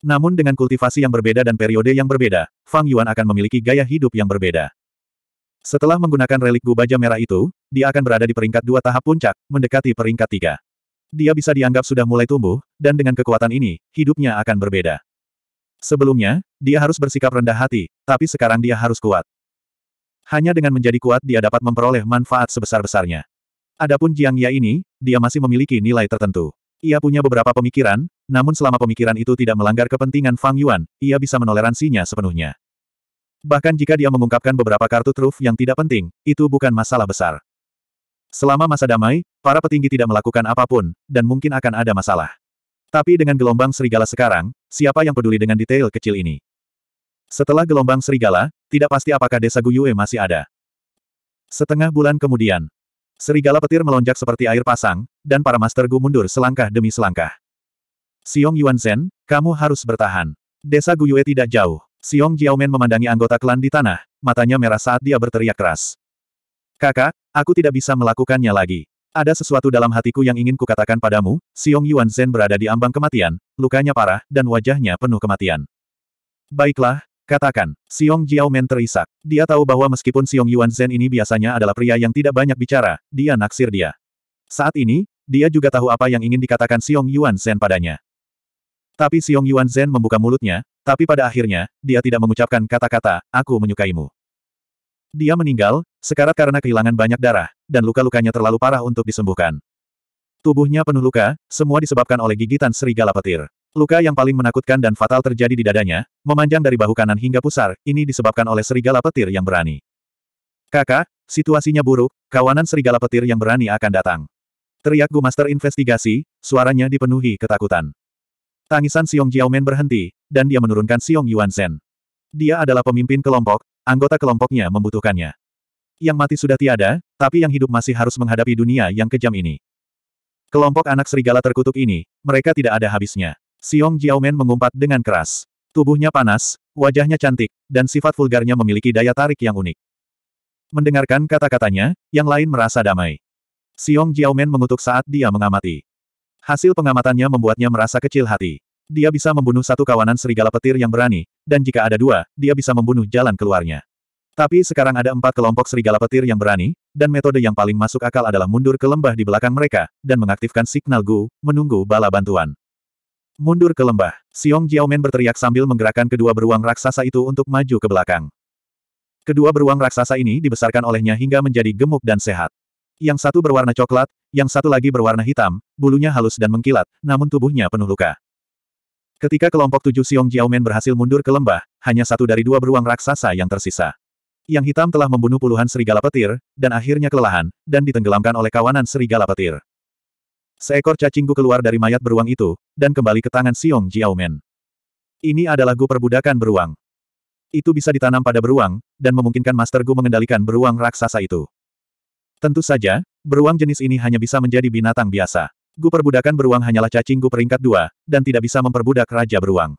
Namun dengan kultivasi yang berbeda dan periode yang berbeda, Fang Yuan akan memiliki gaya hidup yang berbeda. Setelah menggunakan relik gubaja merah itu, dia akan berada di peringkat dua tahap puncak, mendekati peringkat tiga. Dia bisa dianggap sudah mulai tumbuh, dan dengan kekuatan ini, hidupnya akan berbeda. Sebelumnya, dia harus bersikap rendah hati, tapi sekarang dia harus kuat. Hanya dengan menjadi kuat dia dapat memperoleh manfaat sebesar-besarnya. Adapun Jiang Ya ini, dia masih memiliki nilai tertentu. Ia punya beberapa pemikiran, namun selama pemikiran itu tidak melanggar kepentingan Fang Yuan, ia bisa menoleransinya sepenuhnya. Bahkan jika dia mengungkapkan beberapa kartu truf yang tidak penting, itu bukan masalah besar. Selama masa damai, para petinggi tidak melakukan apapun, dan mungkin akan ada masalah. Tapi dengan gelombang serigala sekarang, siapa yang peduli dengan detail kecil ini? Setelah gelombang serigala, tidak pasti apakah desa Guyue masih ada. Setengah bulan kemudian, serigala petir melonjak seperti air pasang, dan para master Gu mundur selangkah demi selangkah. Siong Yuan Zhen, kamu harus bertahan. Desa Guyue tidak jauh. Siong Jiaomen memandangi anggota klan di tanah, matanya merah saat dia berteriak keras. Kakak, Aku tidak bisa melakukannya lagi. Ada sesuatu dalam hatiku yang ingin kukatakan padamu, Siung Yuan Zhen berada di ambang kematian, lukanya parah, dan wajahnya penuh kematian. Baiklah, katakan, Siung Jiao Men terisak. Dia tahu bahwa meskipun Siung Yuan Zhen ini biasanya adalah pria yang tidak banyak bicara, dia naksir dia. Saat ini, dia juga tahu apa yang ingin dikatakan Siung Yuan Zhen padanya. Tapi Siung Yuan Zhen membuka mulutnya, tapi pada akhirnya, dia tidak mengucapkan kata-kata, aku menyukaimu. Dia meninggal, sekarat karena kehilangan banyak darah, dan luka-lukanya terlalu parah untuk disembuhkan. Tubuhnya penuh luka, semua disebabkan oleh gigitan serigala petir. Luka yang paling menakutkan dan fatal terjadi di dadanya, memanjang dari bahu kanan hingga pusar, ini disebabkan oleh serigala petir yang berani. Kakak, situasinya buruk, kawanan serigala petir yang berani akan datang. Teriak Gu Master Investigasi, suaranya dipenuhi ketakutan. Tangisan Xiong Jiaomen berhenti, dan dia menurunkan Xiong Yuan Zhen. Dia adalah pemimpin kelompok, anggota kelompoknya membutuhkannya. Yang mati sudah tiada, tapi yang hidup masih harus menghadapi dunia yang kejam ini. Kelompok anak serigala terkutuk ini, mereka tidak ada habisnya. Xiong Jiaomen mengumpat dengan keras. Tubuhnya panas, wajahnya cantik, dan sifat vulgarnya memiliki daya tarik yang unik. Mendengarkan kata-katanya, yang lain merasa damai. Xiong Jiaomen mengutuk saat dia mengamati. Hasil pengamatannya membuatnya merasa kecil hati. Dia bisa membunuh satu kawanan serigala petir yang berani, dan jika ada dua, dia bisa membunuh jalan keluarnya. Tapi sekarang ada empat kelompok serigala petir yang berani, dan metode yang paling masuk akal adalah mundur ke lembah di belakang mereka, dan mengaktifkan signal Gu, menunggu bala bantuan. Mundur ke lembah, Xiong Jiaomen berteriak sambil menggerakkan kedua beruang raksasa itu untuk maju ke belakang. Kedua beruang raksasa ini dibesarkan olehnya hingga menjadi gemuk dan sehat. Yang satu berwarna coklat, yang satu lagi berwarna hitam, bulunya halus dan mengkilat, namun tubuhnya penuh luka. Ketika kelompok tujuh Xiong Jiaomen berhasil mundur ke lembah, hanya satu dari dua beruang raksasa yang tersisa. Yang hitam telah membunuh puluhan serigala petir, dan akhirnya kelelahan, dan ditenggelamkan oleh kawanan serigala petir. Seekor cacingku keluar dari mayat beruang itu, dan kembali ke tangan Xiong Jiaomen. Ini adalah gu perbudakan beruang. Itu bisa ditanam pada beruang, dan memungkinkan Master Gu mengendalikan beruang raksasa itu. Tentu saja, beruang jenis ini hanya bisa menjadi binatang biasa. Gu perbudakan beruang hanyalah cacing Gu peringkat dua, dan tidak bisa memperbudak Raja Beruang.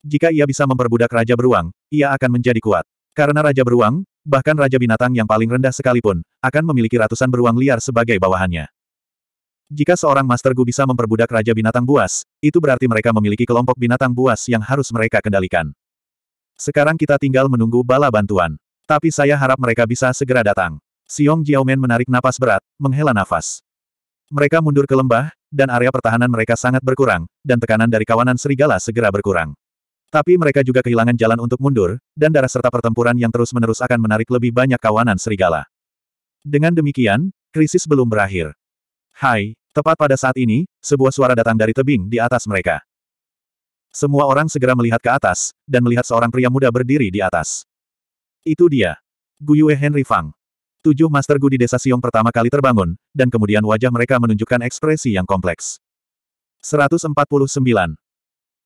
Jika ia bisa memperbudak Raja Beruang, ia akan menjadi kuat. Karena Raja Beruang, bahkan Raja Binatang yang paling rendah sekalipun, akan memiliki ratusan beruang liar sebagai bawahannya. Jika seorang Master Gu bisa memperbudak Raja Binatang Buas, itu berarti mereka memiliki kelompok binatang buas yang harus mereka kendalikan. Sekarang kita tinggal menunggu bala bantuan. Tapi saya harap mereka bisa segera datang. Xiong Jiaomen menarik napas berat, menghela nafas. Mereka mundur ke lembah, dan area pertahanan mereka sangat berkurang, dan tekanan dari kawanan serigala segera berkurang. Tapi mereka juga kehilangan jalan untuk mundur, dan darah serta pertempuran yang terus-menerus akan menarik lebih banyak kawanan serigala. Dengan demikian, krisis belum berakhir. Hai, tepat pada saat ini, sebuah suara datang dari tebing di atas mereka. Semua orang segera melihat ke atas, dan melihat seorang pria muda berdiri di atas. Itu dia. Guyue Henry Fang. Tujuh Master Gu di desa Siong pertama kali terbangun, dan kemudian wajah mereka menunjukkan ekspresi yang kompleks. 149.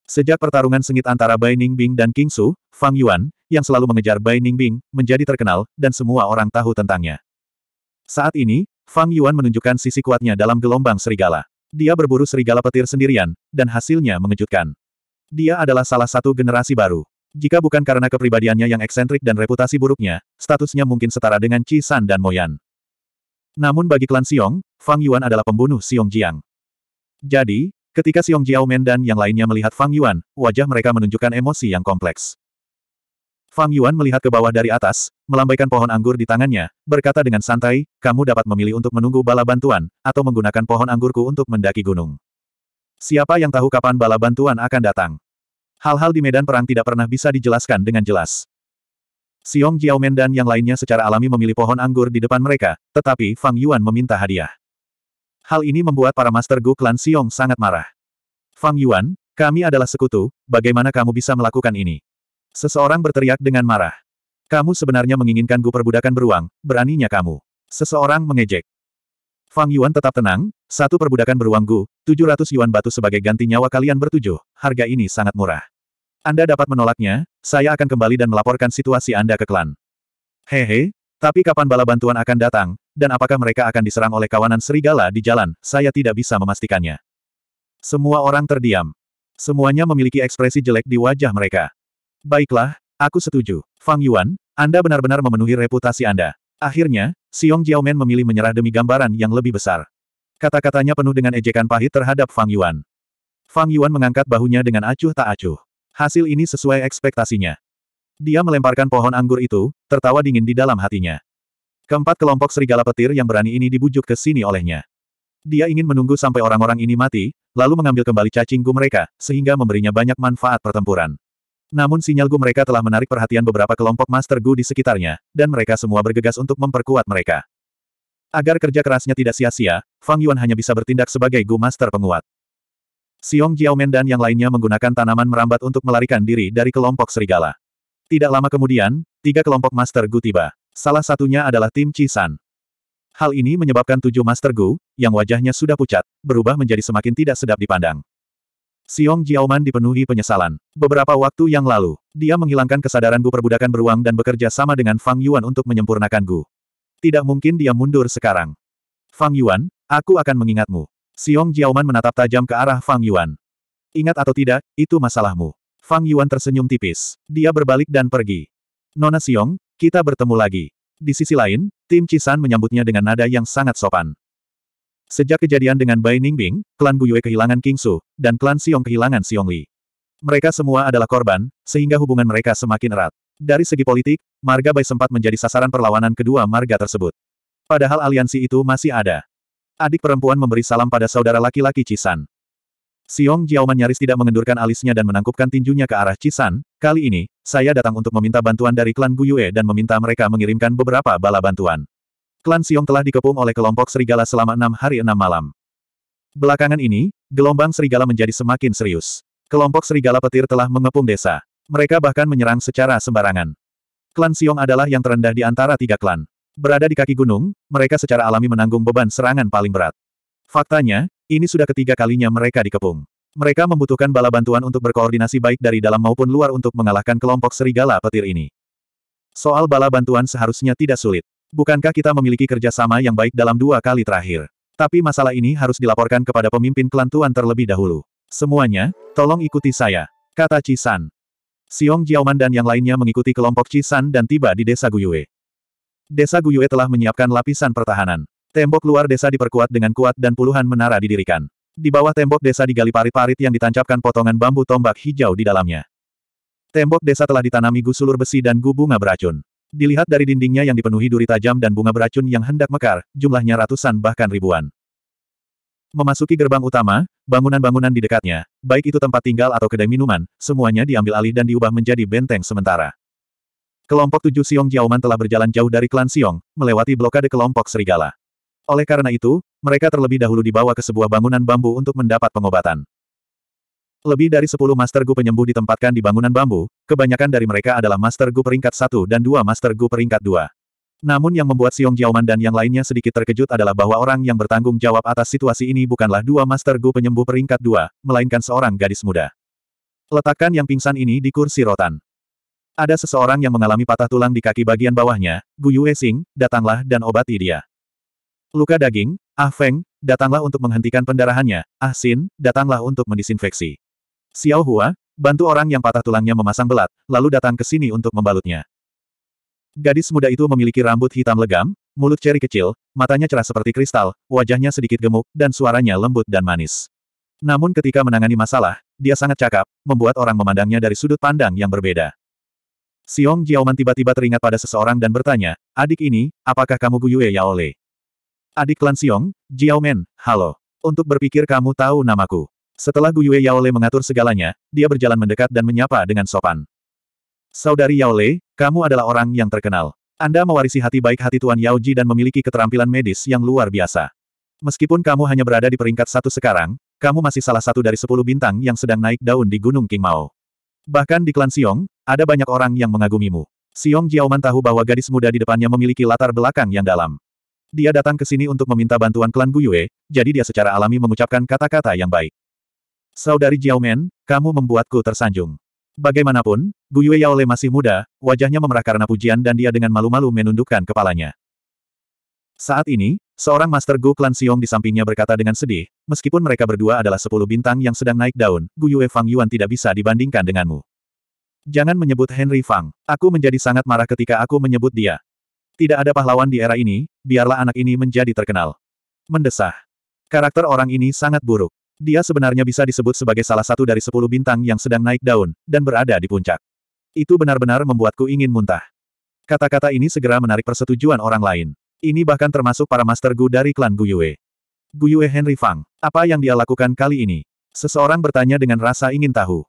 Sejak pertarungan sengit antara Bai Ningbing dan King Su, Fang Yuan, yang selalu mengejar Bai Ningbing, menjadi terkenal, dan semua orang tahu tentangnya. Saat ini, Fang Yuan menunjukkan sisi kuatnya dalam gelombang serigala. Dia berburu serigala petir sendirian, dan hasilnya mengejutkan. Dia adalah salah satu generasi baru. Jika bukan karena kepribadiannya yang eksentrik dan reputasi buruknya, statusnya mungkin setara dengan Chi San dan Moyan. Namun bagi klan Xiong, Fang Yuan adalah pembunuh Xiong Jiang. Jadi, ketika Xiong Jiaomen dan yang lainnya melihat Fang Yuan, wajah mereka menunjukkan emosi yang kompleks. Fang Yuan melihat ke bawah dari atas, melambaikan pohon anggur di tangannya, berkata dengan santai, kamu dapat memilih untuk menunggu bala bantuan, atau menggunakan pohon anggurku untuk mendaki gunung. Siapa yang tahu kapan bala bantuan akan datang? Hal-hal di medan perang tidak pernah bisa dijelaskan dengan jelas. Xiong Jiaomen dan yang lainnya secara alami memilih pohon anggur di depan mereka, tetapi Fang Yuan meminta hadiah. Hal ini membuat para Master Gu klan Xiong sangat marah. Fang Yuan, kami adalah sekutu, bagaimana kamu bisa melakukan ini? Seseorang berteriak dengan marah. Kamu sebenarnya menginginkan Gu perbudakan beruang, beraninya kamu. Seseorang mengejek. Fang Yuan tetap tenang, satu perbudakan beruang Gu, 700 yuan batu sebagai ganti nyawa kalian bertujuh, harga ini sangat murah. Anda dapat menolaknya, saya akan kembali dan melaporkan situasi Anda ke klan. Hehe, tapi kapan bala bantuan akan datang, dan apakah mereka akan diserang oleh kawanan serigala di jalan, saya tidak bisa memastikannya. Semua orang terdiam. Semuanya memiliki ekspresi jelek di wajah mereka. Baiklah, aku setuju. Fang Yuan, Anda benar-benar memenuhi reputasi Anda. Akhirnya, Xiong Jiaomen memilih menyerah demi gambaran yang lebih besar. Kata-katanya penuh dengan ejekan pahit terhadap Fang Yuan. Fang Yuan mengangkat bahunya dengan acuh tak acuh. Hasil ini sesuai ekspektasinya. Dia melemparkan pohon anggur itu, tertawa dingin di dalam hatinya. Keempat kelompok serigala petir yang berani ini dibujuk ke sini olehnya. Dia ingin menunggu sampai orang-orang ini mati, lalu mengambil kembali cacing gu mereka, sehingga memberinya banyak manfaat pertempuran. Namun sinyal gu mereka telah menarik perhatian beberapa kelompok master gu di sekitarnya, dan mereka semua bergegas untuk memperkuat mereka. Agar kerja kerasnya tidak sia-sia, Fang Yuan hanya bisa bertindak sebagai gu master penguat. Xiong Jiaomen dan yang lainnya menggunakan tanaman merambat untuk melarikan diri dari kelompok serigala. Tidak lama kemudian, tiga kelompok Master Gu tiba. Salah satunya adalah tim Cisan. Hal ini menyebabkan tujuh Master Gu, yang wajahnya sudah pucat, berubah menjadi semakin tidak sedap dipandang. Xiong Jiaoman dipenuhi penyesalan. Beberapa waktu yang lalu, dia menghilangkan kesadaran Gu perbudakan beruang dan bekerja sama dengan Fang Yuan untuk menyempurnakan Gu. Tidak mungkin dia mundur sekarang. Fang Yuan, aku akan mengingatmu. Xiong Jiaoman menatap tajam ke arah Fang Yuan. Ingat atau tidak, itu masalahmu. Fang Yuan tersenyum tipis. Dia berbalik dan pergi. Nona Xiong, kita bertemu lagi. Di sisi lain, tim Cisan menyambutnya dengan nada yang sangat sopan. Sejak kejadian dengan Bai Ningbing, klan Buyue kehilangan King Su, dan klan Xiong kehilangan Xiong Li. Mereka semua adalah korban, sehingga hubungan mereka semakin erat. Dari segi politik, Marga Bai sempat menjadi sasaran perlawanan kedua marga tersebut. Padahal aliansi itu masih ada. Adik perempuan memberi salam pada saudara laki-laki Cisan. Siong Jiaoman nyaris tidak mengendurkan alisnya dan menangkupkan tinjunya ke arah Cisan, kali ini, saya datang untuk meminta bantuan dari klan Guyue dan meminta mereka mengirimkan beberapa bala bantuan. Klan Siong telah dikepung oleh kelompok serigala selama enam hari enam malam. Belakangan ini, gelombang serigala menjadi semakin serius. Kelompok serigala petir telah mengepung desa. Mereka bahkan menyerang secara sembarangan. Klan Siong adalah yang terendah di antara tiga klan. Berada di kaki gunung, mereka secara alami menanggung beban serangan paling berat. Faktanya, ini sudah ketiga kalinya mereka dikepung. Mereka membutuhkan bala bantuan untuk berkoordinasi baik dari dalam maupun luar untuk mengalahkan kelompok serigala petir ini. Soal bala bantuan seharusnya tidak sulit. Bukankah kita memiliki kerjasama yang baik dalam dua kali terakhir? Tapi masalah ini harus dilaporkan kepada pemimpin kelantuan terlebih dahulu. Semuanya, tolong ikuti saya, kata Cisan. Siong Jiaoman dan yang lainnya mengikuti kelompok Cisan dan tiba di desa Guyue. Desa Guyue telah menyiapkan lapisan pertahanan. Tembok luar desa diperkuat dengan kuat dan puluhan menara didirikan. Di bawah tembok desa digali parit-parit yang ditancapkan potongan bambu tombak hijau di dalamnya. Tembok desa telah ditanami gusulur besi dan gu beracun. Dilihat dari dindingnya yang dipenuhi duri tajam dan bunga beracun yang hendak mekar, jumlahnya ratusan bahkan ribuan. Memasuki gerbang utama, bangunan-bangunan di dekatnya, baik itu tempat tinggal atau kedai minuman, semuanya diambil alih dan diubah menjadi benteng sementara. Kelompok tujuh Siong Jiaoman telah berjalan jauh dari klan Siong, melewati blokade kelompok serigala. Oleh karena itu, mereka terlebih dahulu dibawa ke sebuah bangunan bambu untuk mendapat pengobatan. Lebih dari sepuluh Master Gu penyembuh ditempatkan di bangunan bambu, kebanyakan dari mereka adalah Master Gu peringkat satu dan dua Master Gu peringkat dua. Namun yang membuat Siong Jiaoman dan yang lainnya sedikit terkejut adalah bahwa orang yang bertanggung jawab atas situasi ini bukanlah dua Master Gu penyembuh peringkat dua, melainkan seorang gadis muda. Letakkan yang pingsan ini di kursi rotan. Ada seseorang yang mengalami patah tulang di kaki bagian bawahnya, Gu Yue Xing, datanglah dan obati dia. Luka daging, Ah Feng, datanglah untuk menghentikan pendarahannya, Ah Xin, datanglah untuk mendisinfeksi. Xiao Hua, bantu orang yang patah tulangnya memasang belat, lalu datang ke sini untuk membalutnya. Gadis muda itu memiliki rambut hitam legam, mulut ceri kecil, matanya cerah seperti kristal, wajahnya sedikit gemuk, dan suaranya lembut dan manis. Namun ketika menangani masalah, dia sangat cakap, membuat orang memandangnya dari sudut pandang yang berbeda. Xiong Jiaoman tiba-tiba teringat pada seseorang dan bertanya, adik ini, apakah kamu Yue Yaole? Adik klan Xiong, Jiaomen, halo. Untuk berpikir kamu tahu namaku. Setelah Yue Yaole mengatur segalanya, dia berjalan mendekat dan menyapa dengan sopan. Saudari Yaole, kamu adalah orang yang terkenal. Anda mewarisi hati baik hati Tuan Yao Ji dan memiliki keterampilan medis yang luar biasa. Meskipun kamu hanya berada di peringkat satu sekarang, kamu masih salah satu dari sepuluh bintang yang sedang naik daun di Gunung King Mao. Bahkan di klan Xiong, ada banyak orang yang mengagumimu. Xiong Jiaoman tahu bahwa gadis muda di depannya memiliki latar belakang yang dalam. Dia datang ke sini untuk meminta bantuan klan Guyue, jadi dia secara alami mengucapkan kata-kata yang baik. Saudari Jiaomen, kamu membuatku tersanjung. Bagaimanapun, Guyue Yaole masih muda, wajahnya memerah karena pujian dan dia dengan malu-malu menundukkan kepalanya. Saat ini, seorang Master Gu Klan Xiong di sampingnya berkata dengan sedih, meskipun mereka berdua adalah sepuluh bintang yang sedang naik daun, Guyue Fang Yuan tidak bisa dibandingkan denganmu. Jangan menyebut Henry Fang. Aku menjadi sangat marah ketika aku menyebut dia. Tidak ada pahlawan di era ini, biarlah anak ini menjadi terkenal. Mendesah. Karakter orang ini sangat buruk. Dia sebenarnya bisa disebut sebagai salah satu dari sepuluh bintang yang sedang naik daun, dan berada di puncak. Itu benar-benar membuatku ingin muntah. Kata-kata ini segera menarik persetujuan orang lain. Ini bahkan termasuk para Master Gu dari klan Guyue. Guyue Henry Fang, apa yang dia lakukan kali ini? Seseorang bertanya dengan rasa ingin tahu.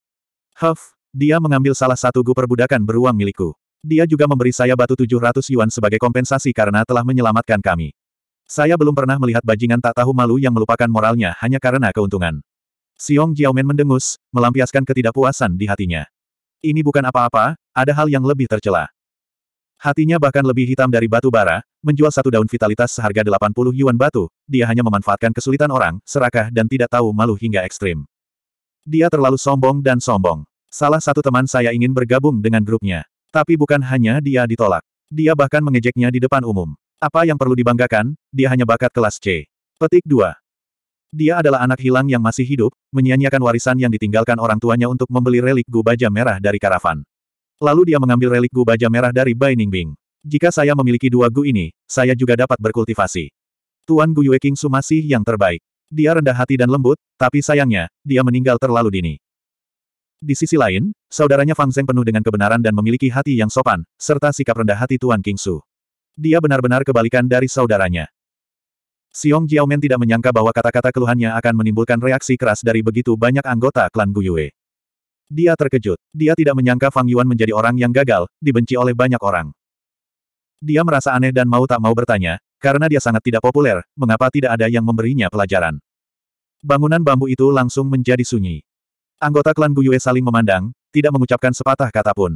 Huff, dia mengambil salah satu gu perbudakan beruang milikku. Dia juga memberi saya batu 700 yuan sebagai kompensasi karena telah menyelamatkan kami. Saya belum pernah melihat bajingan tak tahu malu yang melupakan moralnya hanya karena keuntungan. Xiong Jiaomen mendengus, melampiaskan ketidakpuasan di hatinya. Ini bukan apa-apa, ada hal yang lebih tercela. Hatinya bahkan lebih hitam dari batu bara, menjual satu daun vitalitas seharga 80 yuan batu, dia hanya memanfaatkan kesulitan orang, serakah dan tidak tahu malu hingga ekstrim. Dia terlalu sombong dan sombong. Salah satu teman saya ingin bergabung dengan grupnya. Tapi bukan hanya dia ditolak. Dia bahkan mengejeknya di depan umum. Apa yang perlu dibanggakan, dia hanya bakat kelas C. Petik 2. Dia adalah anak hilang yang masih hidup, menyanyiakan warisan yang ditinggalkan orang tuanya untuk membeli relik gu baja merah dari karavan. Lalu dia mengambil relik gu baja merah dari Bai Ningbing. Jika saya memiliki dua gu ini, saya juga dapat berkultivasi. Tuan Gu Yue King Su masih yang terbaik. Dia rendah hati dan lembut, tapi sayangnya, dia meninggal terlalu dini. Di sisi lain, saudaranya Fang Zeng penuh dengan kebenaran dan memiliki hati yang sopan, serta sikap rendah hati Tuan King Su. Dia benar-benar kebalikan dari saudaranya. Xiong Jiaomen tidak menyangka bahwa kata-kata keluhannya akan menimbulkan reaksi keras dari begitu banyak anggota klan Guyue. Dia terkejut. Dia tidak menyangka Fang Yuan menjadi orang yang gagal, dibenci oleh banyak orang. Dia merasa aneh dan mau tak mau bertanya, karena dia sangat tidak populer, mengapa tidak ada yang memberinya pelajaran. Bangunan bambu itu langsung menjadi sunyi. Anggota klan Guyue saling memandang, tidak mengucapkan sepatah kata pun.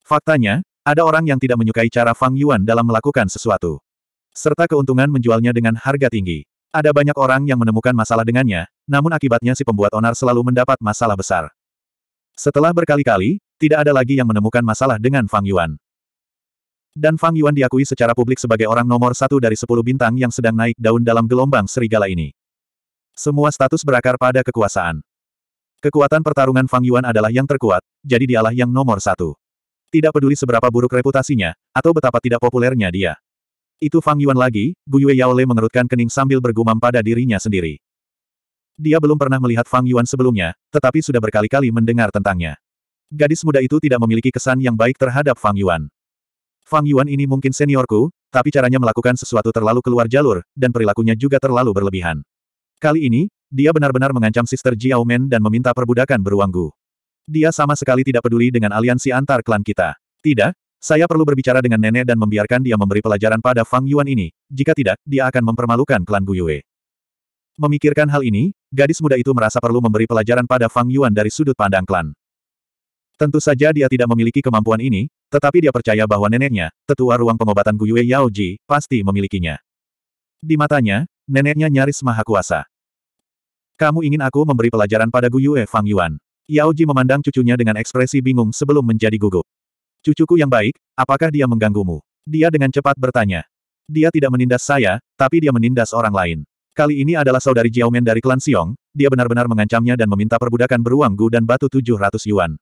Faktanya, ada orang yang tidak menyukai cara Fang Yuan dalam melakukan sesuatu. Serta keuntungan menjualnya dengan harga tinggi. Ada banyak orang yang menemukan masalah dengannya, namun akibatnya si pembuat onar selalu mendapat masalah besar. Setelah berkali-kali, tidak ada lagi yang menemukan masalah dengan Fang Yuan. Dan Fang Yuan diakui secara publik sebagai orang nomor satu dari sepuluh bintang yang sedang naik daun dalam gelombang serigala ini. Semua status berakar pada kekuasaan. Kekuatan pertarungan Fang Yuan adalah yang terkuat, jadi dialah yang nomor satu. Tidak peduli seberapa buruk reputasinya, atau betapa tidak populernya dia. Itu Fang Yuan lagi, Yue Yaole mengerutkan kening sambil bergumam pada dirinya sendiri. Dia belum pernah melihat Fang Yuan sebelumnya, tetapi sudah berkali-kali mendengar tentangnya. Gadis muda itu tidak memiliki kesan yang baik terhadap Fang Yuan. Fang Yuan ini mungkin seniorku, tapi caranya melakukan sesuatu terlalu keluar jalur, dan perilakunya juga terlalu berlebihan. Kali ini, dia benar-benar mengancam Sister Jiao Men dan meminta perbudakan beruanggu. Dia sama sekali tidak peduli dengan aliansi antar klan kita. Tidak, saya perlu berbicara dengan nenek dan membiarkan dia memberi pelajaran pada Fang Yuan ini, jika tidak, dia akan mempermalukan klan Gu Yue. Memikirkan hal ini, gadis muda itu merasa perlu memberi pelajaran pada Fang Yuan dari sudut pandang klan. Tentu saja dia tidak memiliki kemampuan ini, tetapi dia percaya bahwa neneknya, tetua ruang pengobatan Guyue Yao Ji, pasti memilikinya. Di matanya, neneknya nyaris maha kuasa. Kamu ingin aku memberi pelajaran pada Gu Yue Fang Yuan? Yao Ji memandang cucunya dengan ekspresi bingung sebelum menjadi gugup. Cucuku yang baik, apakah dia mengganggumu? Dia dengan cepat bertanya. Dia tidak menindas saya, tapi dia menindas orang lain. Kali ini adalah saudari Jiao Men dari klan Xiong, dia benar-benar mengancamnya dan meminta perbudakan beruang gu dan batu 700 yuan.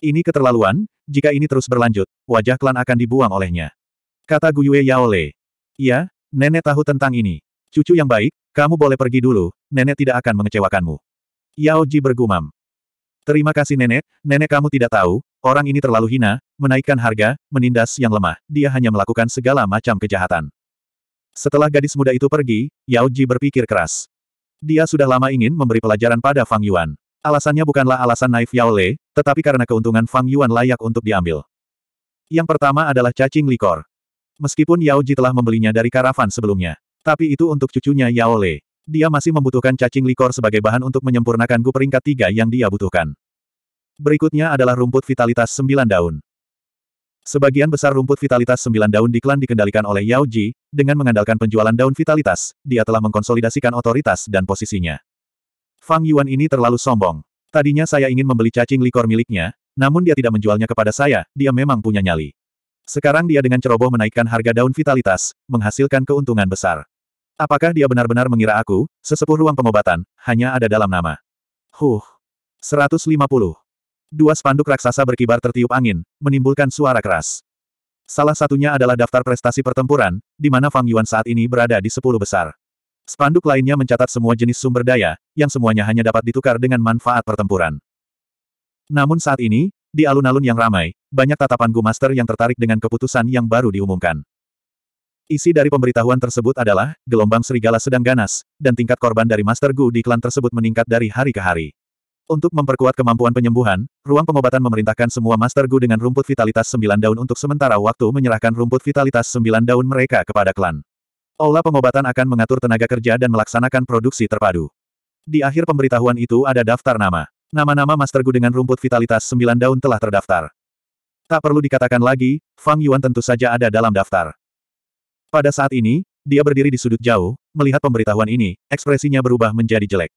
Ini keterlaluan, jika ini terus berlanjut, wajah klan akan dibuang olehnya. Kata Gu Yue Yao Le. Iya, nenek tahu tentang ini. Cucu yang baik, kamu boleh pergi dulu, nenek tidak akan mengecewakanmu. Yao Ji bergumam. Terima kasih nenek, nenek kamu tidak tahu, orang ini terlalu hina, menaikkan harga, menindas yang lemah, dia hanya melakukan segala macam kejahatan. Setelah gadis muda itu pergi, Yao Ji berpikir keras. Dia sudah lama ingin memberi pelajaran pada Fang Yuan. Alasannya bukanlah alasan naif Yao Le, tetapi karena keuntungan Fang Yuan layak untuk diambil. Yang pertama adalah cacing likor. Meskipun Yao Ji telah membelinya dari karavan sebelumnya. Tapi itu untuk cucunya Yaole. Dia masih membutuhkan cacing likor sebagai bahan untuk menyempurnakan gu peringkat tiga yang dia butuhkan. Berikutnya adalah rumput vitalitas sembilan daun. Sebagian besar rumput vitalitas sembilan daun di klan dikendalikan oleh Yao Ji, dengan mengandalkan penjualan daun vitalitas, dia telah mengkonsolidasikan otoritas dan posisinya. Fang Yuan ini terlalu sombong. Tadinya saya ingin membeli cacing likor miliknya, namun dia tidak menjualnya kepada saya, dia memang punya nyali. Sekarang dia dengan ceroboh menaikkan harga daun vitalitas, menghasilkan keuntungan besar. Apakah dia benar-benar mengira aku, sesepuh ruang pengobatan, hanya ada dalam nama? Huh. 150. Dua spanduk raksasa berkibar tertiup angin, menimbulkan suara keras. Salah satunya adalah daftar prestasi pertempuran, di mana Fang Yuan saat ini berada di 10 besar. Spanduk lainnya mencatat semua jenis sumber daya, yang semuanya hanya dapat ditukar dengan manfaat pertempuran. Namun saat ini, di alun-alun yang ramai, banyak tatapan Gu Master yang tertarik dengan keputusan yang baru diumumkan. Isi dari pemberitahuan tersebut adalah, gelombang serigala sedang ganas, dan tingkat korban dari Master Gu di klan tersebut meningkat dari hari ke hari. Untuk memperkuat kemampuan penyembuhan, ruang pengobatan memerintahkan semua Master Gu dengan rumput vitalitas sembilan daun untuk sementara waktu menyerahkan rumput vitalitas sembilan daun mereka kepada klan. Aula pengobatan akan mengatur tenaga kerja dan melaksanakan produksi terpadu. Di akhir pemberitahuan itu ada daftar nama. Nama-nama Master Gu dengan rumput vitalitas sembilan daun telah terdaftar. Tak perlu dikatakan lagi, Fang Yuan tentu saja ada dalam daftar. Pada saat ini, dia berdiri di sudut jauh, melihat pemberitahuan ini, ekspresinya berubah menjadi jelek.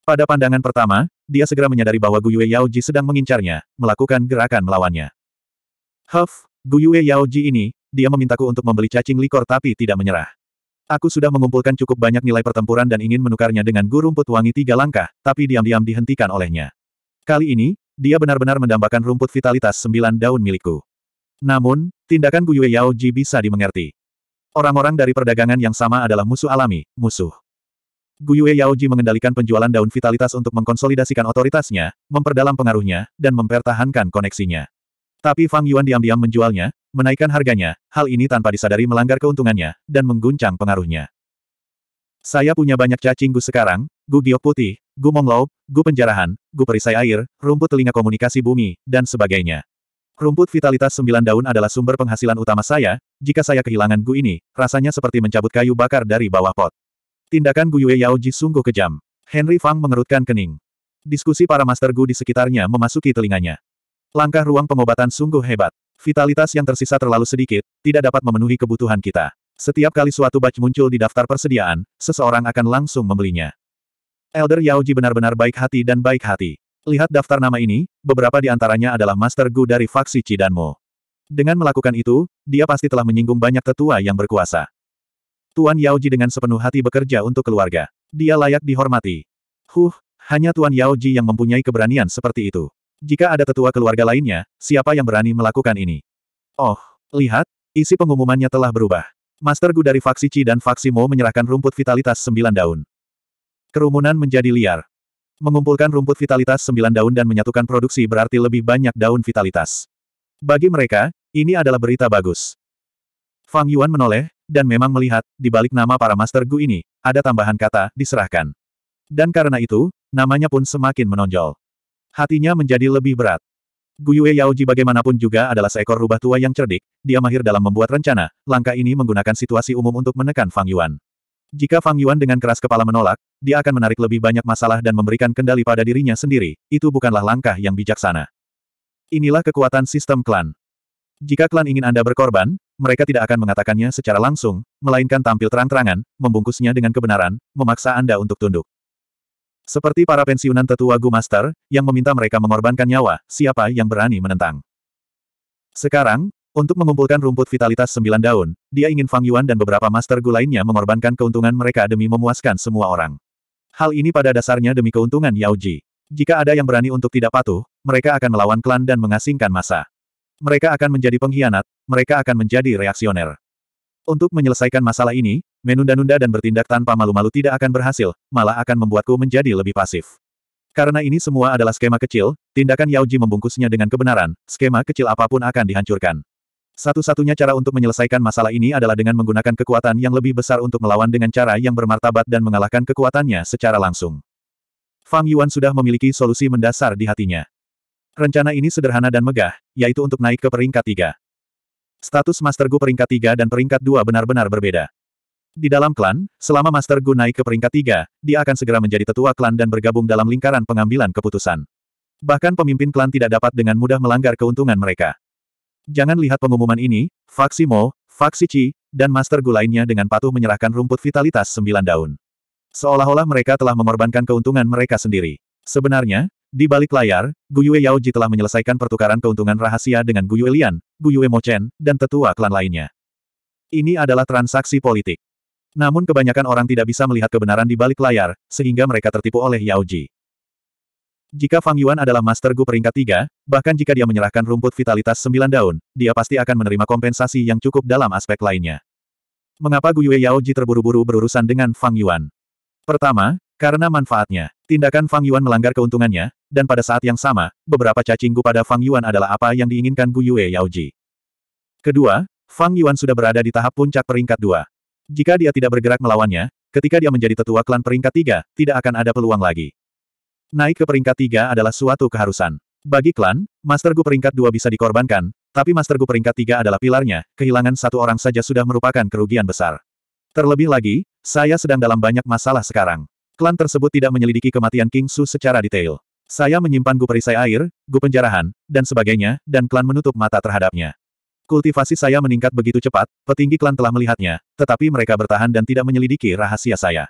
Pada pandangan pertama, dia segera menyadari bahwa Guyue Yaoji sedang mengincarnya, melakukan gerakan melawannya. Huff, Guyue Yaoji ini, dia memintaku untuk membeli cacing likor tapi tidak menyerah. Aku sudah mengumpulkan cukup banyak nilai pertempuran dan ingin menukarnya dengan guru rumput wangi tiga langkah, tapi diam-diam dihentikan olehnya. Kali ini, dia benar-benar mendambakan rumput vitalitas sembilan daun milikku. Namun, tindakan Guyue Yao Ji bisa dimengerti. Orang-orang dari perdagangan yang sama adalah musuh alami, musuh. Guyue Yaoji mengendalikan penjualan daun vitalitas untuk mengkonsolidasikan otoritasnya, memperdalam pengaruhnya, dan mempertahankan koneksinya. Tapi Fang Yuan diam-diam menjualnya, menaikkan harganya, hal ini tanpa disadari melanggar keuntungannya, dan mengguncang pengaruhnya. Saya punya banyak cacing gu sekarang, gu giok putih, gu monglob, gu penjarahan, gu perisai air, rumput telinga komunikasi bumi, dan sebagainya. Rumput vitalitas sembilan daun adalah sumber penghasilan utama saya, jika saya kehilangan Gu ini, rasanya seperti mencabut kayu bakar dari bawah pot. Tindakan Gu Yue Yao Ji sungguh kejam. Henry Fang mengerutkan kening. Diskusi para Master Gu di sekitarnya memasuki telinganya. Langkah ruang pengobatan sungguh hebat. Vitalitas yang tersisa terlalu sedikit, tidak dapat memenuhi kebutuhan kita. Setiap kali suatu batch muncul di daftar persediaan, seseorang akan langsung membelinya. Elder Yao Ji benar-benar baik hati dan baik hati. Lihat daftar nama ini, beberapa di antaranya adalah Master Gu dari faksi Cidanmo. Dengan melakukan itu, dia pasti telah menyinggung banyak tetua yang berkuasa. Tuan Yao Ji dengan sepenuh hati bekerja untuk keluarga. Dia layak dihormati. Huh, hanya Tuan Yao Ji yang mempunyai keberanian seperti itu. Jika ada tetua keluarga lainnya, siapa yang berani melakukan ini? Oh, lihat, isi pengumumannya telah berubah. Master Gu dari faksi Ci dan faksi Mo menyerahkan rumput vitalitas sembilan daun. Kerumunan menjadi liar. Mengumpulkan rumput vitalitas sembilan daun dan menyatukan produksi berarti lebih banyak daun vitalitas. Bagi mereka, ini adalah berita bagus. Fang Yuan menoleh, dan memang melihat, di balik nama para Master Gu ini, ada tambahan kata, diserahkan. Dan karena itu, namanya pun semakin menonjol. Hatinya menjadi lebih berat. Gu Guyue Yaoji bagaimanapun juga adalah seekor rubah tua yang cerdik, dia mahir dalam membuat rencana, langkah ini menggunakan situasi umum untuk menekan Fang Yuan. Jika Fang Yuan dengan keras kepala menolak, dia akan menarik lebih banyak masalah dan memberikan kendali pada dirinya sendiri, itu bukanlah langkah yang bijaksana. Inilah kekuatan sistem klan. Jika klan ingin Anda berkorban, mereka tidak akan mengatakannya secara langsung, melainkan tampil terang-terangan, membungkusnya dengan kebenaran, memaksa Anda untuk tunduk. Seperti para pensiunan tetua Gu Master, yang meminta mereka mengorbankan nyawa, siapa yang berani menentang. Sekarang, untuk mengumpulkan rumput vitalitas sembilan daun, dia ingin Fang Yuan dan beberapa master gu lainnya mengorbankan keuntungan mereka demi memuaskan semua orang. Hal ini pada dasarnya demi keuntungan Yao Ji. Jika ada yang berani untuk tidak patuh, mereka akan melawan klan dan mengasingkan masa. Mereka akan menjadi pengkhianat, mereka akan menjadi reaksioner. Untuk menyelesaikan masalah ini, menunda-nunda dan bertindak tanpa malu-malu tidak akan berhasil, malah akan membuatku menjadi lebih pasif. Karena ini semua adalah skema kecil, tindakan Yao Ji membungkusnya dengan kebenaran, skema kecil apapun akan dihancurkan. Satu-satunya cara untuk menyelesaikan masalah ini adalah dengan menggunakan kekuatan yang lebih besar untuk melawan dengan cara yang bermartabat dan mengalahkan kekuatannya secara langsung. Fang Yuan sudah memiliki solusi mendasar di hatinya. Rencana ini sederhana dan megah, yaitu untuk naik ke peringkat tiga. Status Master Gu peringkat tiga dan peringkat dua benar-benar berbeda. Di dalam klan, selama Master Gu naik ke peringkat tiga, dia akan segera menjadi tetua klan dan bergabung dalam lingkaran pengambilan keputusan. Bahkan pemimpin klan tidak dapat dengan mudah melanggar keuntungan mereka. Jangan lihat pengumuman ini, Faksi Mo, Faksi Chi, dan Master Gu lainnya dengan patuh menyerahkan rumput vitalitas sembilan daun. Seolah-olah mereka telah mengorbankan keuntungan mereka sendiri. Sebenarnya, di balik layar, Gu Yue Yao Ji telah menyelesaikan pertukaran keuntungan rahasia dengan Gu Yue Lian, Gu Yue Mo Chen, dan tetua klan lainnya. Ini adalah transaksi politik. Namun kebanyakan orang tidak bisa melihat kebenaran di balik layar, sehingga mereka tertipu oleh Yao Ji. Jika Fang Yuan adalah Master Gu peringkat 3, bahkan jika dia menyerahkan rumput vitalitas 9 daun, dia pasti akan menerima kompensasi yang cukup dalam aspek lainnya. Mengapa Gu Yue Yao Ji terburu-buru berurusan dengan Fang Yuan? Pertama, karena manfaatnya. Tindakan Fang Yuan melanggar keuntungannya, dan pada saat yang sama, beberapa cacing Gu pada Fang Yuan adalah apa yang diinginkan Gu Yue Yao Ji. Kedua, Fang Yuan sudah berada di tahap puncak peringkat 2. Jika dia tidak bergerak melawannya, ketika dia menjadi tetua klan peringkat 3, tidak akan ada peluang lagi. Naik ke peringkat tiga adalah suatu keharusan. Bagi klan, Master Gu peringkat dua bisa dikorbankan, tapi Master Gu peringkat tiga adalah pilarnya, kehilangan satu orang saja sudah merupakan kerugian besar. Terlebih lagi, saya sedang dalam banyak masalah sekarang. Klan tersebut tidak menyelidiki kematian King Su secara detail. Saya menyimpan gu perisai air, gu penjarahan, dan sebagainya, dan klan menutup mata terhadapnya. Kultivasi saya meningkat begitu cepat, petinggi klan telah melihatnya, tetapi mereka bertahan dan tidak menyelidiki rahasia saya.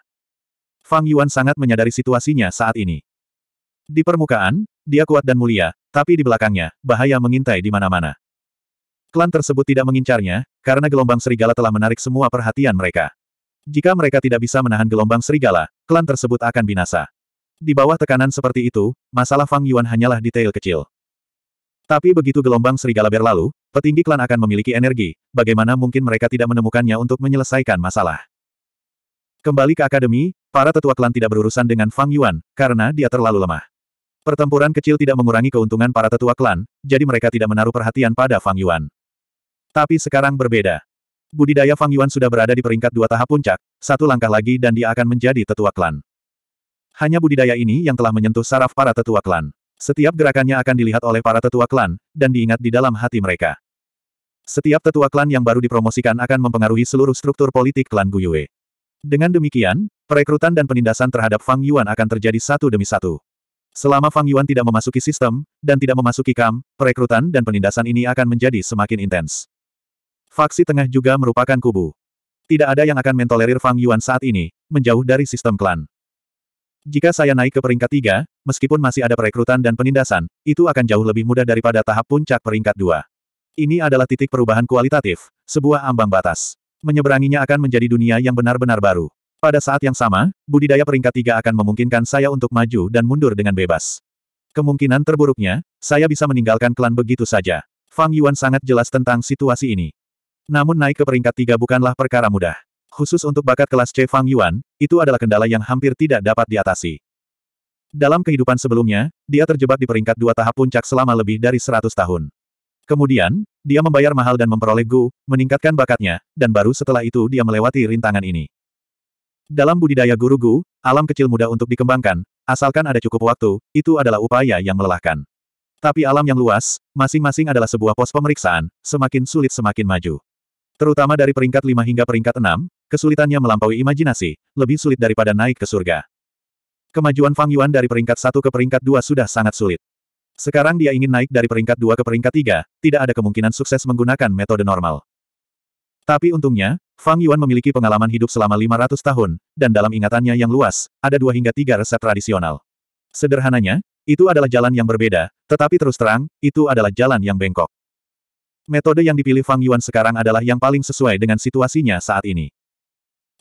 Fang Yuan sangat menyadari situasinya saat ini. Di permukaan, dia kuat dan mulia, tapi di belakangnya, bahaya mengintai di mana-mana. Klan tersebut tidak mengincarnya, karena gelombang serigala telah menarik semua perhatian mereka. Jika mereka tidak bisa menahan gelombang serigala, klan tersebut akan binasa. Di bawah tekanan seperti itu, masalah Fang Yuan hanyalah detail kecil. Tapi begitu gelombang serigala berlalu, petinggi klan akan memiliki energi, bagaimana mungkin mereka tidak menemukannya untuk menyelesaikan masalah. Kembali ke akademi, para tetua klan tidak berurusan dengan Fang Yuan, karena dia terlalu lemah. Pertempuran kecil tidak mengurangi keuntungan para tetua klan, jadi mereka tidak menaruh perhatian pada Fang Yuan. Tapi sekarang berbeda. Budidaya Fang Yuan sudah berada di peringkat dua tahap puncak, satu langkah lagi dan dia akan menjadi tetua klan. Hanya budidaya ini yang telah menyentuh saraf para tetua klan. Setiap gerakannya akan dilihat oleh para tetua klan, dan diingat di dalam hati mereka. Setiap tetua klan yang baru dipromosikan akan mempengaruhi seluruh struktur politik klan Guyue. Dengan demikian, perekrutan dan penindasan terhadap Fang Yuan akan terjadi satu demi satu. Selama Fang Yuan tidak memasuki sistem, dan tidak memasuki kam, perekrutan dan penindasan ini akan menjadi semakin intens. Faksi tengah juga merupakan kubu. Tidak ada yang akan mentolerir Fang Yuan saat ini, menjauh dari sistem klan. Jika saya naik ke peringkat tiga, meskipun masih ada perekrutan dan penindasan, itu akan jauh lebih mudah daripada tahap puncak peringkat dua. Ini adalah titik perubahan kualitatif, sebuah ambang batas. Menyeberanginya akan menjadi dunia yang benar-benar baru. Pada saat yang sama, budidaya peringkat tiga akan memungkinkan saya untuk maju dan mundur dengan bebas. Kemungkinan terburuknya, saya bisa meninggalkan klan begitu saja. Fang Yuan sangat jelas tentang situasi ini. Namun naik ke peringkat tiga bukanlah perkara mudah. Khusus untuk bakat kelas C Fang Yuan, itu adalah kendala yang hampir tidak dapat diatasi. Dalam kehidupan sebelumnya, dia terjebak di peringkat dua tahap puncak selama lebih dari 100 tahun. Kemudian, dia membayar mahal dan memperoleh Gu, meningkatkan bakatnya, dan baru setelah itu dia melewati rintangan ini. Dalam budidaya guru-gu, alam kecil mudah untuk dikembangkan, asalkan ada cukup waktu, itu adalah upaya yang melelahkan. Tapi alam yang luas, masing-masing adalah sebuah pos pemeriksaan, semakin sulit semakin maju. Terutama dari peringkat 5 hingga peringkat 6, kesulitannya melampaui imajinasi, lebih sulit daripada naik ke surga. Kemajuan Fang Yuan dari peringkat 1 ke peringkat 2 sudah sangat sulit. Sekarang dia ingin naik dari peringkat 2 ke peringkat 3, tidak ada kemungkinan sukses menggunakan metode normal. Tapi untungnya, Fang Yuan memiliki pengalaman hidup selama 500 tahun, dan dalam ingatannya yang luas, ada dua hingga tiga resep tradisional. Sederhananya, itu adalah jalan yang berbeda, tetapi terus terang, itu adalah jalan yang bengkok. Metode yang dipilih Fang Yuan sekarang adalah yang paling sesuai dengan situasinya saat ini.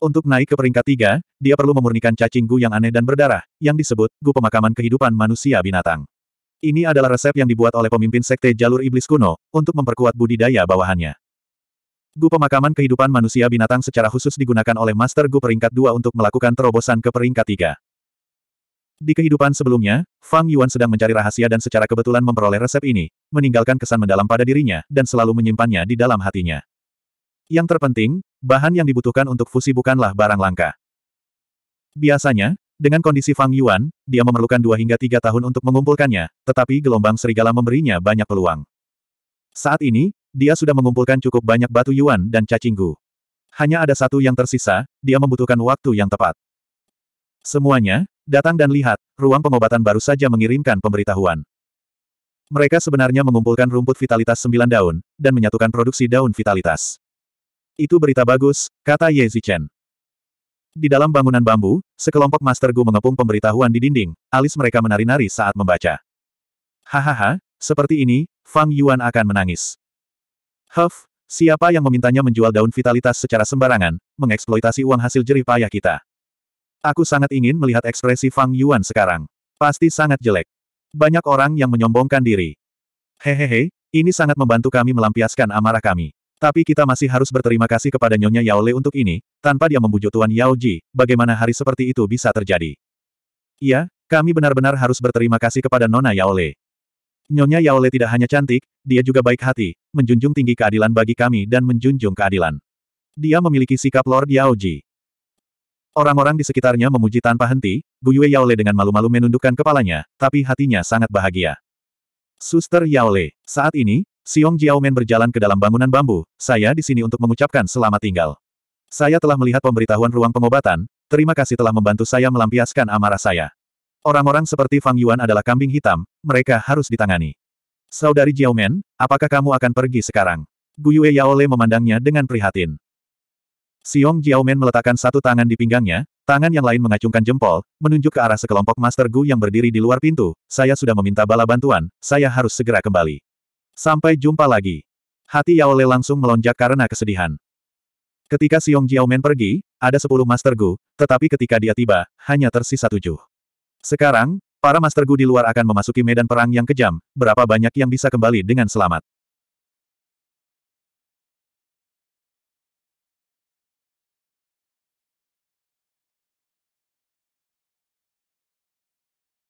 Untuk naik ke peringkat tiga, dia perlu memurnikan cacing gu yang aneh dan berdarah, yang disebut gu pemakaman kehidupan manusia binatang. Ini adalah resep yang dibuat oleh pemimpin sekte jalur iblis kuno, untuk memperkuat budidaya bawahannya. Gu pemakaman kehidupan manusia binatang secara khusus digunakan oleh Master Gu peringkat 2 untuk melakukan terobosan ke peringkat 3. Di kehidupan sebelumnya, Fang Yuan sedang mencari rahasia dan secara kebetulan memperoleh resep ini, meninggalkan kesan mendalam pada dirinya, dan selalu menyimpannya di dalam hatinya. Yang terpenting, bahan yang dibutuhkan untuk fusi bukanlah barang langka. Biasanya, dengan kondisi Fang Yuan, dia memerlukan dua hingga tiga tahun untuk mengumpulkannya, tetapi gelombang serigala memberinya banyak peluang. Saat ini, dia sudah mengumpulkan cukup banyak batu Yuan dan cacinggu. Hanya ada satu yang tersisa, dia membutuhkan waktu yang tepat. Semuanya, datang dan lihat, ruang pengobatan baru saja mengirimkan pemberitahuan. Mereka sebenarnya mengumpulkan rumput vitalitas sembilan daun, dan menyatukan produksi daun vitalitas. Itu berita bagus, kata Ye Zichen. Di dalam bangunan bambu, sekelompok Master Gu mengepung pemberitahuan di dinding, alis mereka menari-nari saat membaca. Hahaha, seperti ini, Fang Yuan akan menangis. Huff, siapa yang memintanya menjual daun vitalitas secara sembarangan, mengeksploitasi uang hasil jerih payah kita. Aku sangat ingin melihat ekspresi Fang Yuan sekarang. Pasti sangat jelek. Banyak orang yang menyombongkan diri. Hehehe, ini sangat membantu kami melampiaskan amarah kami. Tapi kita masih harus berterima kasih kepada Nyonya Yao Yaole untuk ini, tanpa dia membujuk Tuan Yao Ji, bagaimana hari seperti itu bisa terjadi. Iya, kami benar-benar harus berterima kasih kepada Nona Yao Yaole. Nyonya Yaole tidak hanya cantik, dia juga baik hati, menjunjung tinggi keadilan bagi kami dan menjunjung keadilan. Dia memiliki sikap Lord Yaoji. Orang-orang di sekitarnya memuji tanpa henti, Guyue Yaole dengan malu-malu menundukkan kepalanya, tapi hatinya sangat bahagia. Suster Yaole, saat ini, Xiong Jiaomen berjalan ke dalam bangunan bambu, saya di sini untuk mengucapkan selamat tinggal. Saya telah melihat pemberitahuan ruang pengobatan, terima kasih telah membantu saya melampiaskan amarah saya. Orang-orang seperti Fang Yuan adalah kambing hitam, mereka harus ditangani. Saudari Jiaomen, apakah kamu akan pergi sekarang? Guyue Yaole memandangnya dengan prihatin. Xiong Jiaomen meletakkan satu tangan di pinggangnya, tangan yang lain mengacungkan jempol, menunjuk ke arah sekelompok Master Gu yang berdiri di luar pintu, saya sudah meminta bala bantuan, saya harus segera kembali. Sampai jumpa lagi. Hati Yaole langsung melonjak karena kesedihan. Ketika Xiong Jiaomen pergi, ada sepuluh Master Gu, tetapi ketika dia tiba, hanya tersisa tujuh. Sekarang, para Master Gu di luar akan memasuki medan perang yang kejam, berapa banyak yang bisa kembali dengan selamat.